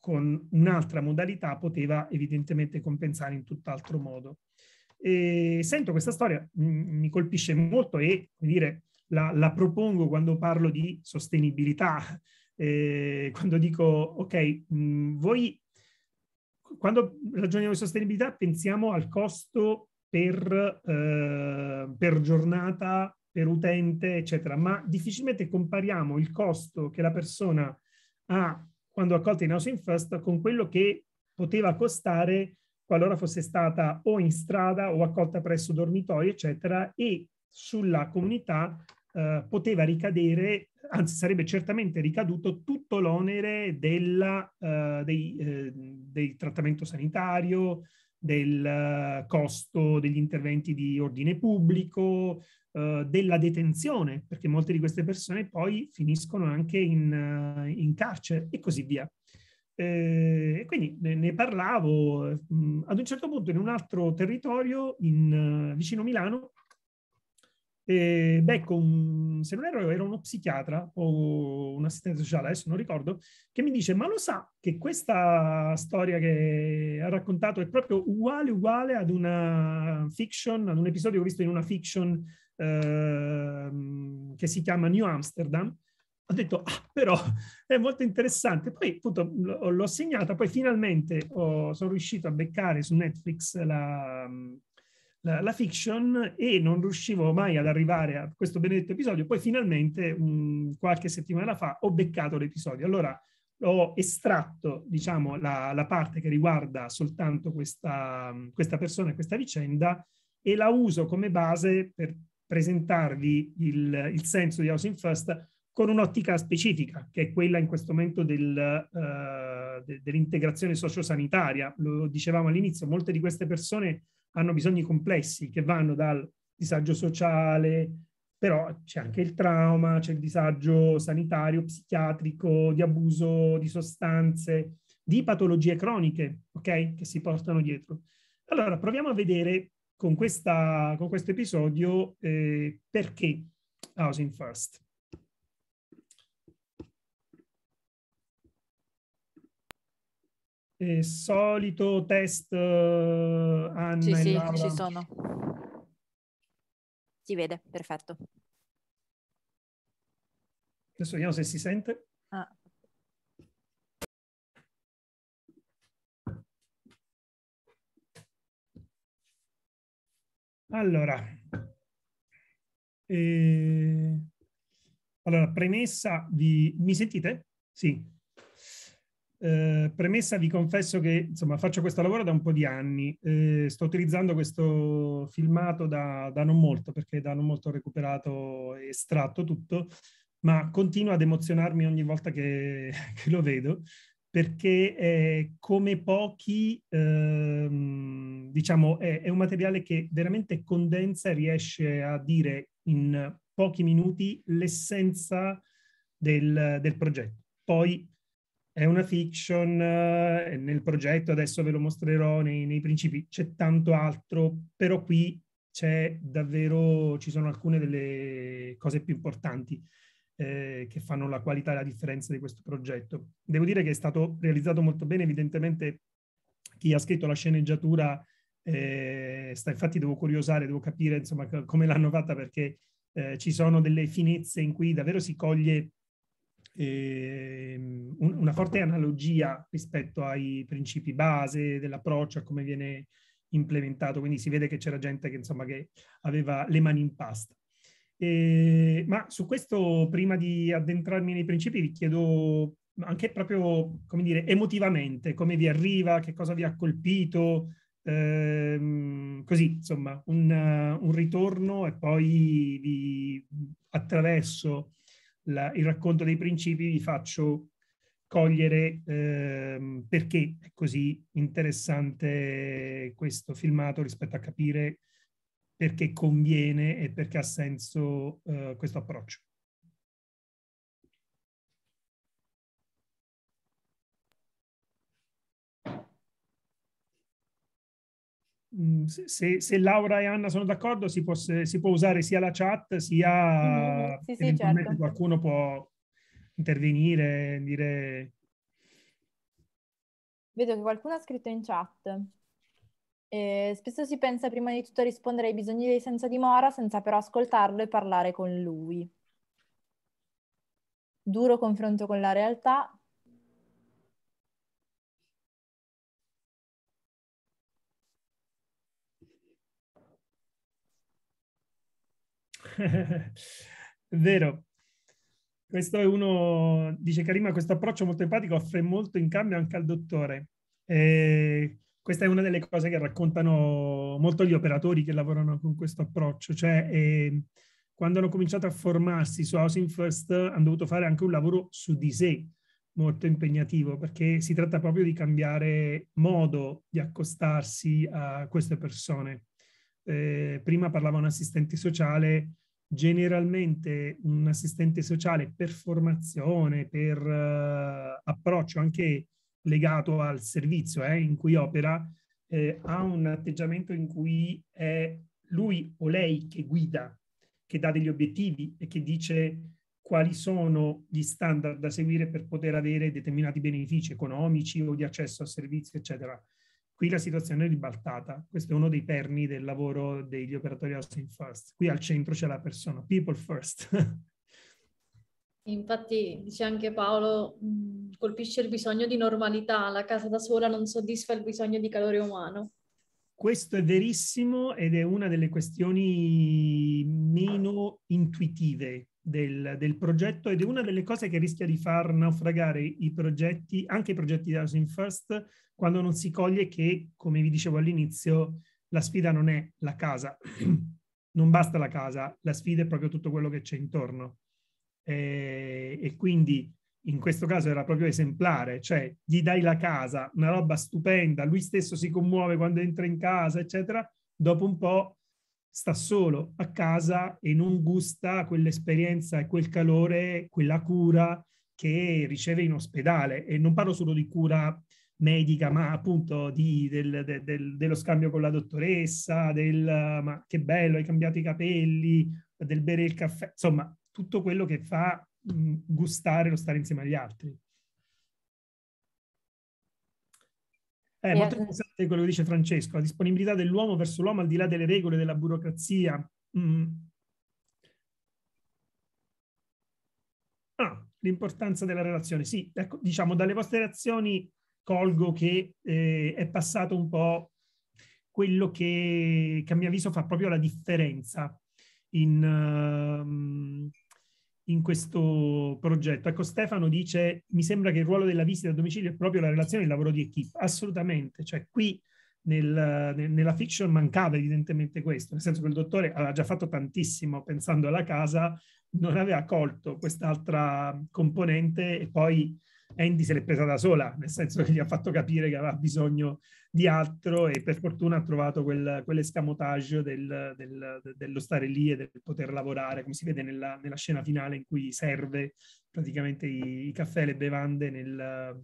con un'altra modalità poteva evidentemente compensare in tutt'altro modo. E sento questa storia, mi colpisce molto e dire, la, la propongo quando parlo di sostenibilità eh, quando dico, ok, mh, mm, voi quando ragioniamo di sostenibilità pensiamo al costo per, eh, per giornata, per utente, eccetera, ma difficilmente compariamo il costo che la persona ha quando accolta in housing first con quello che poteva costare qualora fosse stata o in strada o accolta presso dormitori, eccetera, e sulla comunità eh, poteva ricadere, anzi sarebbe certamente ricaduto tutto l'onere della, eh, dei, eh, del trattamento sanitario, del eh, costo degli interventi di ordine pubblico, eh, della detenzione, perché molte di queste persone poi finiscono anche in, in carcere e così via. E quindi ne, parlavo mm, ad un certo punto in un altro territorio in, vicino Milano, e becco, un, se non ero, era uno psichiatra o un assistente sociale, adesso non ricordo, che mi dice, ma lo sa che questa storia che ha raccontato è proprio uguale, uguale ad una fiction, ad un episodio che ho visto in una fiction eh, che si chiama New Amsterdam, ho detto, ah, però è molto interessante. Poi appunto l'ho segnata, poi finalmente ho, sono riuscito a beccare su Netflix la, la, la, fiction e non riuscivo mai ad arrivare a questo benedetto episodio. Poi finalmente, mh, qualche settimana fa, ho beccato l'episodio. Allora ho estratto, diciamo, la, la parte che riguarda soltanto questa, questa persona e questa vicenda e la uso come base per presentarvi il, il senso di Housing First con un'ottica specifica, che è quella in questo momento del, uh, de, dell'integrazione sociosanitaria. Lo dicevamo all'inizio, molte di queste persone hanno bisogni complessi che vanno dal disagio sociale, però c'è anche il trauma, c'è il disagio sanitario, psichiatrico, di abuso di sostanze, di patologie croniche, ok? Che si portano dietro. Allora, proviamo a vedere con, questo episodio eh, perché Housing First. eh, solito test uh, eh, Anna sì, sì, Laura. ci sono. Si vede, perfetto. Adesso vediamo se si sente. Ah. Allora, eh, allora, premessa di... Mi sentite? Sì. Eh, premessa, vi confesso che insomma, faccio questo lavoro da un po' di anni, eh, sto utilizzando questo filmato da, da, non molto perché da non molto ho recuperato e estratto tutto, ma continuo ad emozionarmi ogni volta che, che lo vedo perché è, come pochi, ehm, diciamo, è, è un materiale che veramente condensa e riesce a dire in pochi minuti l'essenza del, del progetto. Poi è una fiction, eh, nel progetto adesso ve lo mostrerò nei, nei principi, c'è tanto altro, però qui c'è davvero, ci sono alcune delle cose più importanti eh, che fanno la qualità e la differenza di questo progetto. Devo dire che è stato realizzato molto bene, evidentemente chi ha scritto la sceneggiatura eh, sta, infatti devo curiosare, devo capire insomma come l'hanno fatta perché eh, ci sono delle finezze in cui davvero si coglie eh, un, una forte analogia rispetto ai principi base dell'approccio, a come viene implementato, quindi si vede che c'era gente che, insomma, che aveva le mani in pasta. Eh, ma su questo, prima di addentrarmi nei principi, vi chiedo anche proprio, come dire, emotivamente, come vi arriva, che cosa vi ha colpito, ehm, così, insomma, un, un, ritorno e poi vi, attraverso la, il racconto dei principi vi faccio cogliere eh, perché è così interessante questo filmato rispetto a capire perché conviene e perché ha senso eh, questo approccio. Mm, se, se, Laura e Anna sono d'accordo, si può, si può, usare sia la chat sia mm, mm sì, sì, certo. qualcuno può intervenire, dire... Vedo che qualcuno ha scritto in chat. Eh, spesso si pensa prima di tutto a rispondere ai bisogni dei senza dimora, senza però ascoltarlo e parlare con lui. Duro confronto con la realtà, Vero. Questo è uno, dice Karima, questo approccio molto empatico offre molto in cambio anche al dottore. E questa è una delle cose che raccontano molto gli operatori che lavorano con questo approccio, cioè eh, quando hanno cominciato a formarsi su Housing First hanno dovuto fare anche un lavoro su di sé molto impegnativo perché si tratta proprio di cambiare modo di accostarsi a queste persone. Eh, prima parlava un assistente sociale, generalmente un assistente sociale per formazione, per eh, approccio anche legato al servizio eh, in cui opera, eh, ha un atteggiamento in cui è lui o lei che guida, che dà degli obiettivi e che dice quali sono gli standard da seguire per poter avere determinati benefici economici o di accesso a servizi, eccetera. Qui la situazione è ribaltata, questo è uno dei perni del lavoro degli operatori housing first. Qui al centro c'è la persona, people first. Infatti, dice anche Paolo, colpisce il bisogno di normalità, la casa da sola non soddisfa il bisogno di calore umano. Questo è verissimo ed è una delle questioni meno intuitive del, del, progetto ed è una delle cose che rischia di far naufragare i progetti, anche i progetti di Housing First, quando non si coglie che, come vi dicevo all'inizio, la sfida non è la casa, non basta la casa, la sfida è proprio tutto quello che c'è intorno. E, e quindi in questo caso era proprio esemplare, cioè gli dai la casa, una roba stupenda, lui stesso si commuove quando entra in casa, eccetera, dopo un po' sta solo a casa e non gusta quell'esperienza e quel calore, quella cura che riceve in ospedale. E non parlo solo di cura medica, ma appunto di, del, de, de, dello scambio con la dottoressa, del ma che bello, hai cambiato i capelli, del bere il caffè, insomma, tutto quello che fa mh, mm, gustare lo stare insieme agli altri. È eh, molto è quello che dice Francesco, la disponibilità dell'uomo verso l'uomo al di là delle regole della burocrazia. Mm. Ah, l'importanza della relazione. Sì, ecco, diciamo, dalle vostre reazioni colgo che eh, è passato un po' quello che, che, a mio avviso fa proprio la differenza in, uh, in questo progetto. Ecco, Stefano dice, mi sembra che il ruolo della visita a domicilio è proprio la relazione e il lavoro di equip. Assolutamente, cioè qui nel, nella fiction mancava evidentemente questo, nel senso che il dottore aveva già fatto tantissimo pensando alla casa, non aveva colto quest'altra componente e poi Andy se l'è presa da sola, nel senso che gli ha fatto capire che aveva bisogno di altro e per fortuna ha trovato quel, quell'escamotage del, del, dello stare lì e del poter lavorare, come si vede nella, nella scena finale in cui serve praticamente i, i caffè e le bevande nel,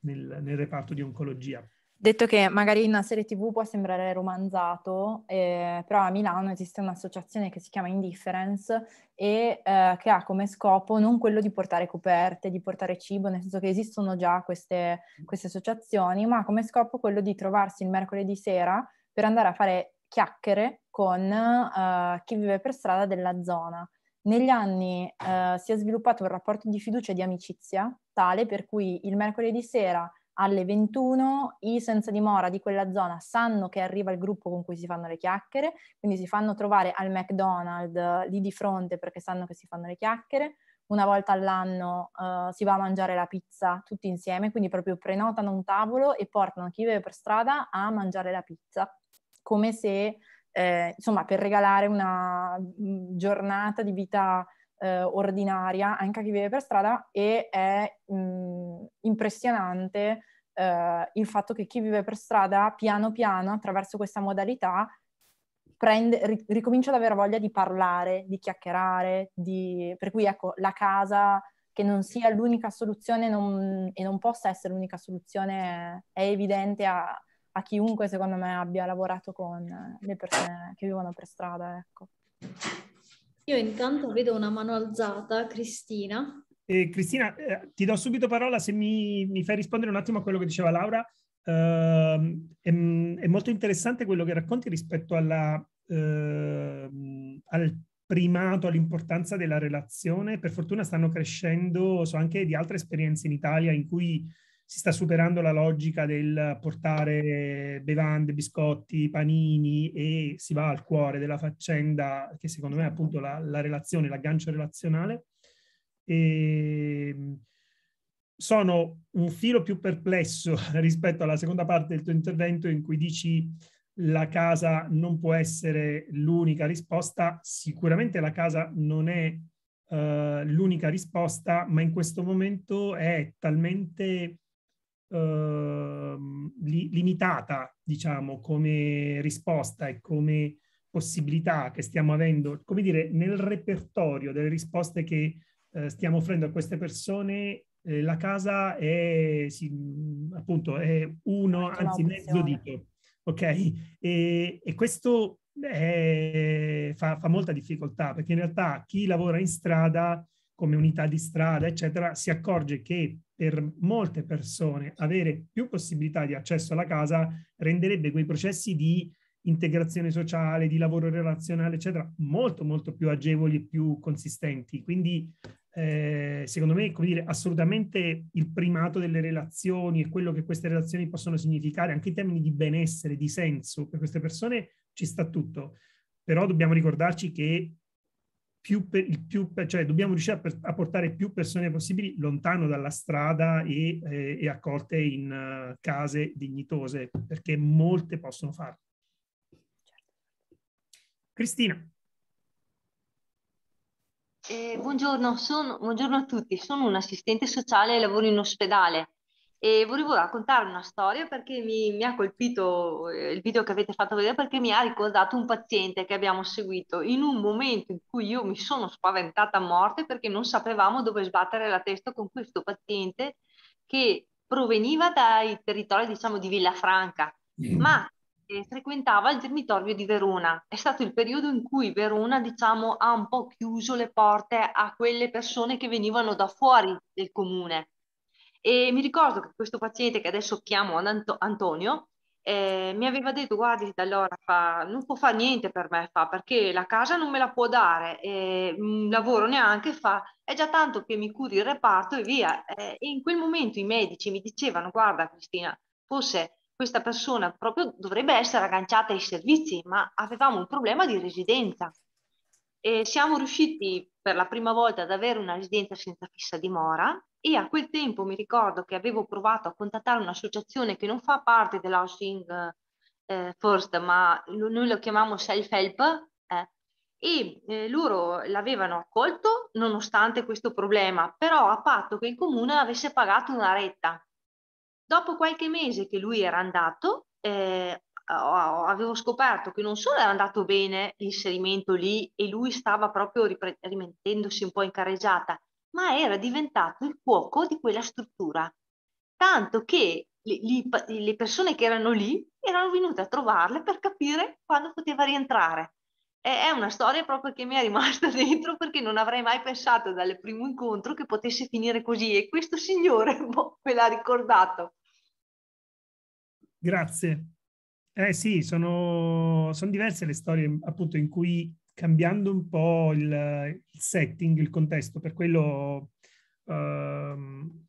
nel, nel reparto di oncologia. Detto che magari una serie TV può sembrare romanzato, eh, però a Milano esiste un'associazione che si chiama Indifference e eh, che ha come scopo non quello di portare coperte, di portare cibo, nel senso che esistono già queste, queste associazioni, ma ha come scopo quello di trovarsi il mercoledì sera per andare a fare chiacchiere con eh, chi vive per strada della zona. Negli anni eh, si è sviluppato un rapporto di fiducia e di amicizia tale per cui il mercoledì sera alle 21 i senza dimora di quella zona sanno che arriva il gruppo con cui si fanno le chiacchiere, quindi si fanno trovare al McDonald's lì di fronte perché sanno che si fanno le chiacchiere, una volta all'anno uh, si va a mangiare la pizza tutti insieme, quindi proprio prenotano un tavolo e portano chi vive per strada a mangiare la pizza, come se, eh, insomma, per regalare una mm, giornata di vita eh, ordinaria, anche a chi vive per strada, e è mh, impressionante eh, il fatto che chi vive per strada, piano piano, attraverso questa modalità, prende, ricomincia ad avere voglia di parlare, di chiacchierare, di... per cui ecco, la casa che non sia l'unica soluzione non, e non possa essere l'unica soluzione è evidente a, a, chiunque, secondo me, abbia lavorato con le persone che vivono per strada. Ecco. Io intanto vedo una mano alzata, Cristina. Eh, Cristina, eh, ti do subito parola se mi, mi, fai rispondere un attimo a quello che diceva Laura. Eh, è, mm, è, molto interessante quello che racconti rispetto alla, ehm, al primato, all'importanza della relazione. Per fortuna stanno crescendo, so anche di altre esperienze in Italia in cui si sta superando la logica del portare bevande, biscotti, panini e si va al cuore della faccenda che secondo me è appunto la, la relazione, l'aggancio relazionale. E ehm, sono un filo più perplesso rispetto alla seconda parte del tuo intervento in cui dici la casa non può essere l'unica risposta. Sicuramente la casa non è uh, l'unica risposta, ma in questo momento è talmente eh, li, limitata, diciamo, come risposta e come possibilità che stiamo avendo, come dire, nel repertorio delle risposte che eh, stiamo offrendo a queste persone, eh, la casa è, sì, mm, appunto, è uno, anzi mezzo dito, ok? E, e questo è, eh, fa, fa, molta difficoltà, perché in realtà chi lavora in strada, come unità di strada, eccetera, si accorge che per molte persone avere più possibilità di accesso alla casa renderebbe quei processi di integrazione sociale, di lavoro relazionale, eccetera, molto molto più agevoli e più consistenti. Quindi eh, secondo me, come dire, assolutamente il primato delle relazioni e quello che queste relazioni possono significare anche in termini di benessere, di senso per queste persone, ci sta tutto. Però dobbiamo ricordarci che più per, il più per, cioè dobbiamo riuscire a, per, a, portare più persone possibili lontano dalla strada e, eh, e accolte in uh, case dignitose, perché molte possono farlo. Cristina. Eh, buongiorno, sono, buongiorno a tutti, sono un assistente sociale e lavoro in ospedale e volevo raccontare una storia perché mi, mi ha colpito eh, il video che avete fatto vedere perché mi ha ricordato un paziente che abbiamo seguito in un momento in cui io mi sono spaventata a morte perché non sapevamo dove sbattere la testa con questo paziente che proveniva dai territori diciamo di Villafranca mm. ma eh, frequentava il dormitorio di Verona. È stato il periodo in cui Verona, diciamo, ha un po' chiuso le porte a quelle persone che venivano da fuori del comune. E mi ricordo che questo paziente, che adesso chiamo Anto- Antonio, eh, mi aveva detto, guardi, da allora fa, non può fare niente per me, fa, perché la casa non me la può dare, eh, lavoro neanche, fa, è già tanto che mi curi il reparto e via. Eh, e in quel momento i medici mi dicevano, guarda Cristina, forse questa persona proprio dovrebbe essere agganciata ai servizi, ma avevamo un problema di residenza. E siamo riusciti per la prima volta ad avere una residenza senza fissa dimora, e a quel tempo mi ricordo che avevo provato a contattare un'associazione che non fa parte dell'Housing eh, First, ma noi lo chiamiamo self-help, eh, e eh, loro l'avevano accolto nonostante questo problema, però a patto che il comune avesse pagato una retta. Dopo qualche mese che lui era andato, eh, avevo scoperto che non solo era andato bene l'inserimento lì e lui stava proprio rimettendosi un po' in carreggiata, ma era diventato il cuoco di quella struttura, tanto che le, le, persone che erano lì erano venute a trovarle per capire quando poteva rientrare. È una storia proprio che mi è rimasta dentro perché non avrei mai pensato dal primo incontro che potesse finire così e questo signore boh, me l'ha ricordato. Grazie. Eh sì, sono, sono diverse le storie appunto in cui cambiando un po' il, il setting, il contesto, per quello ehm,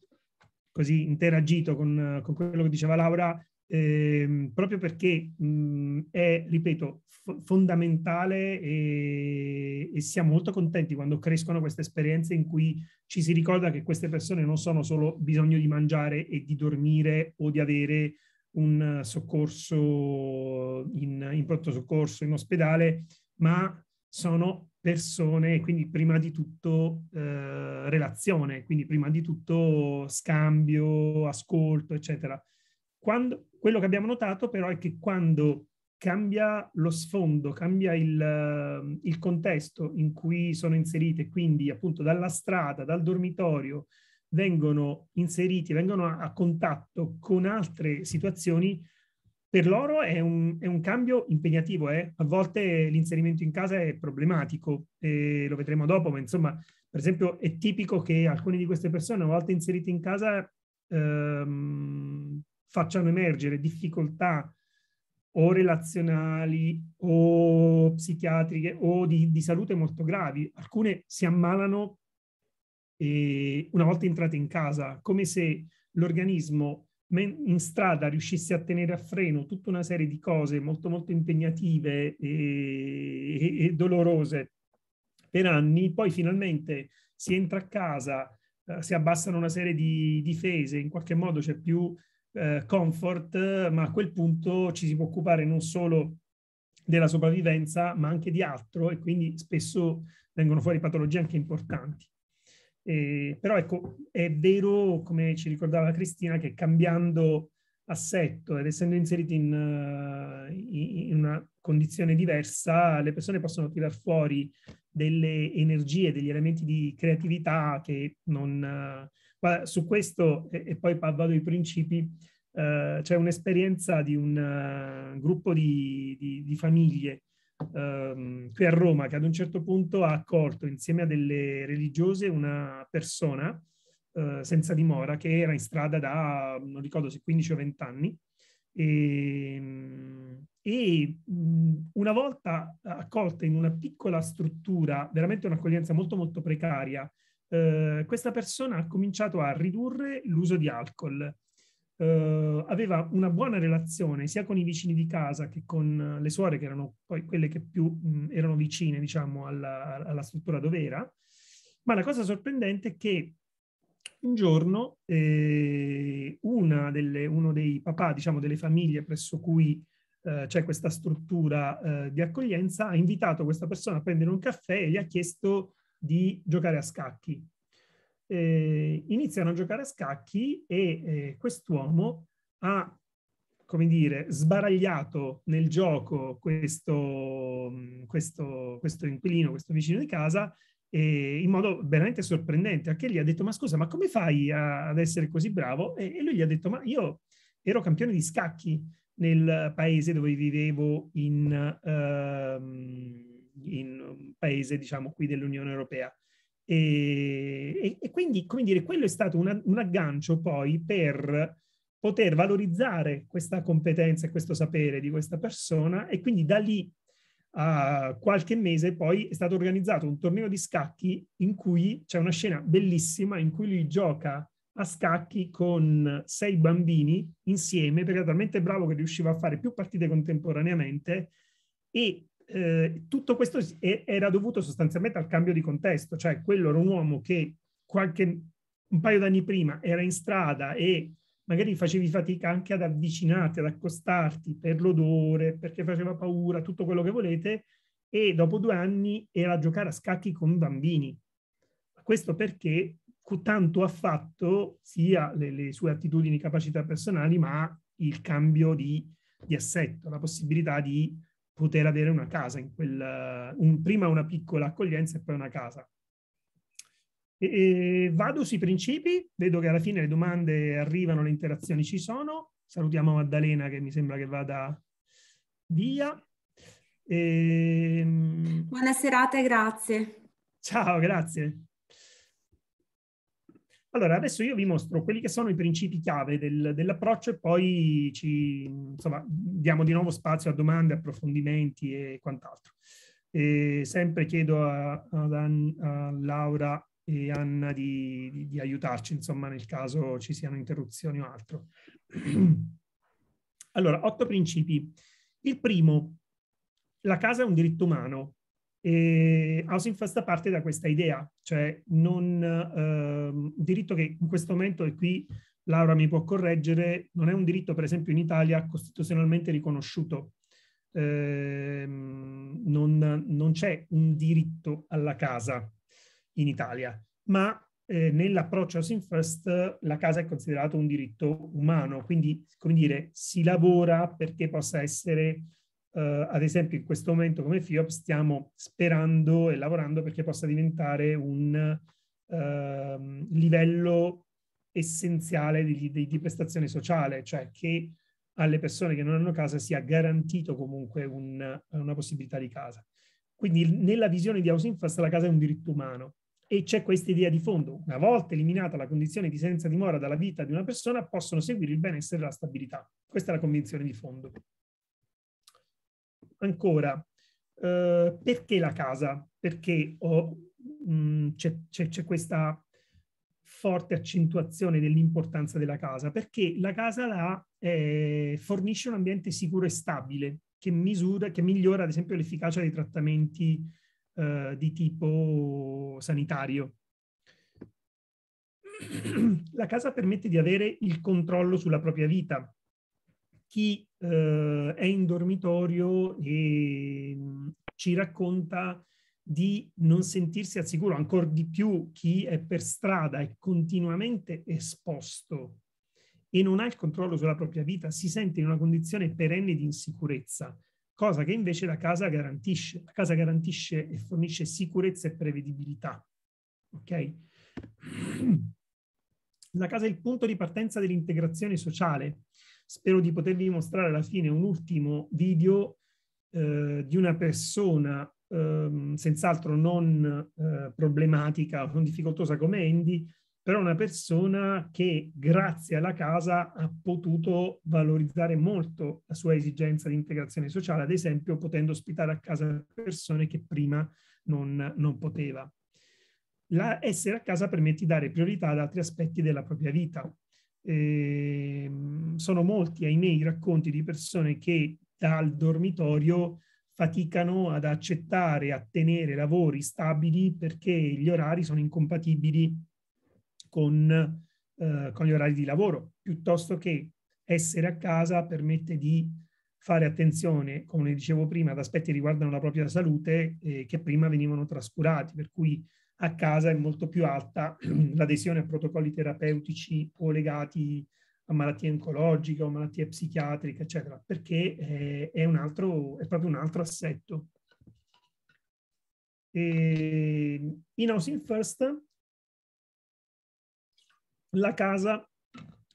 così interagito con, con, quello che diceva Laura, ehm, proprio perché mh, è, ripeto, f- fondamentale e, e, siamo molto contenti quando crescono queste esperienze in cui ci si ricorda che queste persone non sono solo bisogno di mangiare e di dormire o di avere un soccorso in, in pronto soccorso in ospedale, ma sono persone, quindi prima di tutto eh, relazione, quindi prima di tutto scambio, ascolto, eccetera. Quando, quello che abbiamo notato però è che quando cambia lo sfondo, cambia il, eh, il contesto in cui sono inserite, quindi appunto dalla strada, dal dormitorio, vengono inseriti, vengono a, a contatto con altre situazioni, per loro è un, è un cambio impegnativo, eh? a volte l'inserimento in casa è problematico, lo vedremo dopo, ma insomma, per esempio è tipico che alcune di queste persone, una volta inserite in casa, ehm, facciano emergere difficoltà o relazionali o psichiatriche o di, di salute molto gravi. Alcune si ammalano una volta entrate in casa, come se l'organismo in strada riuscissi a tenere a freno tutta una serie di cose molto molto impegnative e, e dolorose per anni, poi finalmente si entra a casa, eh, si abbassano una serie di difese, in qualche modo c'è più eh, comfort, ma a quel punto ci si può occupare non solo della sopravvivenza, ma anche di altro e quindi spesso vengono fuori patologie anche importanti. Eh, però ecco, è vero, come ci ricordava Cristina, che cambiando assetto ed essendo inseriti in, eh, in, una condizione diversa, le persone possono tirar fuori delle energie, degli elementi di creatività che non... Eh, guarda, su questo, e, e poi vado ai principi, eh, c'è un'esperienza di un uh, gruppo di, di, di famiglie ehm, qui a Roma che ad un certo punto ha accolto insieme a delle religiose una persona eh, senza dimora che era in strada da, non ricordo se 15 o 20 anni. Ehm, e, e una volta accolta in una piccola struttura, veramente un'accoglienza molto molto precaria, eh, questa persona ha cominciato a ridurre l'uso di alcol eh, aveva una buona relazione sia con i vicini di casa che con eh, le suore, che erano poi quelle che più mh, erano vicine, diciamo, alla, alla, struttura dove era. Ma la cosa sorprendente è che un giorno eh, delle, uno dei papà, diciamo, delle famiglie presso cui eh, c'è questa struttura eh, di accoglienza, ha invitato questa persona a prendere un caffè e gli ha chiesto di giocare a scacchi eh, iniziano a giocare a scacchi e eh, quest'uomo ha, come dire, sbaragliato nel gioco questo, mm, questo, questo inquilino, questo vicino di casa, eh, in modo veramente sorprendente. Anche che gli ha detto, ma scusa, ma come fai a, ad essere così bravo? E, e lui gli ha detto, ma io ero campione di scacchi nel paese dove vivevo in, uh, in un paese, diciamo, qui dell'Unione Europea. E, e, e quindi, come dire, quello è stato una, un aggancio poi per poter valorizzare questa competenza e questo sapere di questa persona e quindi da lì a qualche mese poi è stato organizzato un torneo di scacchi in cui c'è una scena bellissima in cui lui gioca a scacchi con sei bambini insieme perché era talmente bravo che riusciva a fare più partite contemporaneamente e eh, tutto questo era dovuto sostanzialmente al cambio di contesto, cioè quello era un uomo che qualche, un paio d'anni prima era in strada e magari facevi fatica anche ad avvicinarti, ad accostarti per l'odore, perché faceva paura, tutto quello che volete, e dopo due anni era a giocare a scacchi con bambini. Questo perché tanto ha fatto sia le, le sue attitudini e capacità personali, ma il cambio di, di assetto, la possibilità di poter avere una casa, in quel, un, prima una piccola accoglienza e poi una casa. E, e vado sui principi, vedo che alla fine le domande arrivano, le interazioni ci sono. Salutiamo Maddalena che mi sembra che vada via. E... Ehm, Buona serata e grazie. Ciao, grazie. Allora, adesso io vi mostro quelli che sono i principi chiave del, dell'approccio e poi ci, insomma, diamo di nuovo spazio a domande, approfondimenti e quant'altro. E sempre chiedo a, An, a, Laura e Anna di, di, di aiutarci, insomma, nel caso ci siano interruzioni o altro. Allora, otto principi. Il primo, la casa è un diritto umano, e Housing First parte da questa idea, cioè non, eh, un diritto che in questo momento, e qui Laura mi può correggere, non è un diritto per esempio in Italia costituzionalmente riconosciuto. Eh, non, non, c'è un diritto alla casa in Italia, ma eh, nell'approccio Housing First la casa è considerata un diritto umano, quindi come dire, si lavora perché possa essere Uh, ad esempio in questo momento come FIOP stiamo sperando e lavorando perché possa diventare un uh, livello essenziale di, di, di, prestazione sociale, cioè che alle persone che non hanno casa sia garantito comunque un, una possibilità di casa. Quindi nella visione di Housing First la casa è un diritto umano e c'è questa idea di fondo. Una volta eliminata la condizione di senza dimora dalla vita di una persona, possono seguire il benessere e la stabilità. Questa è la convinzione di fondo. Ancora, eh, perché la casa? Perché oh, mm, c'è questa forte accentuazione dell'importanza della casa? Perché la casa la, eh, fornisce un ambiente sicuro e stabile che, misura, che migliora ad esempio l'efficacia dei trattamenti eh, di tipo sanitario. La casa permette di avere il controllo sulla propria vita, chi eh, è in dormitorio e mm, ci racconta di non sentirsi al sicuro, ancora di più chi è per strada e continuamente esposto e non ha il controllo sulla propria vita, si sente in una condizione perenne di insicurezza, cosa che invece la casa garantisce. La casa garantisce e fornisce sicurezza e prevedibilità. Ok? La casa è il punto di partenza dell'integrazione sociale, Spero di potervi mostrare alla fine un ultimo video eh, di una persona eh, senz'altro non eh, problematica o non difficoltosa come Andy, però una persona che grazie alla casa ha potuto valorizzare molto la sua esigenza di integrazione sociale, ad esempio potendo ospitare a casa persone che prima non, non poteva. La, essere a casa permette di dare priorità ad altri aspetti della propria vita, Ehm, sono molti, ahimè, i racconti di persone che dal dormitorio faticano ad accettare, a tenere lavori stabili perché gli orari sono incompatibili con, eh, con gli orari di lavoro, piuttosto che essere a casa permette di fare attenzione, come dicevo prima, ad aspetti che riguardano la propria salute eh, che prima venivano trascurati, per cui a casa è molto più alta l'adesione a protocolli terapeutici o legati a malattie oncologiche o malattie psichiatriche, eccetera, perché eh, è, un altro, è proprio un altro assetto. E ehm, in Housing First la casa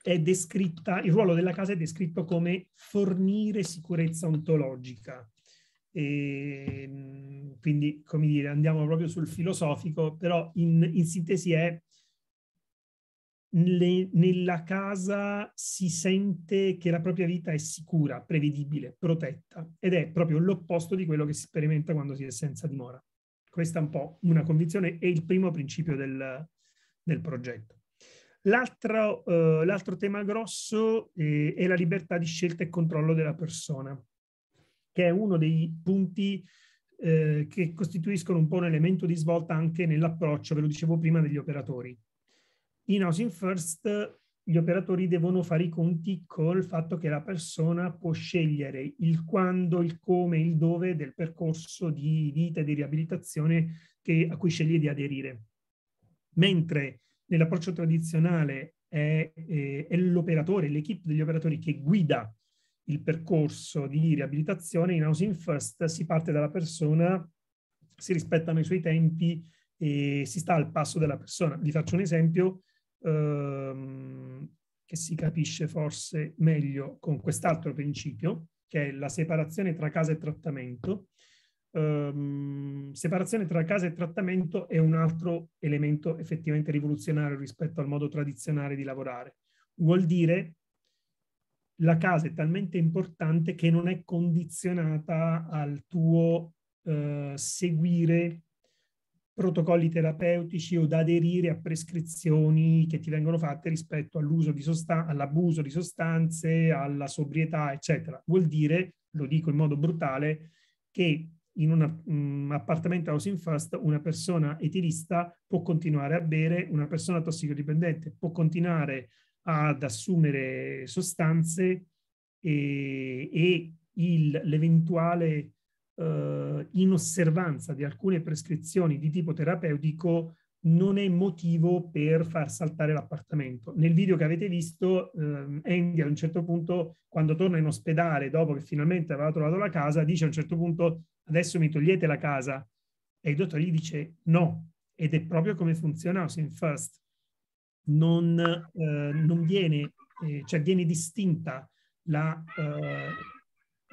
è descritta, il ruolo della casa è descritto come fornire sicurezza ontologica e, ehm, quindi, come dire, andiamo proprio sul filosofico, però in, in sintesi è le, nella casa si sente che la propria vita è sicura, prevedibile, protetta ed è proprio l'opposto di quello che si sperimenta quando si è senza dimora. Questa è un po' una convinzione e il primo principio del, del progetto. L'altro, eh, l'altro, tema grosso eh, è la libertà di scelta e controllo della persona che è uno dei punti eh, che costituiscono un po' un elemento di svolta anche nell'approccio, ve lo dicevo prima, degli operatori. In Housing First gli operatori devono fare i conti col fatto che la persona può scegliere il quando, il come, il dove del percorso di vita e di riabilitazione che, a cui sceglie di aderire. Mentre nell'approccio tradizionale è, è, eh, è l'operatore, l'equipe degli operatori che guida il percorso di riabilitazione in housing first si parte dalla persona, si rispettano i suoi tempi e si sta al passo della persona. Vi faccio un esempio ehm, che si capisce forse meglio con quest'altro principio, che è la separazione tra casa e trattamento. Um, separazione tra casa e trattamento è un altro elemento effettivamente rivoluzionario rispetto al modo tradizionale di lavorare. Vuol dire la casa è talmente importante che non è condizionata al tuo eh, seguire protocolli terapeutici o da aderire a prescrizioni che ti vengono fatte rispetto all'uso di sostan- all'abuso di sostanze, alla sobrietà, eccetera. Vuol dire, lo dico in modo brutale, che in un mm, appartamento housing first una persona etilista può continuare a bere, una persona tossicodipendente può continuare ad assumere sostanze e, e il, l'eventuale eh, inosservanza di alcune prescrizioni di tipo terapeutico non è motivo per far saltare l'appartamento. Nel video che avete visto, ehm, Andy a un certo punto, quando torna in ospedale, dopo che finalmente aveva trovato la casa, dice a un certo punto, adesso mi togliete la casa. E il dottore gli dice no, ed è proprio come funziona Housing First non, eh, non viene, eh, cioè viene distinta la, eh,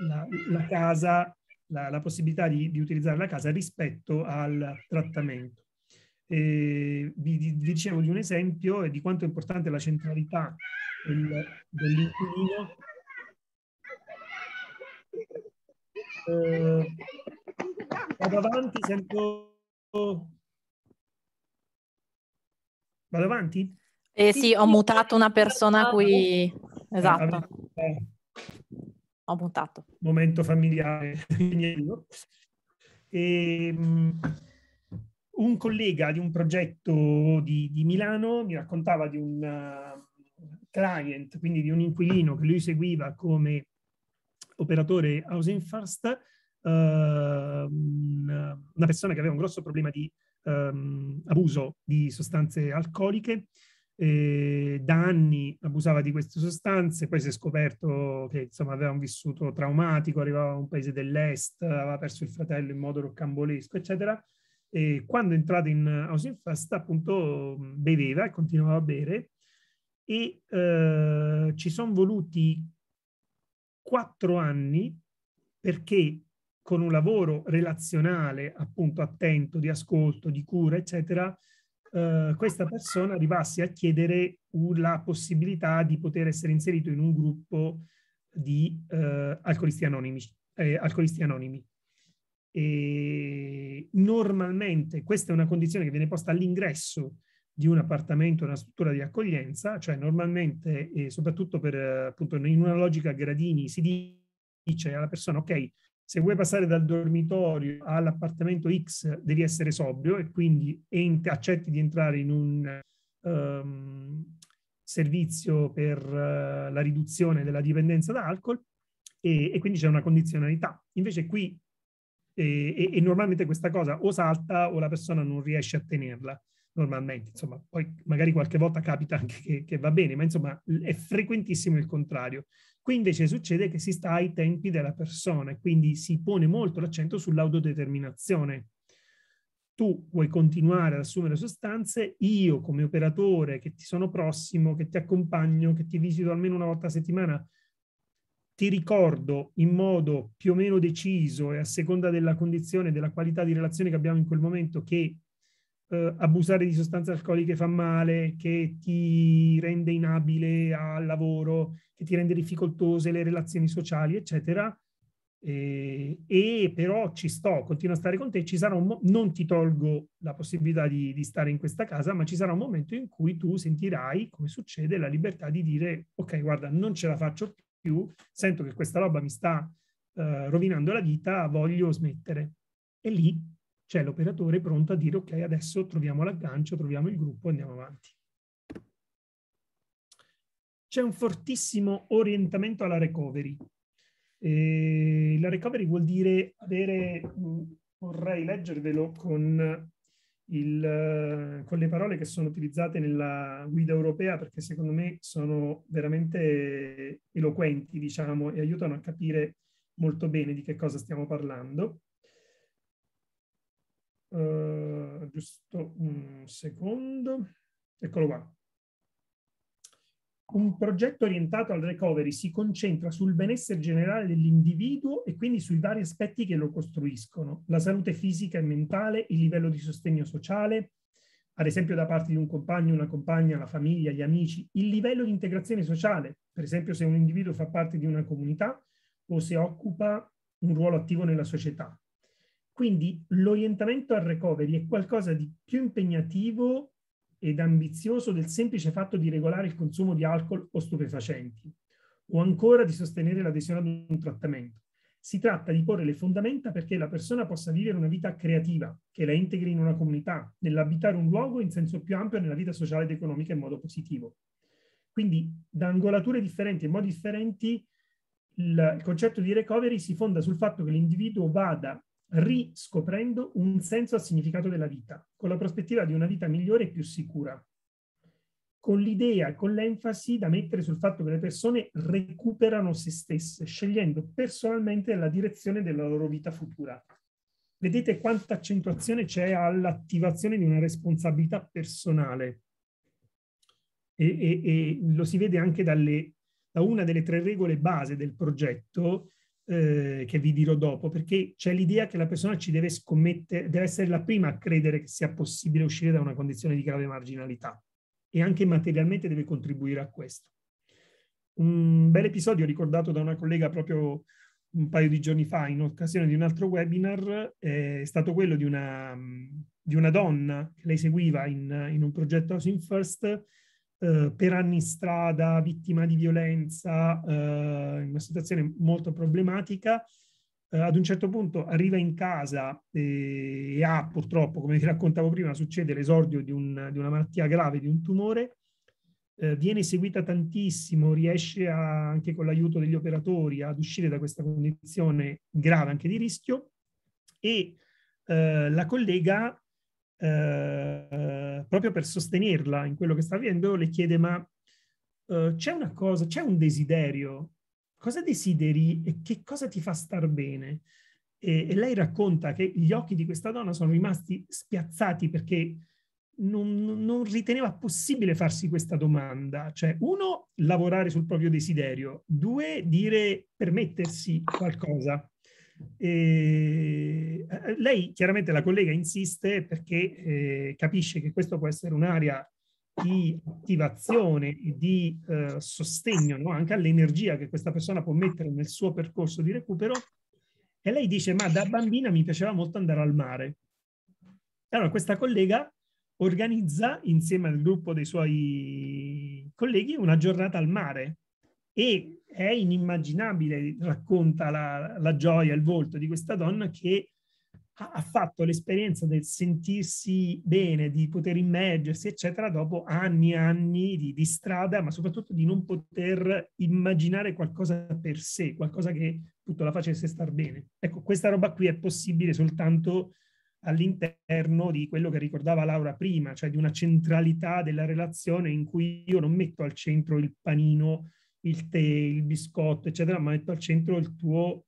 la, la casa, la, la possibilità di, di, utilizzare la casa rispetto al trattamento. E vi, vi dicevo di un esempio e di quanto è importante la centralità del, dell'inquilino eh, vado avanti, sento Vado avanti? Eh sì, ho mutato una persona qui. Eh, esatto. Eh, ho mutato. Momento familiare. e, um, un collega di un progetto di, di Milano mi raccontava di un uh, client, quindi di un inquilino che lui seguiva come operatore Housing First, uh, uh, una persona che aveva un grosso problema di ehm, abuso di sostanze alcoliche. Eh, da anni abusava di queste sostanze, poi si è scoperto che insomma, aveva un vissuto traumatico, arrivava da un paese dell'est, aveva perso il fratello in modo roccambolesco, eccetera. E quando è entrato in Ausinfest, appunto, beveva e continuava a bere e eh, ci sono voluti quattro anni perché con un lavoro relazionale, appunto attento, di ascolto, di cura, eccetera, eh, questa persona arrivasse a chiedere la possibilità di poter essere inserito in un gruppo di eh, alcolisti anonimi. Eh, alcolisti anonimi. E normalmente questa è una condizione che viene posta all'ingresso di un appartamento, una struttura di accoglienza, cioè normalmente, soprattutto per appunto in una logica gradini, si dice alla persona ok, se vuoi passare dal dormitorio all'appartamento X devi essere sobrio e quindi ent- accetti di entrare in un um, servizio per uh, la riduzione della dipendenza da alcol e, e quindi c'è una condizionalità. Invece qui e, e, e, normalmente questa cosa o salta o la persona non riesce a tenerla normalmente, insomma, poi magari qualche volta capita anche che, che va bene, ma insomma è frequentissimo il contrario. Qui invece succede che si sta ai tempi della persona e quindi si pone molto l'accento sull'autodeterminazione. Tu vuoi continuare ad assumere sostanze, io come operatore che ti sono prossimo, che ti accompagno, che ti visito almeno una volta a settimana, ti ricordo in modo più o meno deciso e a seconda della condizione, e della qualità di relazione che abbiamo in quel momento, che eh, abusare di sostanze alcoliche fa male, che ti rende inabile al lavoro, che ti rende difficoltose le relazioni sociali, eccetera. E, e però ci sto, continuo a stare con te, ci sarà un mo- non ti tolgo la possibilità di, di stare in questa casa, ma ci sarà un momento in cui tu sentirai, come succede, la libertà di dire, ok, guarda, non ce la faccio più, sento che questa roba mi sta Uh, rovinando la vita, voglio smettere. E lì c'è l'operatore pronto a dire ok, adesso troviamo l'aggancio, troviamo il gruppo, andiamo avanti. C'è un fortissimo orientamento alla recovery. E ehm, la recovery vuol dire avere, vorrei leggervelo con, il, con le parole che sono utilizzate nella guida europea perché secondo me sono veramente eloquenti, diciamo, e aiutano a capire molto bene di che cosa stiamo parlando. Uh, giusto un secondo, eccolo qua. Un progetto orientato al recovery si concentra sul benessere generale dell'individuo e quindi sui vari aspetti che lo costruiscono, la salute fisica e mentale, il livello di sostegno sociale, ad esempio da parte di un compagno, una compagna, la famiglia, gli amici, il livello di integrazione sociale, per esempio se un individuo fa parte di una comunità o se occupa un ruolo attivo nella società, quindi l'orientamento al recovery è qualcosa di più impegnativo ed ambizioso del semplice fatto di regolare il consumo di alcol o stupefacenti, o ancora di sostenere l'adesione ad un trattamento. Si tratta di porre le fondamenta perché la persona possa vivere una vita creativa, che la integri in una comunità, nell'abitare un luogo in senso più ampio nella vita sociale ed economica in modo positivo. Quindi, da angolature differenti e modi differenti, il, concetto di recovery si fonda sul fatto che l'individuo vada riscoprendo un senso al significato della vita, con la prospettiva di una vita migliore e più sicura, con l'idea, e con l'enfasi da mettere sul fatto che le persone recuperano se stesse, scegliendo personalmente la direzione della loro vita futura. Vedete quanta accentuazione c'è all'attivazione di una responsabilità personale. E, e, e lo si vede anche dalle, da una delle tre regole base del progetto, eh, che vi dirò dopo, perché c'è l'idea che la persona ci deve scommettere, deve essere la prima a credere che sia possibile uscire da una condizione di grave marginalità e anche materialmente deve contribuire a questo. Un bel episodio ricordato da una collega proprio un paio di giorni fa in occasione di un altro webinar eh, è stato quello di una, di una donna che lei seguiva in, in un progetto Housing First eh, per anni in strada, vittima di violenza, eh, in una situazione molto problematica. Eh, ad un certo punto arriva in casa e, ha purtroppo, come vi raccontavo prima, succede l'esordio di, un, di una malattia grave, di un tumore, eh, viene seguita tantissimo, riesce a, anche con l'aiuto degli operatori ad uscire da questa condizione grave anche di rischio e la collega eh, proprio per sostenerla in quello che sta avvenendo, le chiede ma eh, c'è una cosa, c'è un desiderio, cosa desideri e che cosa ti fa star bene? E, e lei racconta che gli occhi di questa donna sono rimasti spiazzati perché non, non, riteneva possibile farsi questa domanda, cioè uno, lavorare sul proprio desiderio, due, dire permettersi qualcosa. E eh, lei, chiaramente la collega, insiste perché eh, capisce che questo può essere un'area di attivazione e di eh, sostegno no? anche all'energia che questa persona può mettere nel suo percorso di recupero. E lei dice, ma da bambina mi piaceva molto andare al mare. Allora questa collega organizza insieme al gruppo dei suoi colleghi una giornata al mare e è inimmaginabile, racconta la, la gioia, il volto di questa donna che ha fatto l'esperienza del sentirsi bene, di poter immergersi, eccetera, dopo anni e anni di, di, strada, ma soprattutto di non poter immaginare qualcosa per sé, qualcosa che tutto la facesse star bene. Ecco, questa roba qui è possibile soltanto all'interno di quello che ricordava Laura prima, cioè di una centralità della relazione in cui io non metto al centro il panino il tè, il biscotto, eccetera, ma metto al centro il tuo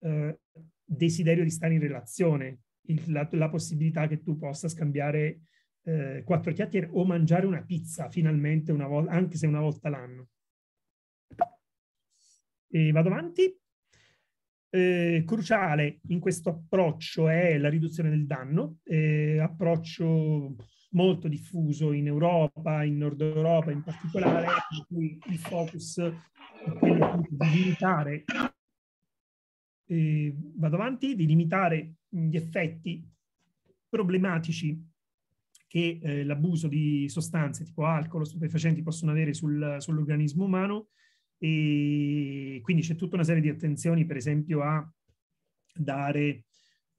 eh, desiderio di stare in relazione, il, la, la, possibilità che tu possa scambiare eh, quattro chiacchiere o mangiare una pizza finalmente una volta, anche se una volta l'anno. E vado avanti. Eh, cruciale in questo approccio è la riduzione del danno, eh, approccio molto diffuso in Europa, in Nord Europa in particolare, in cui il focus è quello di limitare, eh, vado avanti, di limitare gli effetti problematici che eh, l'abuso di sostanze tipo alcol, o stupefacenti possono avere sul, sull'organismo umano e quindi c'è tutta una serie di attenzioni, per esempio, a dare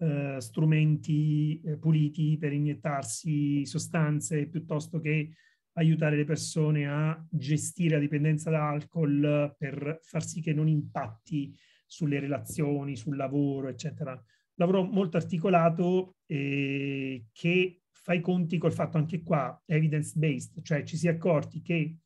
eh, strumenti eh, puliti per iniettarsi sostanze piuttosto che aiutare le persone a gestire la dipendenza da alcol per far sì che non impatti sulle relazioni, sul lavoro, eccetera. Lavoro molto articolato eh, che fa i conti col fatto anche qua evidence based, cioè ci si è accorti che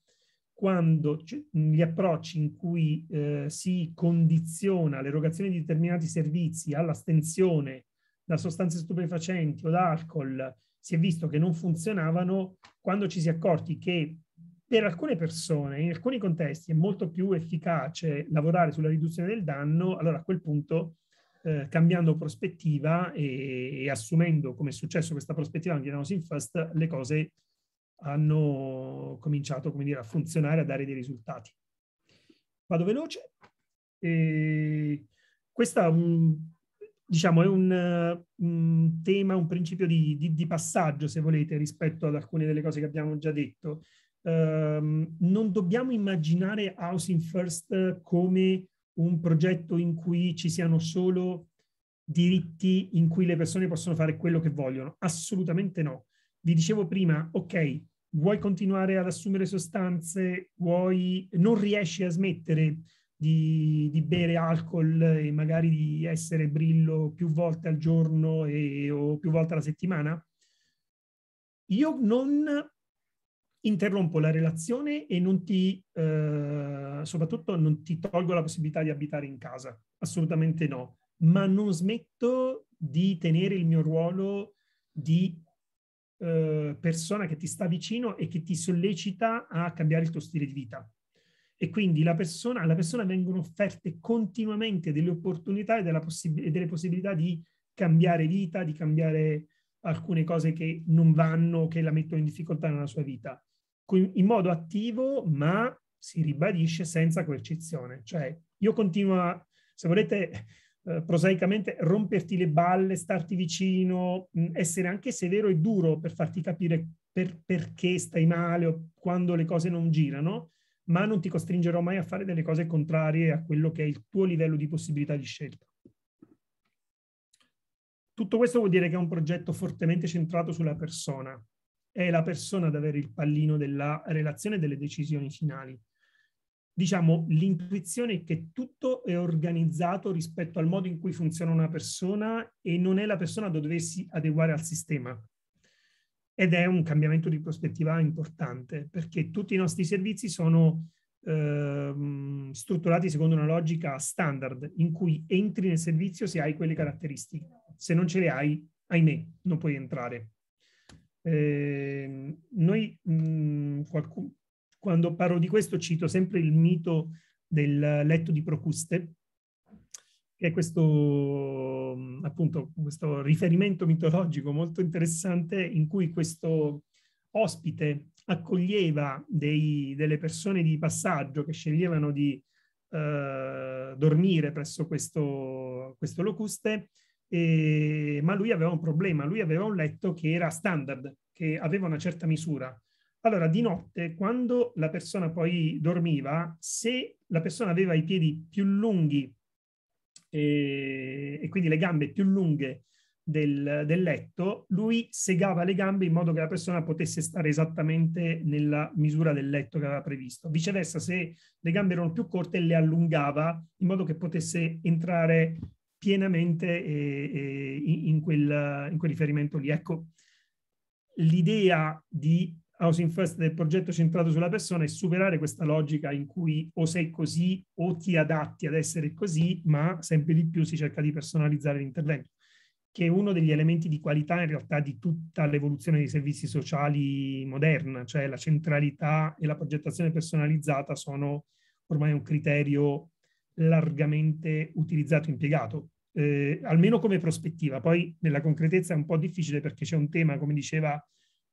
quando gli approcci in cui eh, si condiziona l'erogazione di determinati servizi all'astensione da sostanze stupefacenti o da alcol si è visto che non funzionavano quando ci si è accorti che per alcune persone, in alcuni contesti, è molto più efficace lavorare sulla riduzione del danno, allora a quel punto, eh, cambiando prospettiva e, e assumendo, come è successo questa prospettiva anche in Housing First, le cose hanno cominciato come dire, a funzionare, a dare dei risultati. Vado veloce. E questa um, diciamo, è un, eh, un, tema, un principio di, di, di, passaggio, se volete, rispetto ad alcune delle cose che abbiamo già detto. Um, non dobbiamo immaginare Housing First come un progetto in cui ci siano solo diritti in cui le persone possono fare quello che vogliono. Assolutamente no. Vi dicevo prima, ok, vuoi continuare ad assumere sostanze, vuoi, non riesci a smettere, di, di, bere alcol e magari di essere brillo più volte al giorno e, o più volte alla settimana? Io non interrompo la relazione e non ti, eh, soprattutto non ti tolgo la possibilità di abitare in casa, assolutamente no, ma non smetto di tenere il mio ruolo di eh, persona che ti sta vicino e che ti sollecita a cambiare il tuo stile di vita e quindi persona, alla persona vengono offerte continuamente delle opportunità e, possib- e, delle possibilità di cambiare vita, di cambiare alcune cose che non vanno, che la mettono in difficoltà nella sua vita, in modo attivo, ma si ribadisce senza coercizione. Cioè, io continuo a, se volete, eh, prosaicamente, romperti le balle, starti vicino, mh, essere anche severo e duro per farti capire per, perché stai male o quando le cose non girano, ma non ti costringerò mai a fare delle cose contrarie a quello che è il tuo livello di possibilità di scelta. Tutto questo vuol dire che è un progetto fortemente centrato sulla persona. È la persona ad avere il pallino della relazione e delle decisioni finali. Diciamo, l'intuizione è che tutto è organizzato rispetto al modo in cui funziona una persona e non è la persona a doversi adeguare al sistema ed è un cambiamento di prospettiva importante perché tutti i nostri servizi sono eh, strutturati secondo una logica standard in cui entri nel servizio se hai quelle caratteristiche. Se non ce le hai, ahimè, non puoi entrare. Eh, noi, mh, mhmm, qualcuno, quando parlo di questo, cito sempre il mito del letto di Procuste, che è questo, mm, appunto, questo riferimento mitologico molto interessante in cui questo ospite accoglieva dei, delle persone di passaggio che sceglievano di eh, dormire presso questo, questo locuste, e, ma lui aveva un problema, lui aveva un letto che era standard, che aveva una certa misura. Allora, di notte, quando la persona poi dormiva, se la persona aveva i piedi più lunghi e, e quindi le gambe più lunghe del, del, letto, lui segava le gambe in modo che la persona potesse stare esattamente nella misura del letto che aveva previsto. Viceversa, se le gambe erano più corte, le allungava in modo che potesse entrare pienamente e, e in, quel, in quel riferimento lì. Ecco, l'idea di Housing First del progetto centrato sulla persona è superare questa logica in cui o sei così o ti adatti ad essere così, ma sempre di più si cerca di personalizzare l'intervento, che è uno degli elementi di qualità in realtà di tutta l'evoluzione dei servizi sociali moderna, cioè la centralità e la progettazione personalizzata sono ormai un criterio largamente utilizzato e impiegato, eh, almeno come prospettiva. Poi nella concretezza è un po' difficile perché c'è un tema, come diceva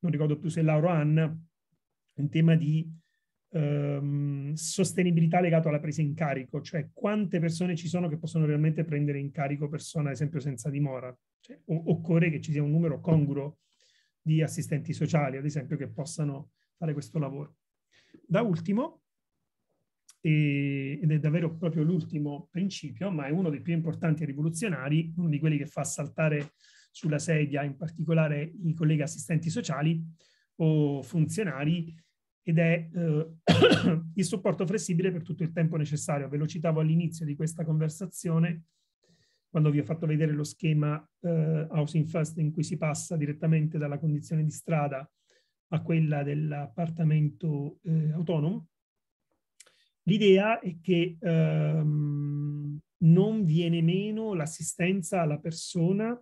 non ricordo più se Laura o Anna, un tema di ehm, sostenibilità legato alla presa in carico, cioè quante persone ci sono che possono realmente prendere in carico persone, ad esempio, senza dimora. Cioè, occorre che ci sia un numero congruo di assistenti sociali, ad esempio, che possano fare questo lavoro. Da ultimo, ed è davvero proprio l'ultimo principio, ma è uno dei più importanti e rivoluzionari, uno di quelli che fa saltare sulla sedia, in particolare i colleghi assistenti sociali o funzionari, ed è eh, il supporto flessibile per tutto il tempo necessario. Ve lo citavo all'inizio di questa conversazione, quando vi ho fatto vedere lo schema eh, Housing First in cui si passa direttamente dalla condizione di strada a quella dell'appartamento eh, autonomo. L'idea è che ehm, non viene meno l'assistenza alla persona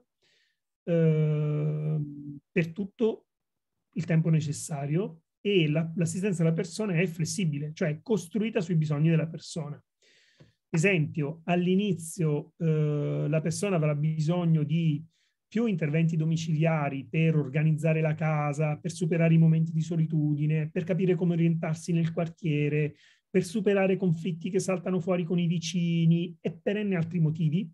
Ehm, per tutto il tempo necessario e la, l'assistenza alla persona è flessibile, cioè è costruita sui bisogni della persona. Esempio, all'inizio eh, la persona avrà bisogno di più interventi domiciliari per organizzare la casa, per superare i momenti di solitudine, per capire come orientarsi nel quartiere, per superare conflitti che saltano fuori con i vicini e per n altri motivi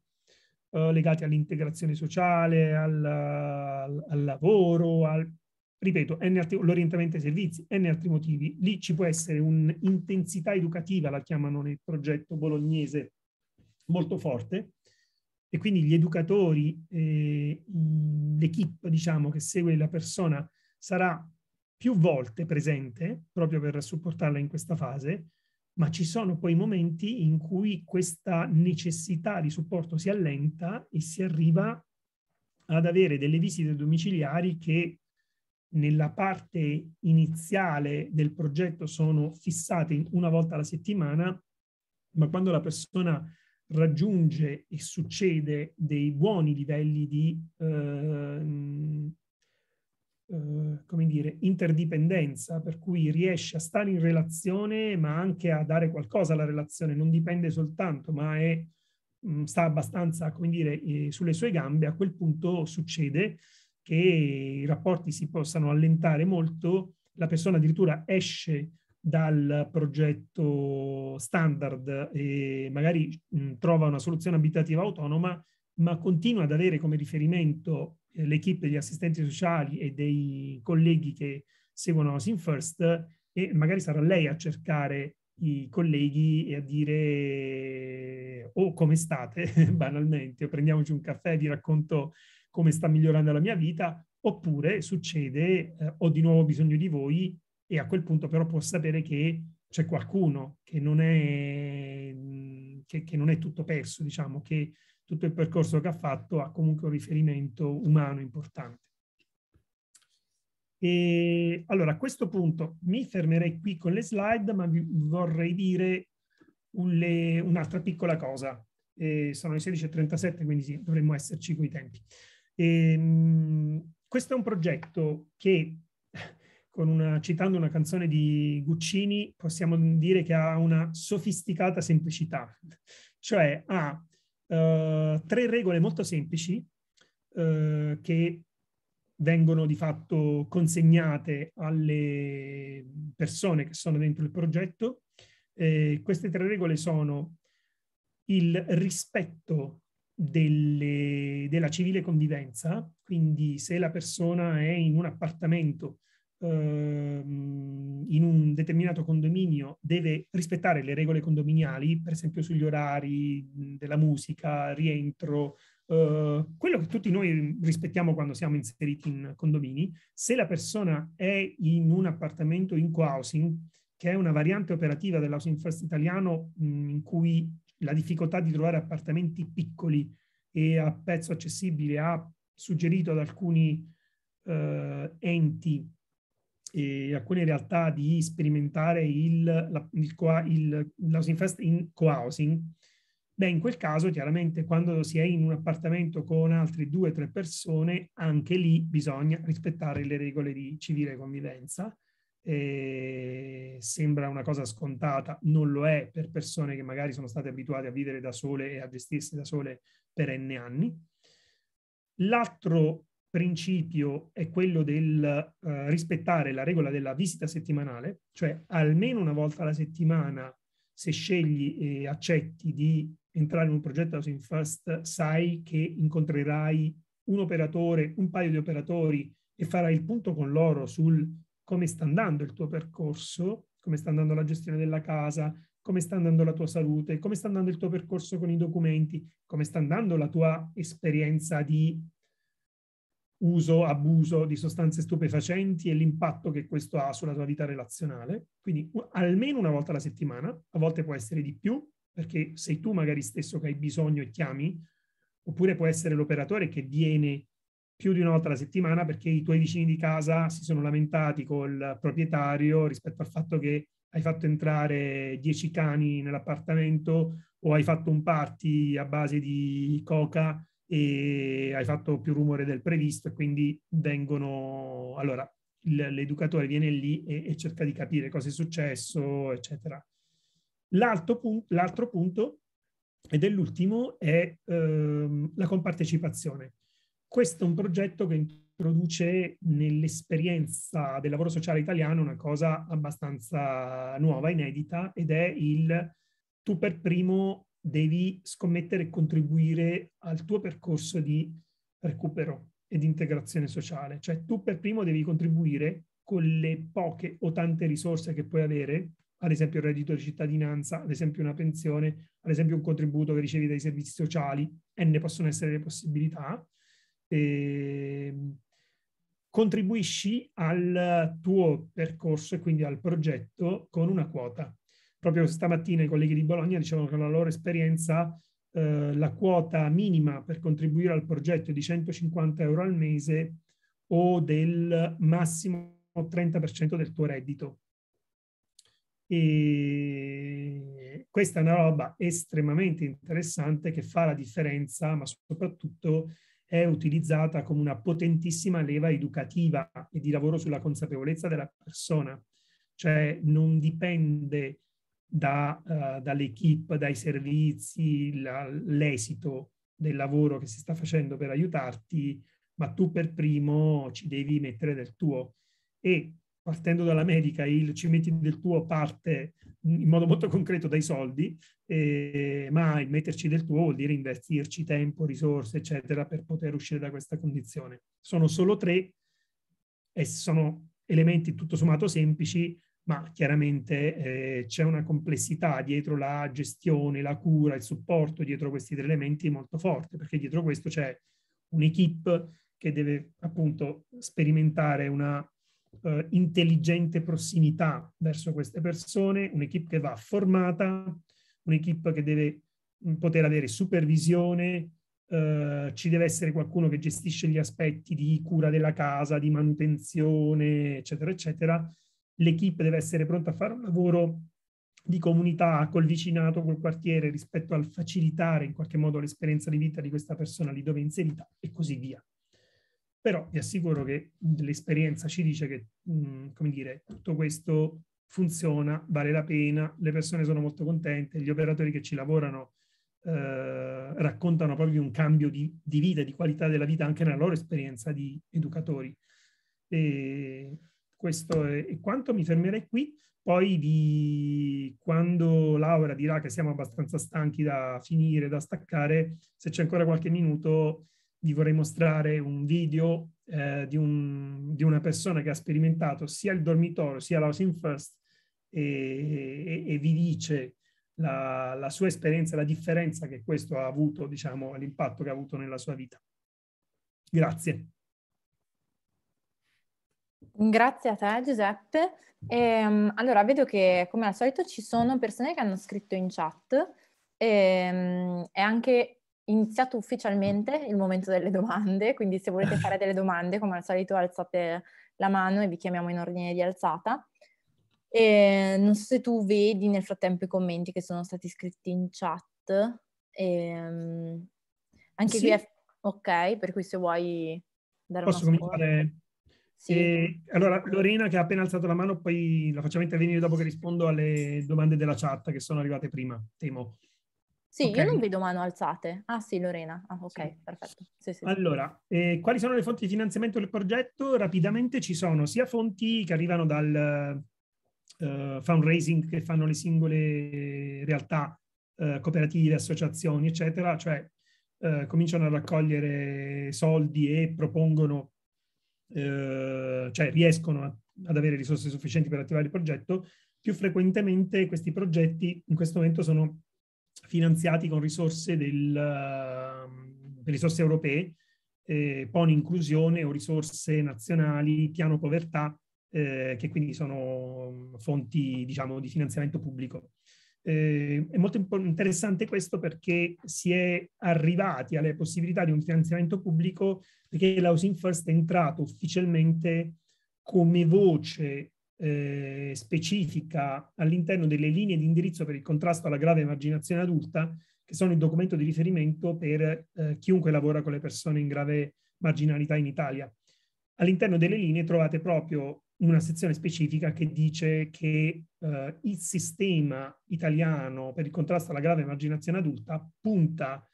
eh, legati all'integrazione sociale, al, al, al lavoro, al, ripeto, l'orientamento ai servizi, e ne altri motivi. Lì ci può essere un'intensità educativa, la chiamano nel progetto bolognese, molto forte. E quindi gli educatori, eh, l'equipe diciamo, che segue la persona sarà più volte presente proprio per supportarla in questa fase ma ci sono poi momenti in cui questa necessità di supporto si allenta e si arriva ad avere delle visite domiciliari che nella parte iniziale del progetto sono fissate una volta alla settimana, ma quando la persona raggiunge e succede dei buoni livelli di eh, eh, come dire, interdipendenza, per cui riesce a stare in relazione ma anche a dare qualcosa alla relazione, non dipende soltanto, ma è, mh, mm, sta abbastanza, come dire, eh, sulle sue gambe, a quel punto succede che i rapporti si possano allentare molto, la persona addirittura esce dal progetto standard e magari mh, mm, trova una soluzione abitativa autonoma, ma continua ad avere come riferimento eh, l'equipe degli assistenti sociali e dei colleghi che seguono Housing First e magari sarà lei a cercare i colleghi e a dire o oh, come state banalmente, o prendiamoci un caffè vi racconto come sta migliorando la mia vita, oppure succede eh, ho di nuovo bisogno di voi e a quel punto però può sapere che c'è qualcuno che non è, mm, che, che non è tutto perso, diciamo, che tutto il percorso che ha fatto ha comunque un riferimento umano importante. E allora a questo punto mi fermerei qui con le slide, ma vi vorrei dire un'altra piccola cosa. Eh, sono le 16.37, quindi sì, dovremmo esserci coi tempi. E, ehm, questo è un progetto che, una, citando una canzone di Guccini, possiamo dire che ha una sofisticata semplicità, cioè ha eh, tre regole molto semplici uh, che vengono di fatto consegnate alle persone che sono dentro il progetto. Eh, queste tre regole sono il rispetto delle, della civile convivenza, quindi se la persona è in un appartamento Ehm, in un determinato condominio deve rispettare le regole condominiali, per esempio sugli orari della musica, rientro, eh, quello che tutti noi rispettiamo quando siamo inseriti in condomini, se la persona è in un appartamento in co-housing, che è una variante operativa dell'housing first italiano mh, in cui la difficoltà di trovare appartamenti piccoli e a pezzo accessibile ha suggerito ad alcuni eh, enti eh, alcune realtà di sperimentare il, la, il, il, l'housing fest in co-housing, beh, in quel caso chiaramente quando si è in un appartamento con altre due o tre persone, anche lì bisogna rispettare le regole di civile convivenza. Eh, sembra una cosa scontata, non lo è per persone che magari sono state abituate a vivere da sole e a gestirsi da sole per n anni. L'altro principio è quello del uh, rispettare la regola della visita settimanale, cioè almeno una volta alla settimana, se scegli e accetti di entrare in un progetto housing first, sai che incontrerai un operatore, un paio di operatori e farai il punto con loro sul come sta andando il tuo percorso, come sta andando la gestione della casa, come sta andando la tua salute, come sta andando il tuo percorso con i documenti, come sta andando la tua esperienza di uso, abuso di sostanze stupefacenti e l'impatto che questo ha sulla tua vita relazionale. Quindi almeno una volta alla settimana, a volte può essere di più, perché sei tu magari stesso che hai bisogno e chiami, oppure può essere l'operatore che viene più di una volta alla settimana perché i tuoi vicini di casa si sono lamentati col proprietario rispetto al fatto che hai fatto entrare 10 cani nell'appartamento o hai fatto un party a base di coca e hai fatto più rumore del previsto e quindi vengono... Allora, l'educatore viene lì e, e cerca di capire cosa è successo, eccetera. L'altro, pun- l'altro punto, ed è l'ultimo, è ehm, la compartecipazione. Questo è un progetto che introduce nell'esperienza del lavoro sociale italiano una cosa abbastanza nuova, inedita, ed è il tu per primo devi scommettere e contribuire al tuo percorso di recupero e di integrazione sociale. Cioè tu per primo devi contribuire con le poche o tante risorse che puoi avere, ad esempio il reddito di cittadinanza, ad esempio una pensione, ad esempio un contributo che ricevi dai servizi sociali, e ne possono essere le possibilità. E ehm, contribuisci al tuo percorso e quindi al progetto con una quota proprio stamattina i colleghi di Bologna dicevano che la loro esperienza eh, la quota minima per contribuire al progetto è di 150 euro al mese o del massimo 30% del tuo reddito. E questa è una roba estremamente interessante che fa la differenza, ma soprattutto è utilizzata come una potentissima leva educativa e di lavoro sulla consapevolezza della persona. Cioè non dipende da, uh, dall'equipe, dai servizi, la, l'esito del lavoro che si sta facendo per aiutarti, ma tu per primo ci devi mettere del tuo. E partendo dall'America, il ci metti del tuo parte in modo molto concreto dai soldi, eh, ma il metterci del tuo vuol dire investirci tempo, risorse, eccetera, per poter uscire da questa condizione. Sono solo tre e sono elementi tutto sommato semplici, ma chiaramente eh, c'è una complessità dietro la gestione, la cura, il supporto dietro questi tre elementi molto forte, perché dietro questo c'è un'equipe che deve appunto sperimentare una eh, intelligente prossimità verso queste persone, un'equipe che va formata, un'equipe che deve mm, poter avere supervisione, eh, ci deve essere qualcuno che gestisce gli aspetti di cura della casa, di manutenzione, eccetera, eccetera l'equipe deve essere pronta a fare un lavoro di comunità col vicinato, col quartiere, rispetto al facilitare in qualche modo l'esperienza di vita di questa persona lì dove è inserita e così via. Però vi assicuro che l'esperienza ci dice che, mh, mm, come dire, tutto questo funziona, vale la pena, le persone sono molto contente, gli operatori che ci lavorano eh, raccontano proprio un cambio di, di, vita, di qualità della vita anche nella loro esperienza di educatori. E questo è quanto, mi fermerei qui, poi vi, quando Laura dirà che siamo abbastanza stanchi da finire, da staccare, se c'è ancora qualche minuto vi vorrei mostrare un video eh, di, un, di, una persona che ha sperimentato sia il dormitorio sia l'housing first e, e, e vi dice la, la, sua esperienza, la differenza che questo ha avuto, diciamo, l'impatto che ha avuto nella sua vita. Grazie. Grazie a te Giuseppe. Ehm, allora vedo che come al solito ci sono persone che hanno scritto in chat e ehm, è anche iniziato ufficialmente il momento delle domande, quindi se volete fare delle domande come al solito alzate la mano e vi chiamiamo in ordine di alzata. E ehm, non so se tu vedi nel frattempo i commenti che sono stati scritti in chat. E, ehm, anche sì. qui è ok, per cui se vuoi dare Posso una Posso cominciare sì. E, allora, Lorena che ha appena alzato la mano, poi la facciamo intervenire dopo che rispondo alle domande della chat che sono arrivate prima, temo. Sì, okay. io non vedo mano alzate. Ah sì, Lorena. Ah, ok, sì. perfetto. Sì, sì, allora, eh, quali sono le fonti di finanziamento del progetto? Rapidamente ci sono sia fonti che arrivano dal uh, fundraising che fanno le singole realtà, uh, cooperative, associazioni, eccetera, cioè uh, cominciano a raccogliere soldi e propongono eh, cioè riescono a, ad avere risorse sufficienti per attivare il progetto, più frequentemente questi progetti in questo momento sono finanziati con risorse, del, uh, risorse europee, eh, PON inclusione o risorse nazionali, piano povertà, eh, che quindi sono mm, fonti diciamo, di finanziamento pubblico. Eh, è molto interessante questo perché si è arrivati alle possibilità di un finanziamento pubblico perché l'Housing First è entrato ufficialmente come voce eh, specifica all'interno delle linee di indirizzo per il contrasto alla grave emarginazione adulta, che sono il documento di riferimento per eh, chiunque lavora con le persone in grave marginalità in Italia. All'interno delle linee trovate proprio una sezione specifica che dice che eh, il sistema italiano per il contrasto alla grave emarginazione adulta punta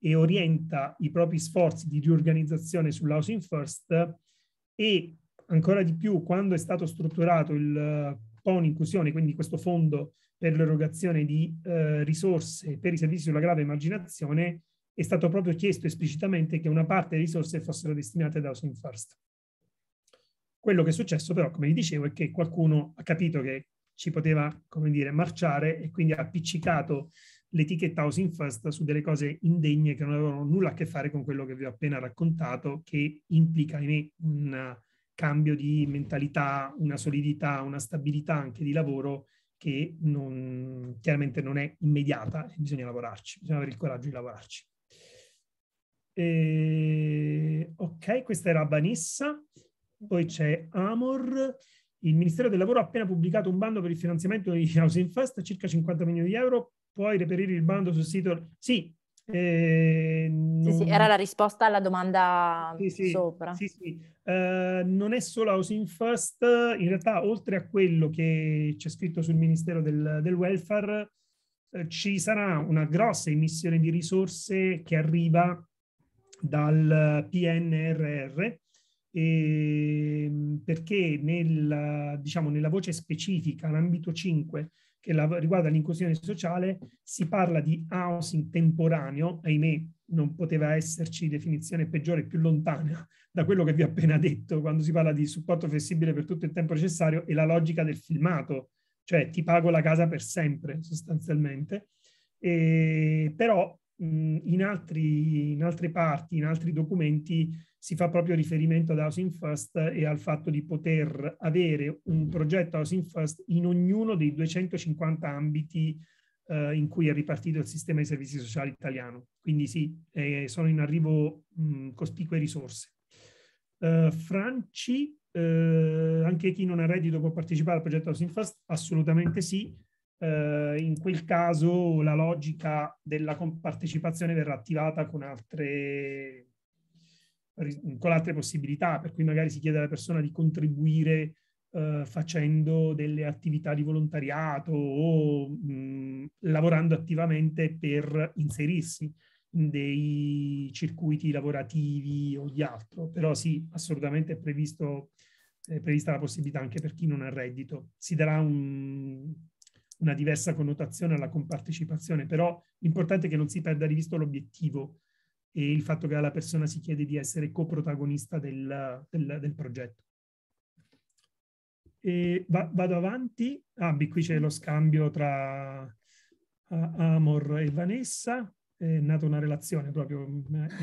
e orienta i propri sforzi di riorganizzazione sull'housing first e ancora di più quando è stato strutturato il eh, PON inclusione, quindi questo fondo per l'erogazione di eh, risorse per i servizi sulla grave emarginazione, è stato proprio chiesto esplicitamente che una parte delle risorse fossero destinate ad housing first. Quello che è successo però, come vi dicevo, è che qualcuno ha capito che ci poteva, come dire, marciare e quindi ha appiccicato l'etichetta housing first su delle cose indegne che non avevano nulla a che fare con quello che vi ho appena raccontato, che implica, ahimè, un cambio di mentalità, una solidità, una stabilità anche di lavoro che non, chiaramente non è immediata e bisogna lavorarci, bisogna avere il coraggio di lavorarci. E, ok, questa era Vanessa poi c'è Amor. Il Ministero del Lavoro ha appena pubblicato un bando per il finanziamento di Housing Fast a circa 50 milioni di euro. Puoi reperire il bando sul sito. Sì, eh, non... sì, sì, era la risposta alla domanda sì, sopra. Sì, Uh, non è solo Housing First, in realtà oltre a quello che c'è scritto sul Ministero del, del Welfare, eh, ci sarà una grossa emissione di risorse che arriva dal PNRR, eh, perché nel, diciamo, nella voce specifica, l'ambito 5, che la, riguarda l'inclusione sociale, si parla di housing temporaneo, ahimè non poteva esserci definizione peggiore, più lontana da quello che vi ho appena detto, quando si parla di supporto flessibile per tutto il tempo necessario e la logica del filmato, cioè ti pago la casa per sempre sostanzialmente. E, ehm, però in, altri, in altre parti, in altri documenti, si fa proprio riferimento ad Housing First e al fatto di poter avere un progetto Housing First in ognuno dei 250 ambiti eh, in cui è ripartito il sistema dei servizi sociali italiano. Quindi sì, eh, sono in arrivo mh, cospicue risorse. Uh, Franci, eh, anche chi non ha reddito può partecipare al progetto Housing First? Assolutamente sì eh, in quel caso la logica della partecipazione verrà attivata con altre, con altre possibilità, per cui magari si chiede alla persona di contribuire eh, facendo delle attività di volontariato o mh, lavorando attivamente per inserirsi in dei circuiti lavorativi o di altro. Però sì, assolutamente è previsto è prevista la possibilità anche per chi non ha reddito. Si darà un, una diversa connotazione alla compartecipazione, però l'importante è che non si perda di vista l'obiettivo e il fatto che alla persona si chiede di essere coprotagonista del, del, del progetto. E va, vado avanti. Ah, qui c'è lo scambio tra uh, Amor e Vanessa. È nata una relazione proprio, è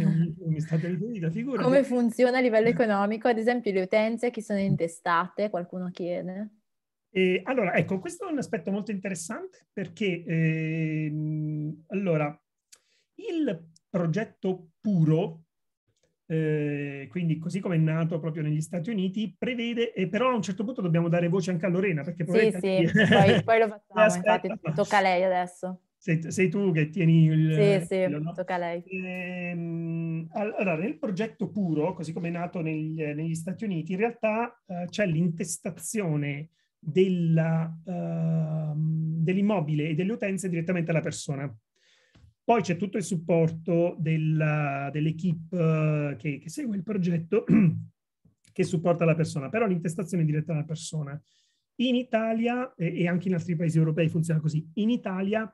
un, mi state riferita, figura. Come funziona a livello economico? Ad esempio le utenze che sono intestate, qualcuno chiede. E allora, ecco, questo è un aspetto molto interessante perché, ehm, allora, il progetto puro, eh, quindi così come è nato proprio negli Stati Uniti, prevede, e però a un certo punto dobbiamo dare voce anche a Lorena, perché poi... Sì, sì, poi, poi, lo facciamo, infatti, tocca a lei adesso. Sei, sei tu che tieni il... Sì, il, sì, no? tocca a lei. Ehm, allora, nel progetto puro, così come è nato negli, negli Stati Uniti, in realtà eh, c'è l'intestazione della, uh, dell'immobile e delle utenze direttamente alla persona. Poi c'è tutto il supporto del, dell'equipe eh, che, che, segue il progetto che supporta la persona, però l'intestazione è diretta alla persona. In Italia e, anche in altri paesi europei funziona così. In Italia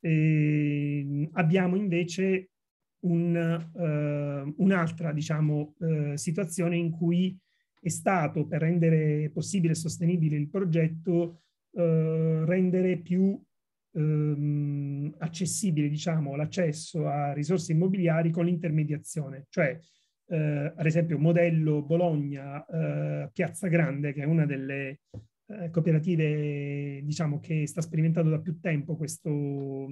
eh, abbiamo invece un, uh, un'altra diciamo, uh, situazione in cui è stato per rendere possibile e sostenibile il progetto eh, rendere più ehm, accessibile diciamo, l'accesso a risorse immobiliari con l'intermediazione, cioè eh, ad esempio modello Bologna eh, Piazza Grande, che è una delle eh, cooperative diciamo, che sta sperimentando da più tempo questo,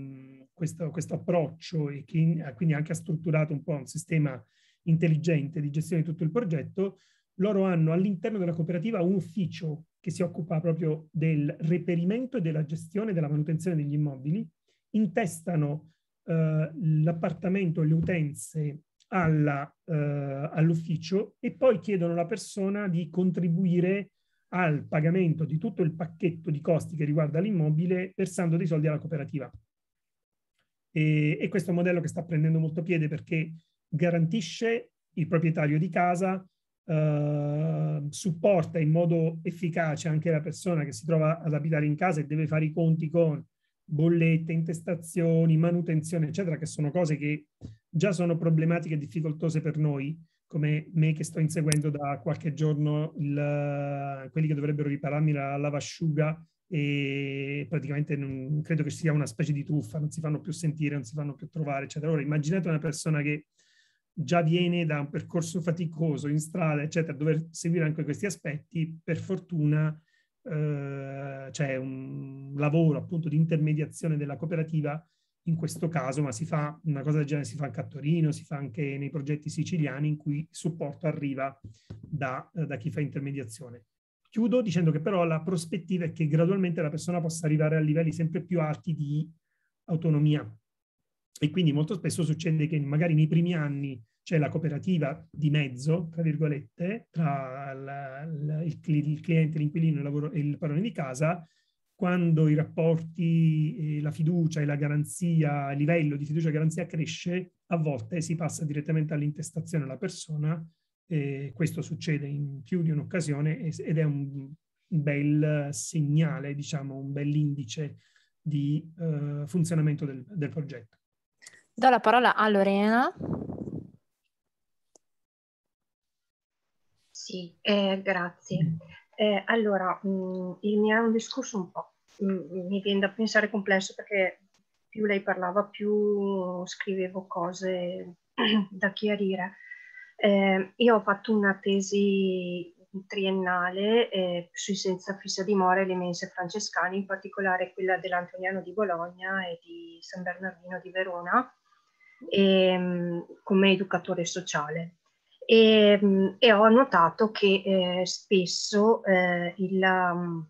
questo, questo approccio e che in, quindi anche ha strutturato un po' un sistema intelligente di gestione di tutto il progetto, loro hanno all'interno della cooperativa un ufficio che si occupa proprio del reperimento e della gestione della manutenzione degli immobili, intestano eh, l'appartamento e le utenze alla, eh, all'ufficio e poi chiedono alla persona di contribuire al pagamento di tutto il pacchetto di costi che riguarda l'immobile versando dei soldi alla cooperativa. E, e questo è un modello che sta prendendo molto piede perché garantisce il proprietario di casa Ehm, supporta in modo efficace anche la persona che si trova ad abitare in casa e deve fare i conti con bollette, intestazioni, manutenzione, eccetera, che sono cose che già sono problematiche e difficoltose per noi, come me che sto inseguendo da qualche giorno il, quelli che dovrebbero ripararmi la lavasciuga e praticamente non, credo che sia una specie di truffa, non si fanno più sentire, non si fanno più trovare, eccetera. Ora immaginate una persona che già viene da un percorso faticoso in strada, eccetera, dover seguire anche questi aspetti, per fortuna eh, c'è un lavoro appunto di intermediazione della cooperativa in questo caso, ma si fa una cosa del genere, si fa anche a Torino, si fa anche nei progetti siciliani in cui il supporto arriva da, eh, da chi fa intermediazione. Chiudo dicendo che però la prospettiva è che gradualmente la persona possa arrivare a livelli sempre più alti di autonomia, e quindi molto spesso succede che magari nei primi anni c'è la cooperativa di mezzo, tra virgolette, tra la, la, il, il, cliente, l'inquilino il e il padrone di casa, quando i rapporti, eh, la fiducia e la garanzia, il livello di fiducia e garanzia cresce, a volte si passa direttamente all'intestazione alla persona. Eh, questo succede in più di un'occasione ed è un bel segnale, diciamo, un bell'indice di eh, funzionamento del, del progetto. Do la parola a Lorena. Sì, eh, grazie. Eh, allora, mh, mm, il mio è un discorso un po', mh, mm, mm, mi viene da pensare complesso perché più lei parlava, più scrivevo cose da chiarire. Eh, io ho fatto una tesi triennale eh, sui senza fissa dimora e le mense francescane, in particolare quella dell'Antoniano di Bologna e di San Bernardino di Verona, ehm, come educatore sociale. E, ehm, e ho notato che eh, spesso eh, il, mm,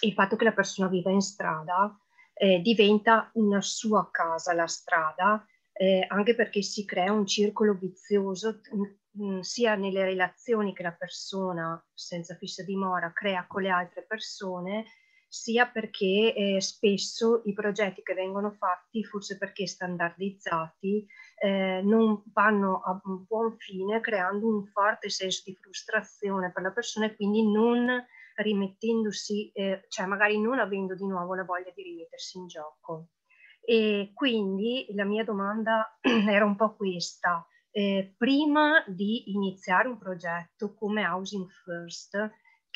il, fatto che la persona viva in strada eh, diventa una sua casa la strada, eh, anche perché si crea un circolo vizioso mm, mm, sia nelle relazioni che la persona senza fissa dimora crea con le altre persone, sia perché eh, spesso i progetti che vengono fatti, forse perché standardizzati, eh, non vanno a buon fine creando un forte senso di frustrazione per la persona e quindi non rimettendosi, eh, cioè magari non avendo di nuovo la voglia di rimettersi in gioco. E quindi la mia domanda era un po' questa. Eh, prima di iniziare un progetto come Housing First,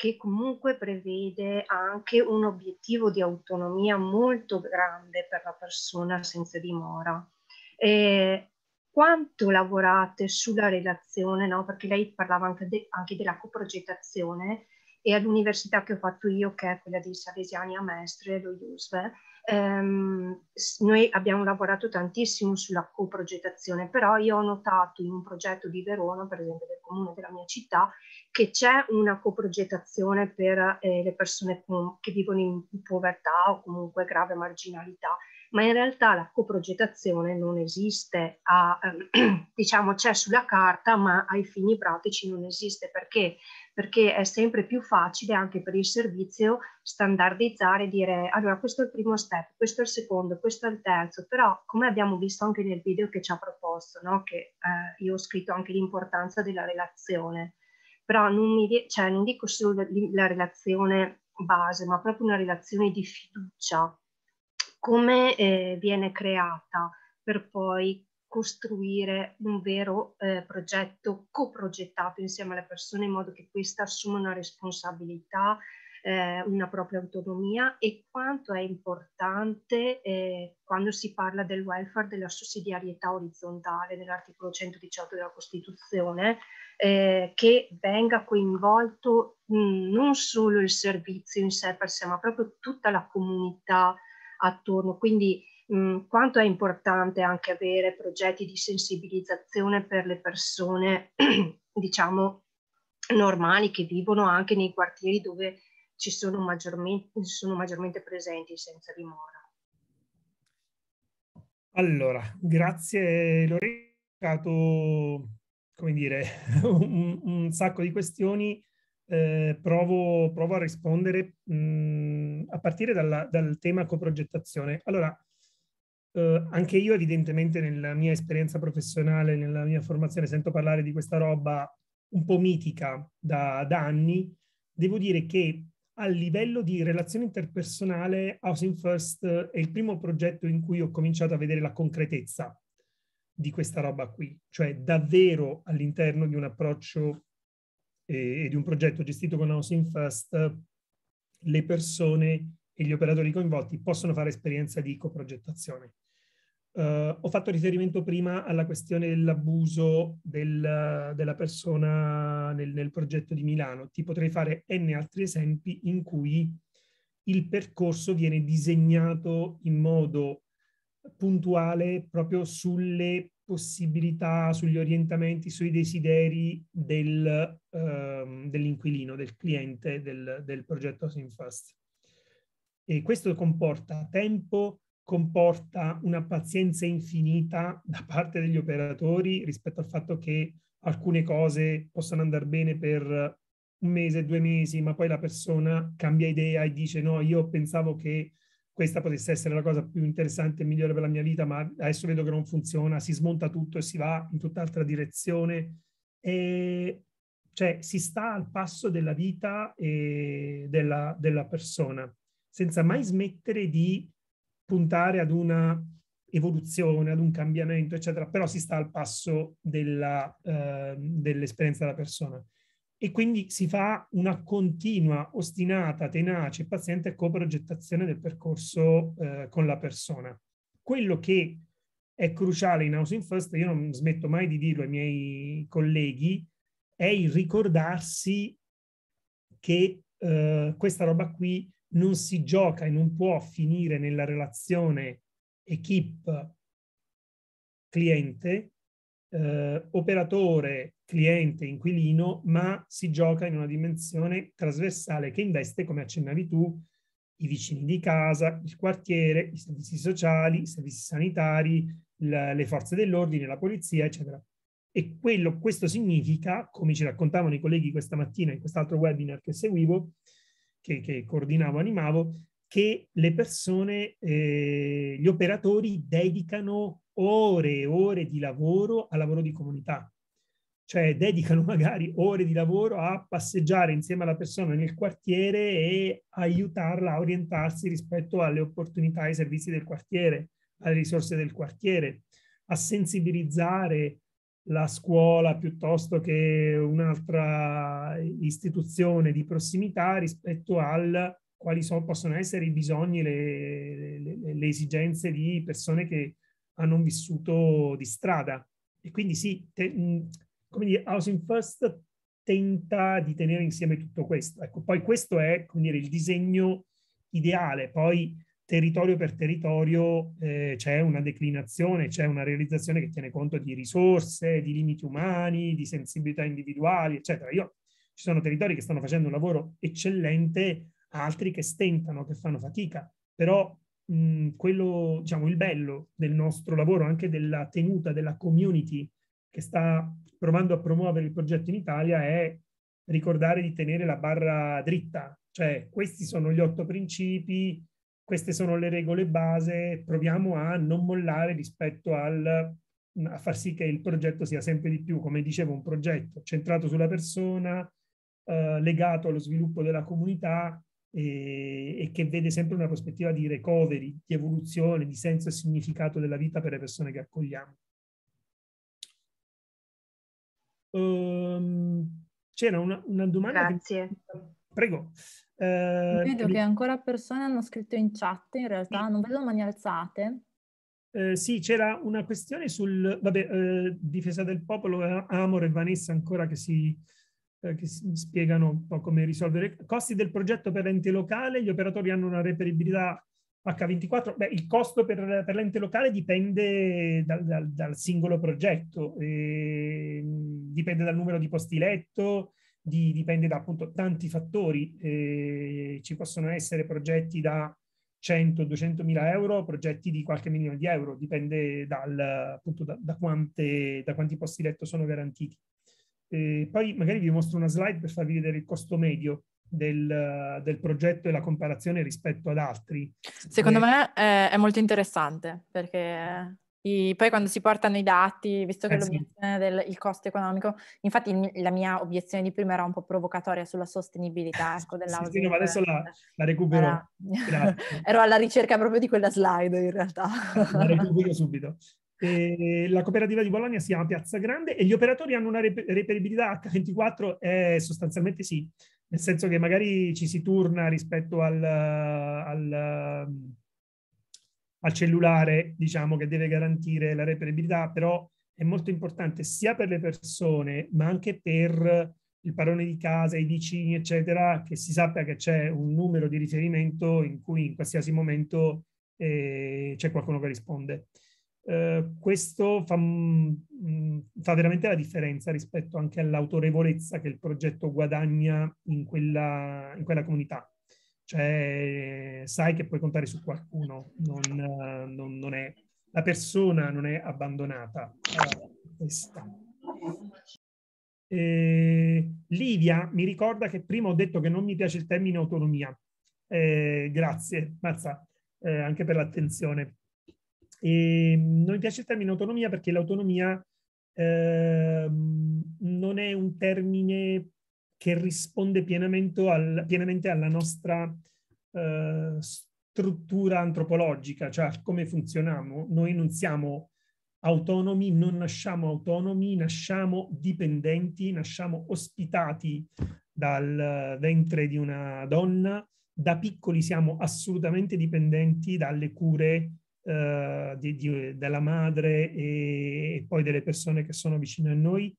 che comunque prevede anche un obiettivo di autonomia molto grande per la persona senza dimora. E eh, quanto lavorate sulla relazione, no? perché lei parlava anche, de- anche della coprogettazione e all'università che ho fatto io, che è quella dei Salesiani a Mestre, lo IUSVE, ehm, noi abbiamo lavorato tantissimo sulla coprogettazione, però io ho notato in un progetto di Verona, per esempio del comune della mia città, che c'è una coprogettazione per eh, le persone con, che vivono in povertà o comunque grave marginalità ma in realtà la coprogettazione non esiste, a, eh, diciamo c'è sulla carta, ma ai fini pratici non esiste perché? perché è sempre più facile anche per il servizio standardizzare e dire allora questo è il primo step, questo è il secondo, questo è il terzo, però come abbiamo visto anche nel video che ci ha proposto, no? che eh, io ho scritto anche l'importanza della relazione, però non, mi, cioè, non dico solo la, la relazione base, ma proprio una relazione di fiducia come eh, viene creata per poi costruire un vero eh, progetto coprogettato insieme alle persone in modo che questa assuma una responsabilità, eh, una propria autonomia e quanto è importante eh, quando si parla del welfare della sussidiarietà orizzontale dell'articolo 118 della Costituzione eh, che venga coinvolto mh, mm, non solo il servizio in sé per sé ma proprio tutta la comunità attorno. Quindi mh, quanto è importante anche avere progetti di sensibilizzazione per le persone, diciamo, normali che vivono anche nei quartieri dove ci sono maggiormente, sono maggiormente presenti senza dimora. Allora, grazie Lorenzo, come dire, un, un sacco di questioni eh, provo, provo, a rispondere mh, a partire dalla, dal tema coprogettazione. Allora, eh, anche io evidentemente nella mia esperienza professionale, nella mia formazione, sento parlare di questa roba un po' mitica da, da anni. Devo dire che a livello di relazione interpersonale, Housing First è il primo progetto in cui ho cominciato a vedere la concretezza di questa roba qui, cioè davvero all'interno di un approccio e, di un progetto gestito con Housing First, le persone e gli operatori coinvolti possono fare esperienza di coprogettazione. Uh, ho fatto riferimento prima alla questione dell'abuso del, della persona nel, nel, progetto di Milano. Ti potrei fare n altri esempi in cui il percorso viene disegnato in modo puntuale proprio sulle possibilità, sugli orientamenti, sui desideri del, ehm, dell'inquilino, del cliente del, del progetto Housing E questo comporta tempo, comporta una pazienza infinita da parte degli operatori rispetto al fatto che alcune cose possano andare bene per un mese, due mesi, ma poi la persona cambia idea e dice no, io pensavo che questa potesse essere la cosa più interessante e migliore per la mia vita, ma adesso vedo che non funziona, si smonta tutto e si va in tutt'altra direzione. E cioè si sta al passo della vita e della, della persona, senza mai smettere di puntare ad una evoluzione, ad un cambiamento, eccetera, però si sta al passo della, eh, dell'esperienza della persona e quindi si fa una continua, ostinata, tenace, paziente coprogettazione del percorso eh, con la persona. Quello che è cruciale in Housing First, io non smetto mai di dirlo ai miei colleghi, è il ricordarsi che eh, questa roba qui non si gioca e non può finire nella relazione equip cliente eh, operatore, cliente, inquilino, ma si gioca in una dimensione trasversale che investe, come accennavi tu, i vicini di casa, il quartiere, i servizi sociali, i servizi sanitari, la, le forze dell'ordine, la polizia, eccetera. E quello, questo significa, come ci raccontavano i colleghi questa mattina in quest'altro webinar che seguivo, che, che coordinavo, animavo, che le persone, eh, gli operatori dedicano ore e ore di lavoro al lavoro di comunità, cioè dedicano magari ore di lavoro a passeggiare insieme alla persona nel quartiere e aiutarla a orientarsi rispetto alle opportunità e ai servizi del quartiere, alle risorse del quartiere, a sensibilizzare la scuola piuttosto che un'altra istituzione di prossimità rispetto al quali so, possono essere i bisogni, le, le, le esigenze di persone che hanno un vissuto di strada. E quindi sì, te, come dire, Housing First tenta di tenere insieme tutto questo. Ecco, poi questo è, come dire, il disegno ideale, poi territorio per territorio eh, c'è una declinazione, c'è una realizzazione che tiene conto di risorse, di limiti umani, di sensibilità individuali, eccetera. Io, ci sono territori che stanno facendo un lavoro eccellente altri che stentano, che fanno fatica, però mh, quello, diciamo, il bello del nostro lavoro, anche della tenuta della community che sta provando a promuovere il progetto in Italia è ricordare di tenere la barra dritta, cioè questi sono gli otto principi, queste sono le regole base, proviamo a non mollare rispetto al a far sì che il progetto sia sempre di più, come dicevo, un progetto centrato sulla persona, eh, legato allo sviluppo della comunità, e, e che vede sempre una prospettiva di recovery, di evoluzione, di senso e significato della vita per le persone che accogliamo. Um, c'era una, una, domanda. Grazie. Che... Prego. Eh, vedo che ancora persone hanno scritto in chat, in realtà non vedo mani alzate. Eh, sì, c'era una questione sul, vabbè, eh, difesa del popolo, Amore e Vanessa ancora che si, eh, che spiegano un po' come risolvere. i Costi del progetto per l'ente locale, gli operatori hanno una reperibilità H24, beh, il costo per, per l'ente locale dipende dal, dal, dal singolo progetto, eh, dipende dal numero di posti letto, di, dipende da appunto tanti fattori. Eh, ci possono essere progetti da 100-200 mila euro, progetti di qualche milione di euro, dipende dal, appunto da, da, quante, da quanti posti letto sono garantiti. E poi magari vi mostro una slide per farvi vedere il costo medio del, del progetto e la comparazione rispetto ad altri. Secondo e... Eh, me è, eh, è molto interessante perché i, poi quando si portano i dati, visto che eh, l'obiezione del il costo economico, infatti la mia obiezione di prima era un po' provocatoria sulla sostenibilità ecco, dell'audio. Sì, sì, ma adesso la, la recupero. Era, Ero alla ricerca proprio di quella slide in realtà. la recupero subito. Eh, la cooperativa di Bologna si chiama Piazza Grande e gli operatori hanno una rep- reperibilità H24? Eh, sostanzialmente sì, nel senso che magari ci si turna rispetto al, al, al cellulare, diciamo, che deve garantire la reperibilità, però è molto importante sia per le persone, ma anche per il padrone di casa, i vicini, eccetera, che si sappia che c'è un numero di riferimento in cui in qualsiasi momento eh, c'è qualcuno che risponde. Eh, questo fa, mh, mm, mm, fa, veramente la differenza rispetto anche all'autorevolezza che il progetto guadagna in quella, in quella comunità. Cioè, sai che puoi contare su qualcuno, non, non, non è, la persona non è abbandonata. Eh, Livia mi ricorda che prima ho detto che non mi piace il termine autonomia. Eh, grazie, Mazza, eh, anche per l'attenzione. E ehm, non mi piace il termine autonomia perché l'autonomia eh, non è un termine che risponde pienamente, al, pienamente alla nostra eh, struttura antropologica, cioè come funzioniamo. Noi non siamo autonomi, non nasciamo autonomi, nasciamo dipendenti, nasciamo ospitati dal ventre di una donna, da piccoli siamo assolutamente dipendenti dalle cure eh, di, di, della madre e, e, poi delle persone che sono vicine a noi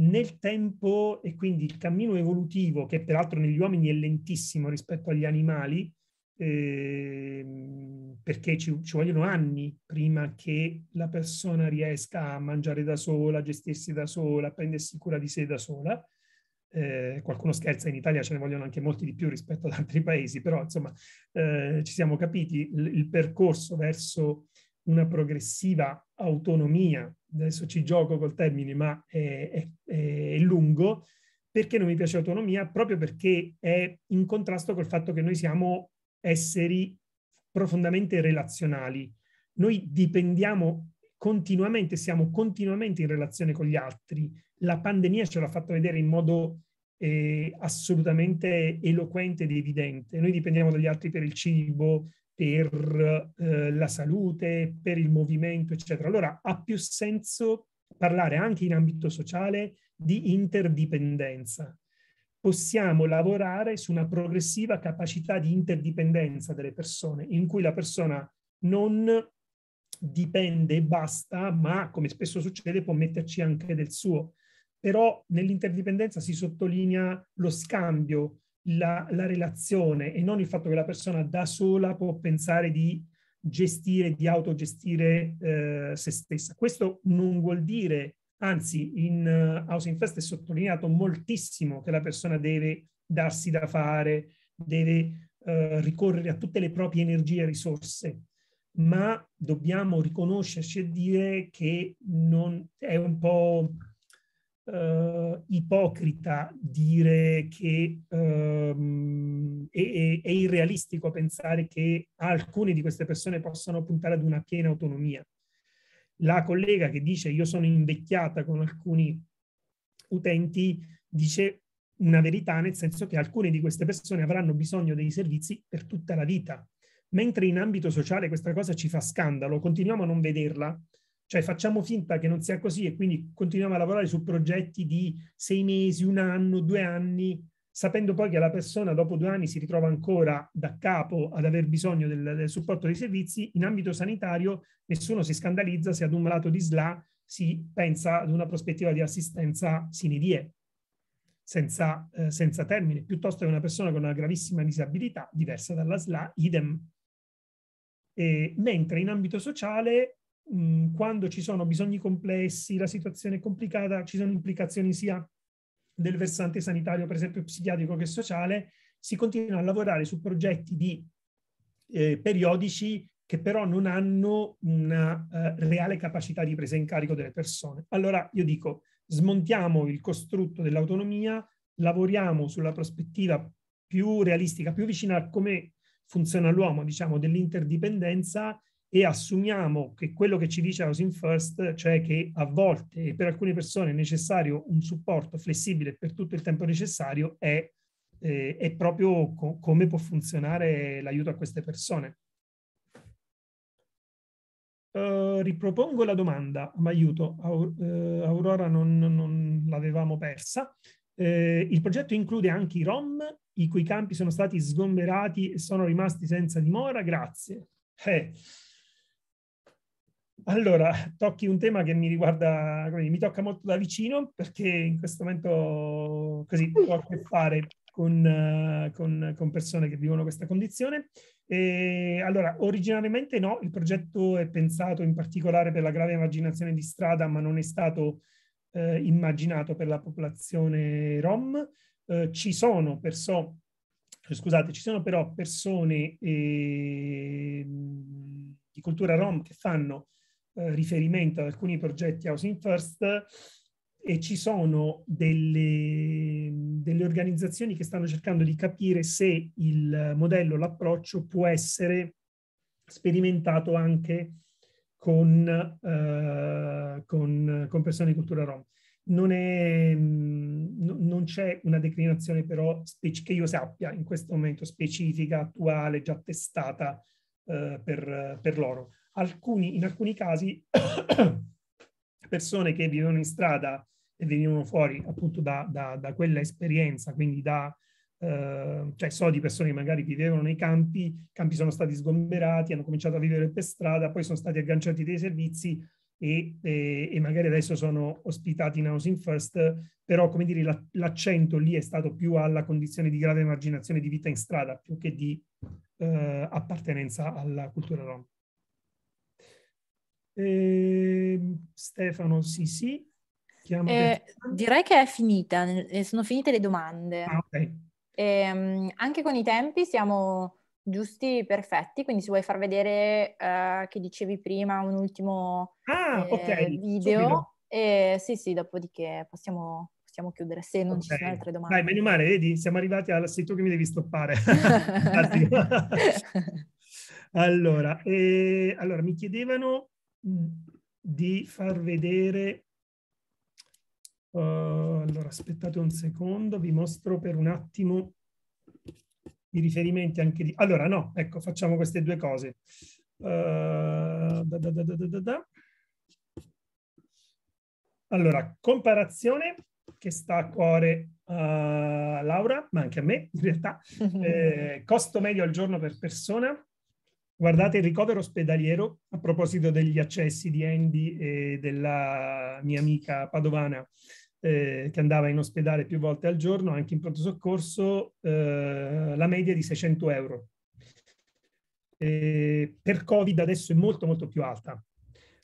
nel tempo e quindi il cammino evolutivo, che peraltro negli uomini è lentissimo rispetto agli animali, eh, perché ci, ci, vogliono anni prima che la persona riesca a mangiare da sola, a gestirsi da sola, a prendersi cura di sé da sola, eh, qualcuno scherza, in Italia ce ne vogliono anche molti di più rispetto ad altri paesi, però insomma eh, ci siamo capiti, il, il percorso verso una progressiva autonomia, adesso ci gioco col termine, ma è, è, è lungo, perché non mi piace autonomia? Proprio perché è in contrasto col fatto che noi siamo esseri profondamente relazionali. Noi dipendiamo continuamente, siamo continuamente in relazione con gli altri. La pandemia ce l'ha fatto vedere in modo eh, assolutamente eloquente ed evidente. Noi dipendiamo dagli altri per il cibo, per eh, la salute, per il movimento, eccetera. Allora ha più senso parlare anche in ambito sociale di interdipendenza. Possiamo lavorare su una progressiva capacità di interdipendenza delle persone, in cui la persona non dipende e basta, ma come spesso succede può metterci anche del suo. Però nell'interdipendenza si sottolinea lo scambio, la, la relazione e non il fatto che la persona da sola può pensare di gestire, di autogestire eh, se stessa. Questo non vuol dire, anzi in uh, eh, Housing Fest è sottolineato moltissimo che la persona deve darsi da fare, deve uh, ricorrere a tutte le proprie energie e risorse ma dobbiamo riconoscerci e dire che non è un po' eh, ipocrita dire che ehm, è, è irrealistico pensare che alcune di queste persone possano puntare ad una piena autonomia. La collega che dice io sono invecchiata con alcuni utenti dice una verità nel senso che alcune di queste persone avranno bisogno dei servizi per tutta la vita mentre in ambito sociale questa cosa ci fa scandalo, continuiamo a non vederla, cioè facciamo finta che non sia così e quindi continuiamo a lavorare su progetti di sei mesi, un anno, due anni, sapendo poi che la persona dopo due anni si ritrova ancora da capo ad aver bisogno del, del supporto dei servizi, in ambito sanitario nessuno si scandalizza se ad un malato di SLA si pensa ad una prospettiva di assistenza sine die, senza, eh, senza termine, piuttosto che una persona con una gravissima disabilità diversa dalla SLA, idem eh, mentre in ambito sociale, mh, quando ci sono bisogni complessi, la situazione è complicata, ci sono implicazioni sia del versante sanitario, per esempio psichiatrico, che sociale, si continua a lavorare su progetti di eh, periodici che però non hanno una eh, reale capacità di presa in carico delle persone. Allora io dico, smontiamo il costrutto dell'autonomia, lavoriamo sulla prospettiva più realistica, più vicina a come funziona l'uomo, diciamo, dell'interdipendenza e assumiamo che quello che ci dice Housing First, cioè che a volte per alcune persone è necessario un supporto flessibile per tutto il tempo necessario, è, eh, è proprio co- come può funzionare l'aiuto a queste persone. Uh, ripropongo la domanda, ma aiuto, Aur- uh, eh, Aurora non, non l'avevamo persa. Eh, il progetto include anche i Rom, i cui campi sono stati sgomberati e sono rimasti senza dimora. Grazie. Eh. Allora, tocchi un tema che mi riguarda, mi tocca molto da vicino perché in questo momento così ho a che fare con, eh, con, con persone che vivono questa condizione. E, allora, originariamente no, il progetto è pensato in particolare per la grave emarginazione di strada, ma non è stato eh, immaginato per la popolazione rom. Eh, ci, sono perso, scusate, ci sono però persone eh, di cultura rom che fanno eh, riferimento ad alcuni progetti Housing First e ci sono delle, delle organizzazioni che stanno cercando di capire se il modello, l'approccio può essere sperimentato anche con, eh, con, con persone di cultura rom. Non, è, mm, no, non, c'è una declinazione però spec- che io sappia in questo momento specifica, attuale, già testata eh, per, per, loro. Alcuni, in alcuni casi persone che vivevano in strada e venivano fuori appunto da, da, da quella esperienza, quindi da, Ehm, cioè so di persone che magari vivevano nei campi, i campi sono stati sgomberati, hanno cominciato a vivere per strada, poi sono stati agganciati dei servizi e, e, e magari adesso sono ospitati in housing first, però come dire la, l'accento lì è stato più alla condizione di grave emarginazione di vita in strada più che di eh, appartenenza alla cultura rom. Eh, Stefano, sì, sì. Eh, direi che è finita, sono finite le domande. Ah, okay. E, ehm, anche con i tempi siamo giusti, perfetti, quindi se vuoi far vedere uh, che dicevi prima un ultimo ah, eh, okay. video, e, sì sì, dopodiché possiamo, possiamo chiudere se non okay. ci sono altre domande. Dai, meno male, vedi, siamo arrivati al... sei che mi devi stoppare. allora, eh, allora, mi chiedevano mm, di far vedere Uh, allora, aspettate un secondo, vi mostro per un attimo i riferimenti anche di... Allora, no, ecco, facciamo queste due cose. Uh, da, da, da, allora, comparazione che sta a cuore a Laura, ma anche a me in realtà, eh, costo medio al giorno per persona. Guardate il ricovero ospedaliero, a proposito degli accessi di Andy e della mia amica Padovana, eh, che andava in ospedale più volte al giorno, anche in pronto soccorso, eh, la media è di 600 euro. E per Covid adesso è molto molto più alta,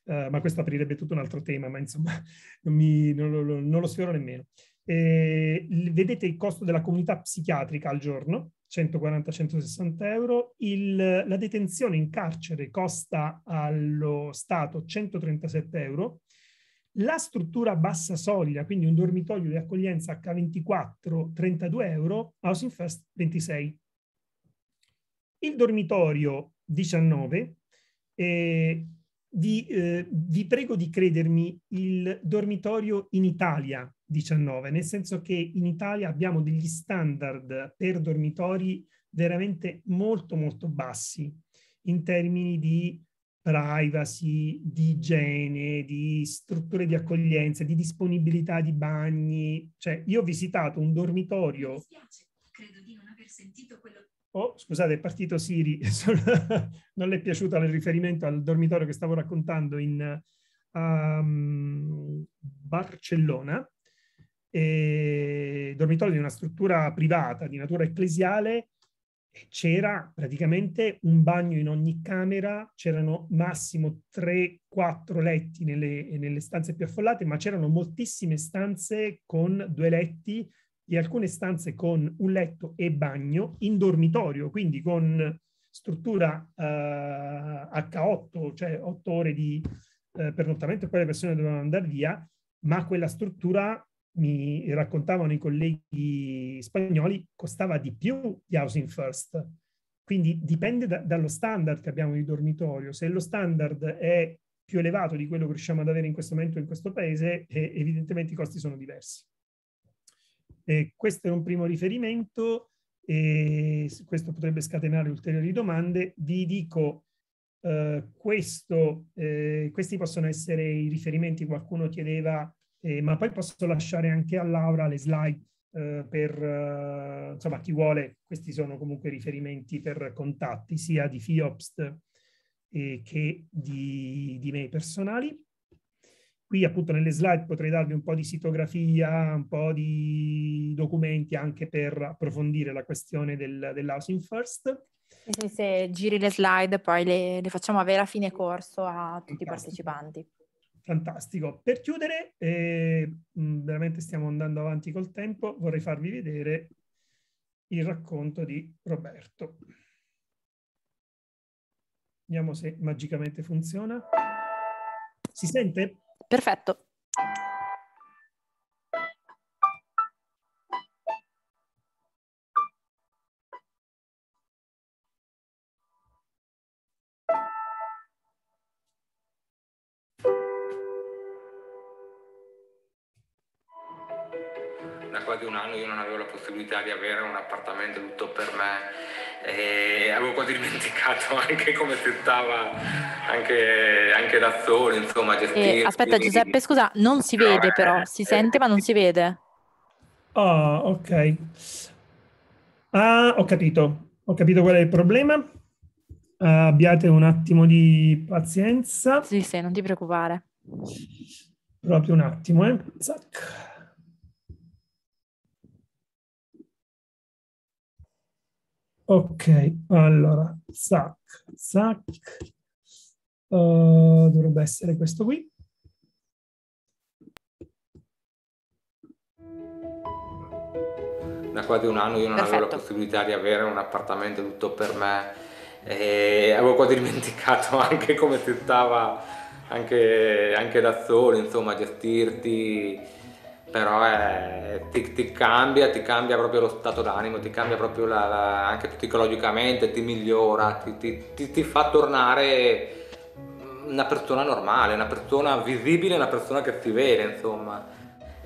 eh, ma questo aprirebbe tutto un altro tema, ma insomma non, mi, non, lo, non lo, sfioro nemmeno. E vedete il costo della comunità psichiatrica al giorno, 140-160 euro, il, la detenzione in carcere costa allo Stato 137 euro, la struttura a bassa soglia, quindi un dormitorio di accoglienza H24, 32 euro, Housing First 26. Il dormitorio 19, eh, vi, eh, vi, prego di credermi, il dormitorio in Italia 19, nel senso che in Italia abbiamo degli standard per dormitori veramente molto molto bassi in termini di privacy, di igiene, di strutture di accoglienza, di disponibilità di bagni. Cioè, io ho visitato un dormitorio. Mi dispiace, credo di non aver sentito quello. Oh, scusate, è partito Siri. non le è piaciuto il riferimento al dormitorio che stavo raccontando in um, Barcellona. E, dormitorio di una struttura privata di natura ecclesiale c'era praticamente un bagno in ogni camera, c'erano massimo 3-4 letti nelle, nelle, stanze più affollate, ma c'erano moltissime stanze con due letti e alcune stanze con un letto e bagno in dormitorio, quindi con struttura eh, H8, cioè 8 ore di eh, pernottamento e poi le persone dovevano andare via, ma quella struttura mi raccontavano i colleghi spagnoli, costava di più di housing first. Quindi dipende da, dallo standard che abbiamo di dormitorio. Se lo standard è più elevato di quello che riusciamo ad avere in questo momento in questo paese, eh, evidentemente i costi sono diversi. Eh, questo è un primo riferimento e questo potrebbe scatenare ulteriori domande. Vi dico eh, questo, eh, questi possono essere i riferimenti, qualcuno chiedeva eh, ma poi posso lasciare anche a Laura le slide eh, per eh, insomma, chi vuole, questi sono comunque riferimenti per contatti sia di FIOPST che di, di me personali. Qui appunto nelle slide potrei darvi un po' di sitografia, un po' di documenti anche per approfondire la questione del, dell'housing first. E se, se giri le slide poi le, le, facciamo avere a fine corso a tutti Fantastico. i partecipanti. Fantastico. Per chiudere, eh, veramente stiamo andando avanti col tempo, vorrei farvi vedere il racconto di Roberto. Vediamo se magicamente funziona. Si sente? Perfetto. possibilità di avere un appartamento tutto per me e avevo quasi dimenticato anche come tentava anche, anche solo insomma, eh, gestire. aspetta Giuseppe, scusa, non si vede eh, però, si eh, sente ma non si vede. Ah, oh, ok. Ah, ho capito, ho capito qual è il problema. Uh, abbiate un attimo di pazienza. Sì, sì, non ti preoccupare. Proprio un attimo, eh. Zac. Ok, allora, sac, sac, uh, eh, dovrebbe essere questo qui. Da quasi un anno io non Perfetto. avevo la possibilità di avere un appartamento tutto per me e avevo quasi dimenticato anche come si stava anche, anche da solo, insomma, gestirti però è, eh, ti, ti, cambia, ti cambia proprio lo stato d'animo, ti cambia proprio la, la, anche psicologicamente, ti migliora, ti, ti, ti, fa tornare una persona normale, una persona visibile, una persona che si vede, insomma.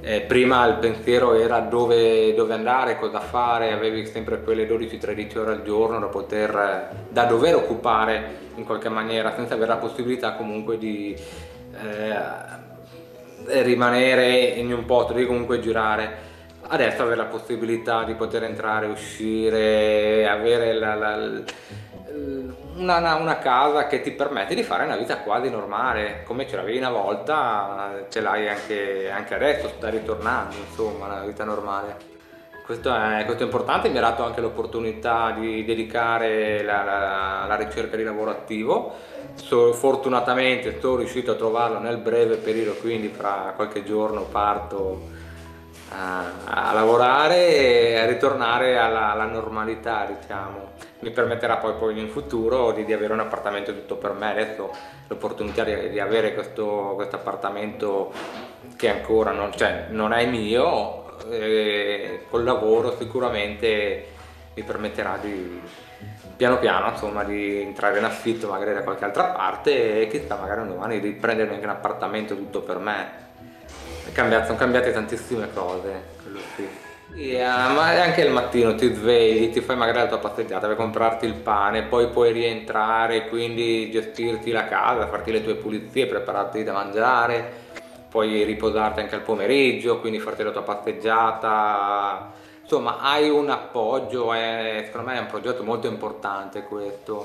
Eh, prima il pensiero era dove, dove, andare, cosa fare, avevi sempre quelle 12-13 ore al giorno da poter, eh, da dover occupare in qualche maniera, senza avere la possibilità comunque di... Eh, eh, rimanere in un posto, di comunque girare. Adesso avere la possibilità di poter entrare, uscire, avere la, la, una, una, casa che ti permette di fare una vita quasi normale, come ce l'avevi una volta, ce l'hai anche, anche adesso, stai ritornando, insomma, una vita normale. Questo è, questo è, importante, mi ha dato anche l'opportunità di dedicare la, la, la, ricerca di lavoro attivo. So, fortunatamente sono riuscito a trovarlo nel breve periodo, quindi fra qualche giorno parto a, a lavorare e a ritornare alla, alla normalità, diciamo. Mi permetterà poi, poi in futuro di, di, avere un appartamento tutto per me. Adesso l'opportunità di, di, avere questo, appartamento che ancora non, cioè, non è mio, eh, col lavoro sicuramente mi permetterà di piano piano insomma di entrare in affitto magari da qualche altra parte e chissà magari un domani di prendermi anche un appartamento tutto per me. Cambiato, sono cambiate tantissime cose, quello sì. Yeah, ma anche il mattino ti svegli, ti fai magari la tua passeggiata per comprarti il pane, poi puoi rientrare, quindi gestirti la casa, farti le tue pulizie, prepararti da mangiare, puoi riposarti anche al pomeriggio, quindi farti la tua passeggiata, insomma hai un appoggio, è, secondo me è un progetto molto importante questo,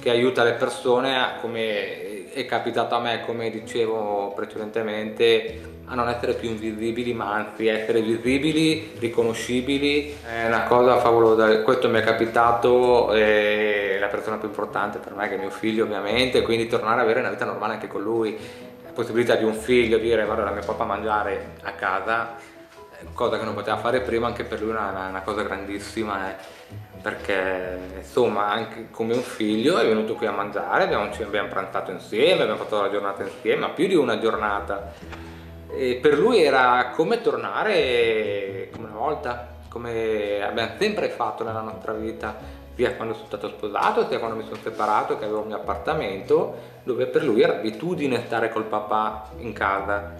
che aiuta le persone, a, come è capitato a me, come dicevo precedentemente, a non essere più invisibili, ma anzi essere visibili, riconoscibili, è una cosa favolosa, questo mi è capitato, è la persona più importante per me che è mio figlio ovviamente, quindi tornare a avere una vita normale anche con lui possibilità di un figlio dire guarda mio papà a mangiare a casa eh, cosa che non poteva fare prima anche per lui è una, una, cosa grandissima eh, perché insomma anche come un figlio è venuto qui a mangiare abbiamo, abbiamo pranzato insieme abbiamo fatto la giornata insieme più di una giornata e per lui era come tornare come una volta come abbiamo sempre fatto nella nostra vita sia quando sono stato sposato sia quando mi sono separato che avevo il mio appartamento dove per lui era abitudine stare col papà in casa,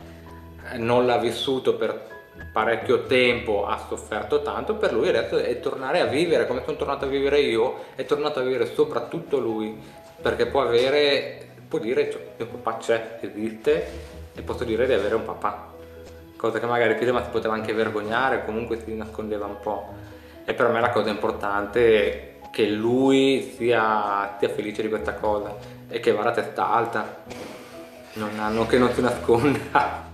eh, non l'ha vissuto per parecchio tempo, ha sofferto tanto, per lui adesso è tornare a vivere come sono tornato a vivere io, è tornato a vivere soprattutto lui, perché può avere, può dire, cioè, mio papà c'è, esiste, e posso dire di avere un papà, cosa che magari prima si poteva anche vergognare, comunque si nascondeva un po'. E per me la cosa importante è che lui sia, sia felice di questa cosa e che va a testa alta non, non che non si nasconda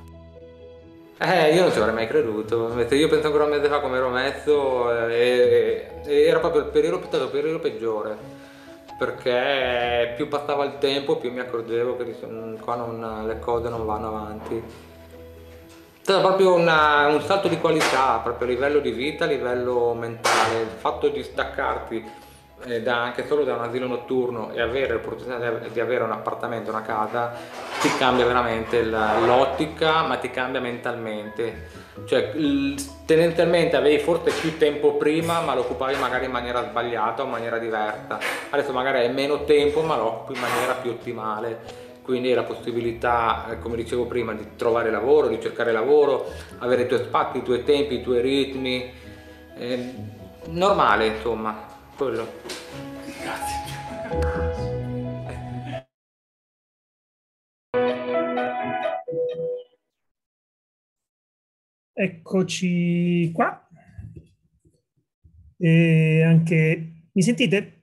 eh, io non ci avrei mai creduto. Io penso ancora un mese fa come ero messo eh, e, e era proprio il periodo, il periodo peggiore. Perché più passava il tempo, più mi accorgevo che mm, qua non, le cose non vanno avanti. È stato proprio una, un salto di qualità, proprio a livello di vita, a livello mentale, il fatto di staccarti eh, da, anche solo da un asilo notturno e avere l'opportunità eh, di avere un appartamento, una casa, ti cambia veramente l'ottica, ma ti cambia mentalmente. Cioè, tendenzialmente avevi forse più tempo prima, ma lo occupavi magari in maniera sbagliata o in maniera diversa. Adesso magari hai meno tempo, ma lo occupi in maniera più ottimale quindi la possibilità, eh, come dicevo prima, di trovare lavoro, di cercare lavoro, avere i tuoi spazi, i tuoi tempi, i tuoi ritmi, eh, normale insomma. Quello. Grazie. Eccoci qua. E anche mi sentite?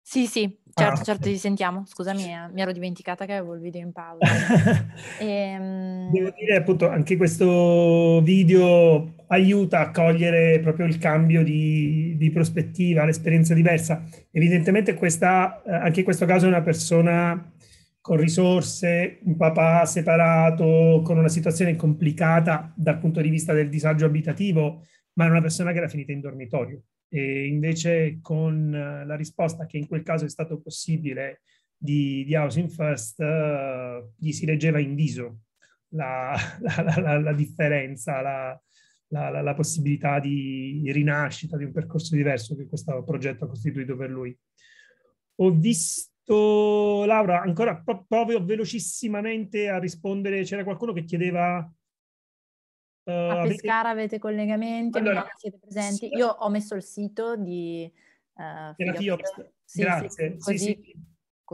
Sì, sì. Certo, certo, ti sentiamo. Scusami, eh, mi ero dimenticata che avevo il video in pausa. e, ehm, Devo dire, appunto, anche questo video aiuta a cogliere proprio il cambio di, di prospettiva, l'esperienza diversa. Evidentemente questa, eh, anche in questo caso è una persona con risorse, un papà separato, con una situazione complicata dal punto di vista del disagio abitativo, ma è una persona che era finita in dormitorio e invece con eh, la risposta che in quel caso è stato possibile di, di Housing First uh, gli si leggeva in viso la, la, la, la differenza, la, possibilità di rinascita di un percorso diverso che questo progetto ha costituito per lui. Ho visto, Laura, ancora proprio velocissimamente a rispondere, c'era qualcuno che chiedeva Uh, a ehm, Pescara avete, avete collegamenti, allora, siete presenti. Sì. Io ho messo il sito di... Eh, uh, Fiost. Sì, Grazie. Sì, sì,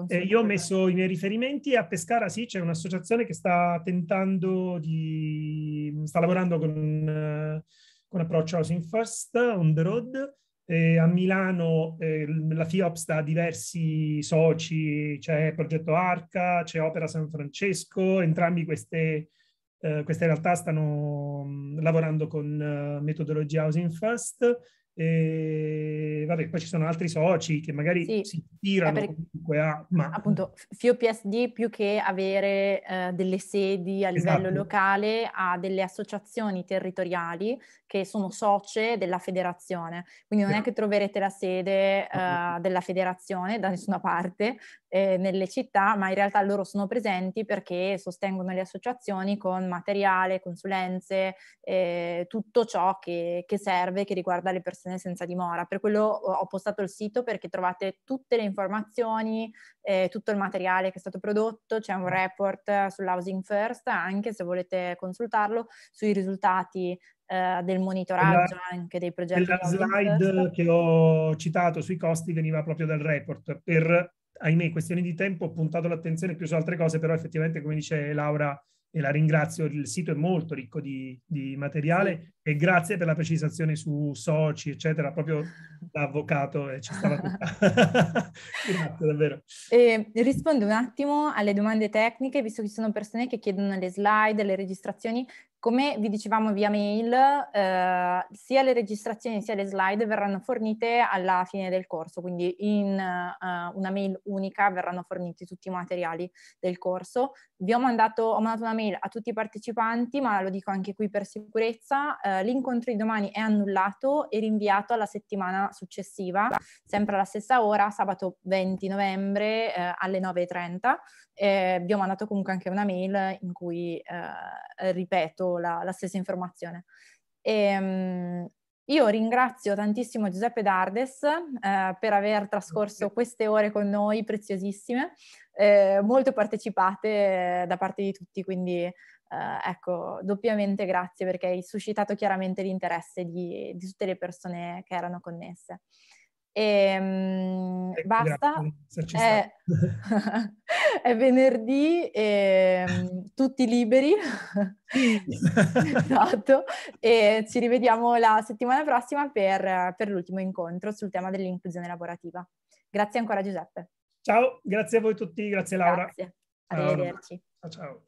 eh, io ho messo i miei riferimenti a Pescara sì, c'è un'associazione che sta tentando di... sta lavorando con, con approccio Housing First, on the road, eh, a Milano eh, la FIOPS ha diversi soci, c'è Progetto Arca, c'è Opera San Francesco, entrambi queste eh, queste realtà stanno mh, lavorando con uh, metodologia housing first e vabbè, poi ci sono altri soci che magari sì. si tirano eh, comunque a... Ma... Appunto, Fio più che avere eh, delle sedi a esatto. livello locale ha delle associazioni territoriali che sono socie della federazione, quindi non sì. è che troverete la sede eh, della federazione da nessuna parte, eh, nelle città, ma in realtà loro sono presenti perché sostengono le associazioni con materiale, consulenze, eh, tutto ciò che, che, serve, che riguarda le persone senza dimora. Per quello ho postato il sito perché trovate tutte le informazioni, eh, tutto il materiale che è stato prodotto, c'è un report sull'housing first anche se volete consultarlo, sui risultati Uh, del monitoraggio la, anche dei progetti. La slide che ho citato sui costi veniva proprio dal report per ahimè, questioni di tempo, ho puntato l'attenzione più su altre cose, però effettivamente, come dice Laura, e la ringrazio, il sito è molto ricco di, di materiale e grazie per la precisazione su soci, eccetera, proprio l'avvocato eh, ci stava Grazie davvero. Eh, rispondo un attimo alle domande tecniche, visto che ci sono persone che chiedono le slide, le registrazioni. Come vi dicevamo via mail, eh, sia le registrazioni sia le slide verranno fornite alla fine del corso, quindi in uh, una mail unica verranno forniti tutti i materiali del corso. Vi ho mandato, ho mandato una mail a tutti i partecipanti, ma lo dico anche qui per sicurezza, eh, l'incontro di domani è annullato e rinviato alla settimana successiva, sempre alla stessa ora, sabato 20 novembre eh, alle 9.30. Eh, vi ho mandato comunque anche una mail in cui eh, ripeto la, la, stessa informazione. E, ehm, io ringrazio tantissimo Giuseppe Dardes eh, per aver trascorso queste ore con noi preziosissime, eh, molto partecipate eh, da parte di tutti, quindi Uh, ecco, doppiamente grazie perché hai suscitato chiaramente l'interesse di, di tutte le persone che erano connesse. Ehm, e, um, basta, è, eh, è, venerdì, e, um, tutti liberi, esatto, e ci rivediamo la settimana prossima per, per l'ultimo incontro sul tema dell'inclusione lavorativa. Grazie ancora Giuseppe. Ciao, grazie a voi tutti, grazie Laura. Grazie, arrivederci. ciao. ciao.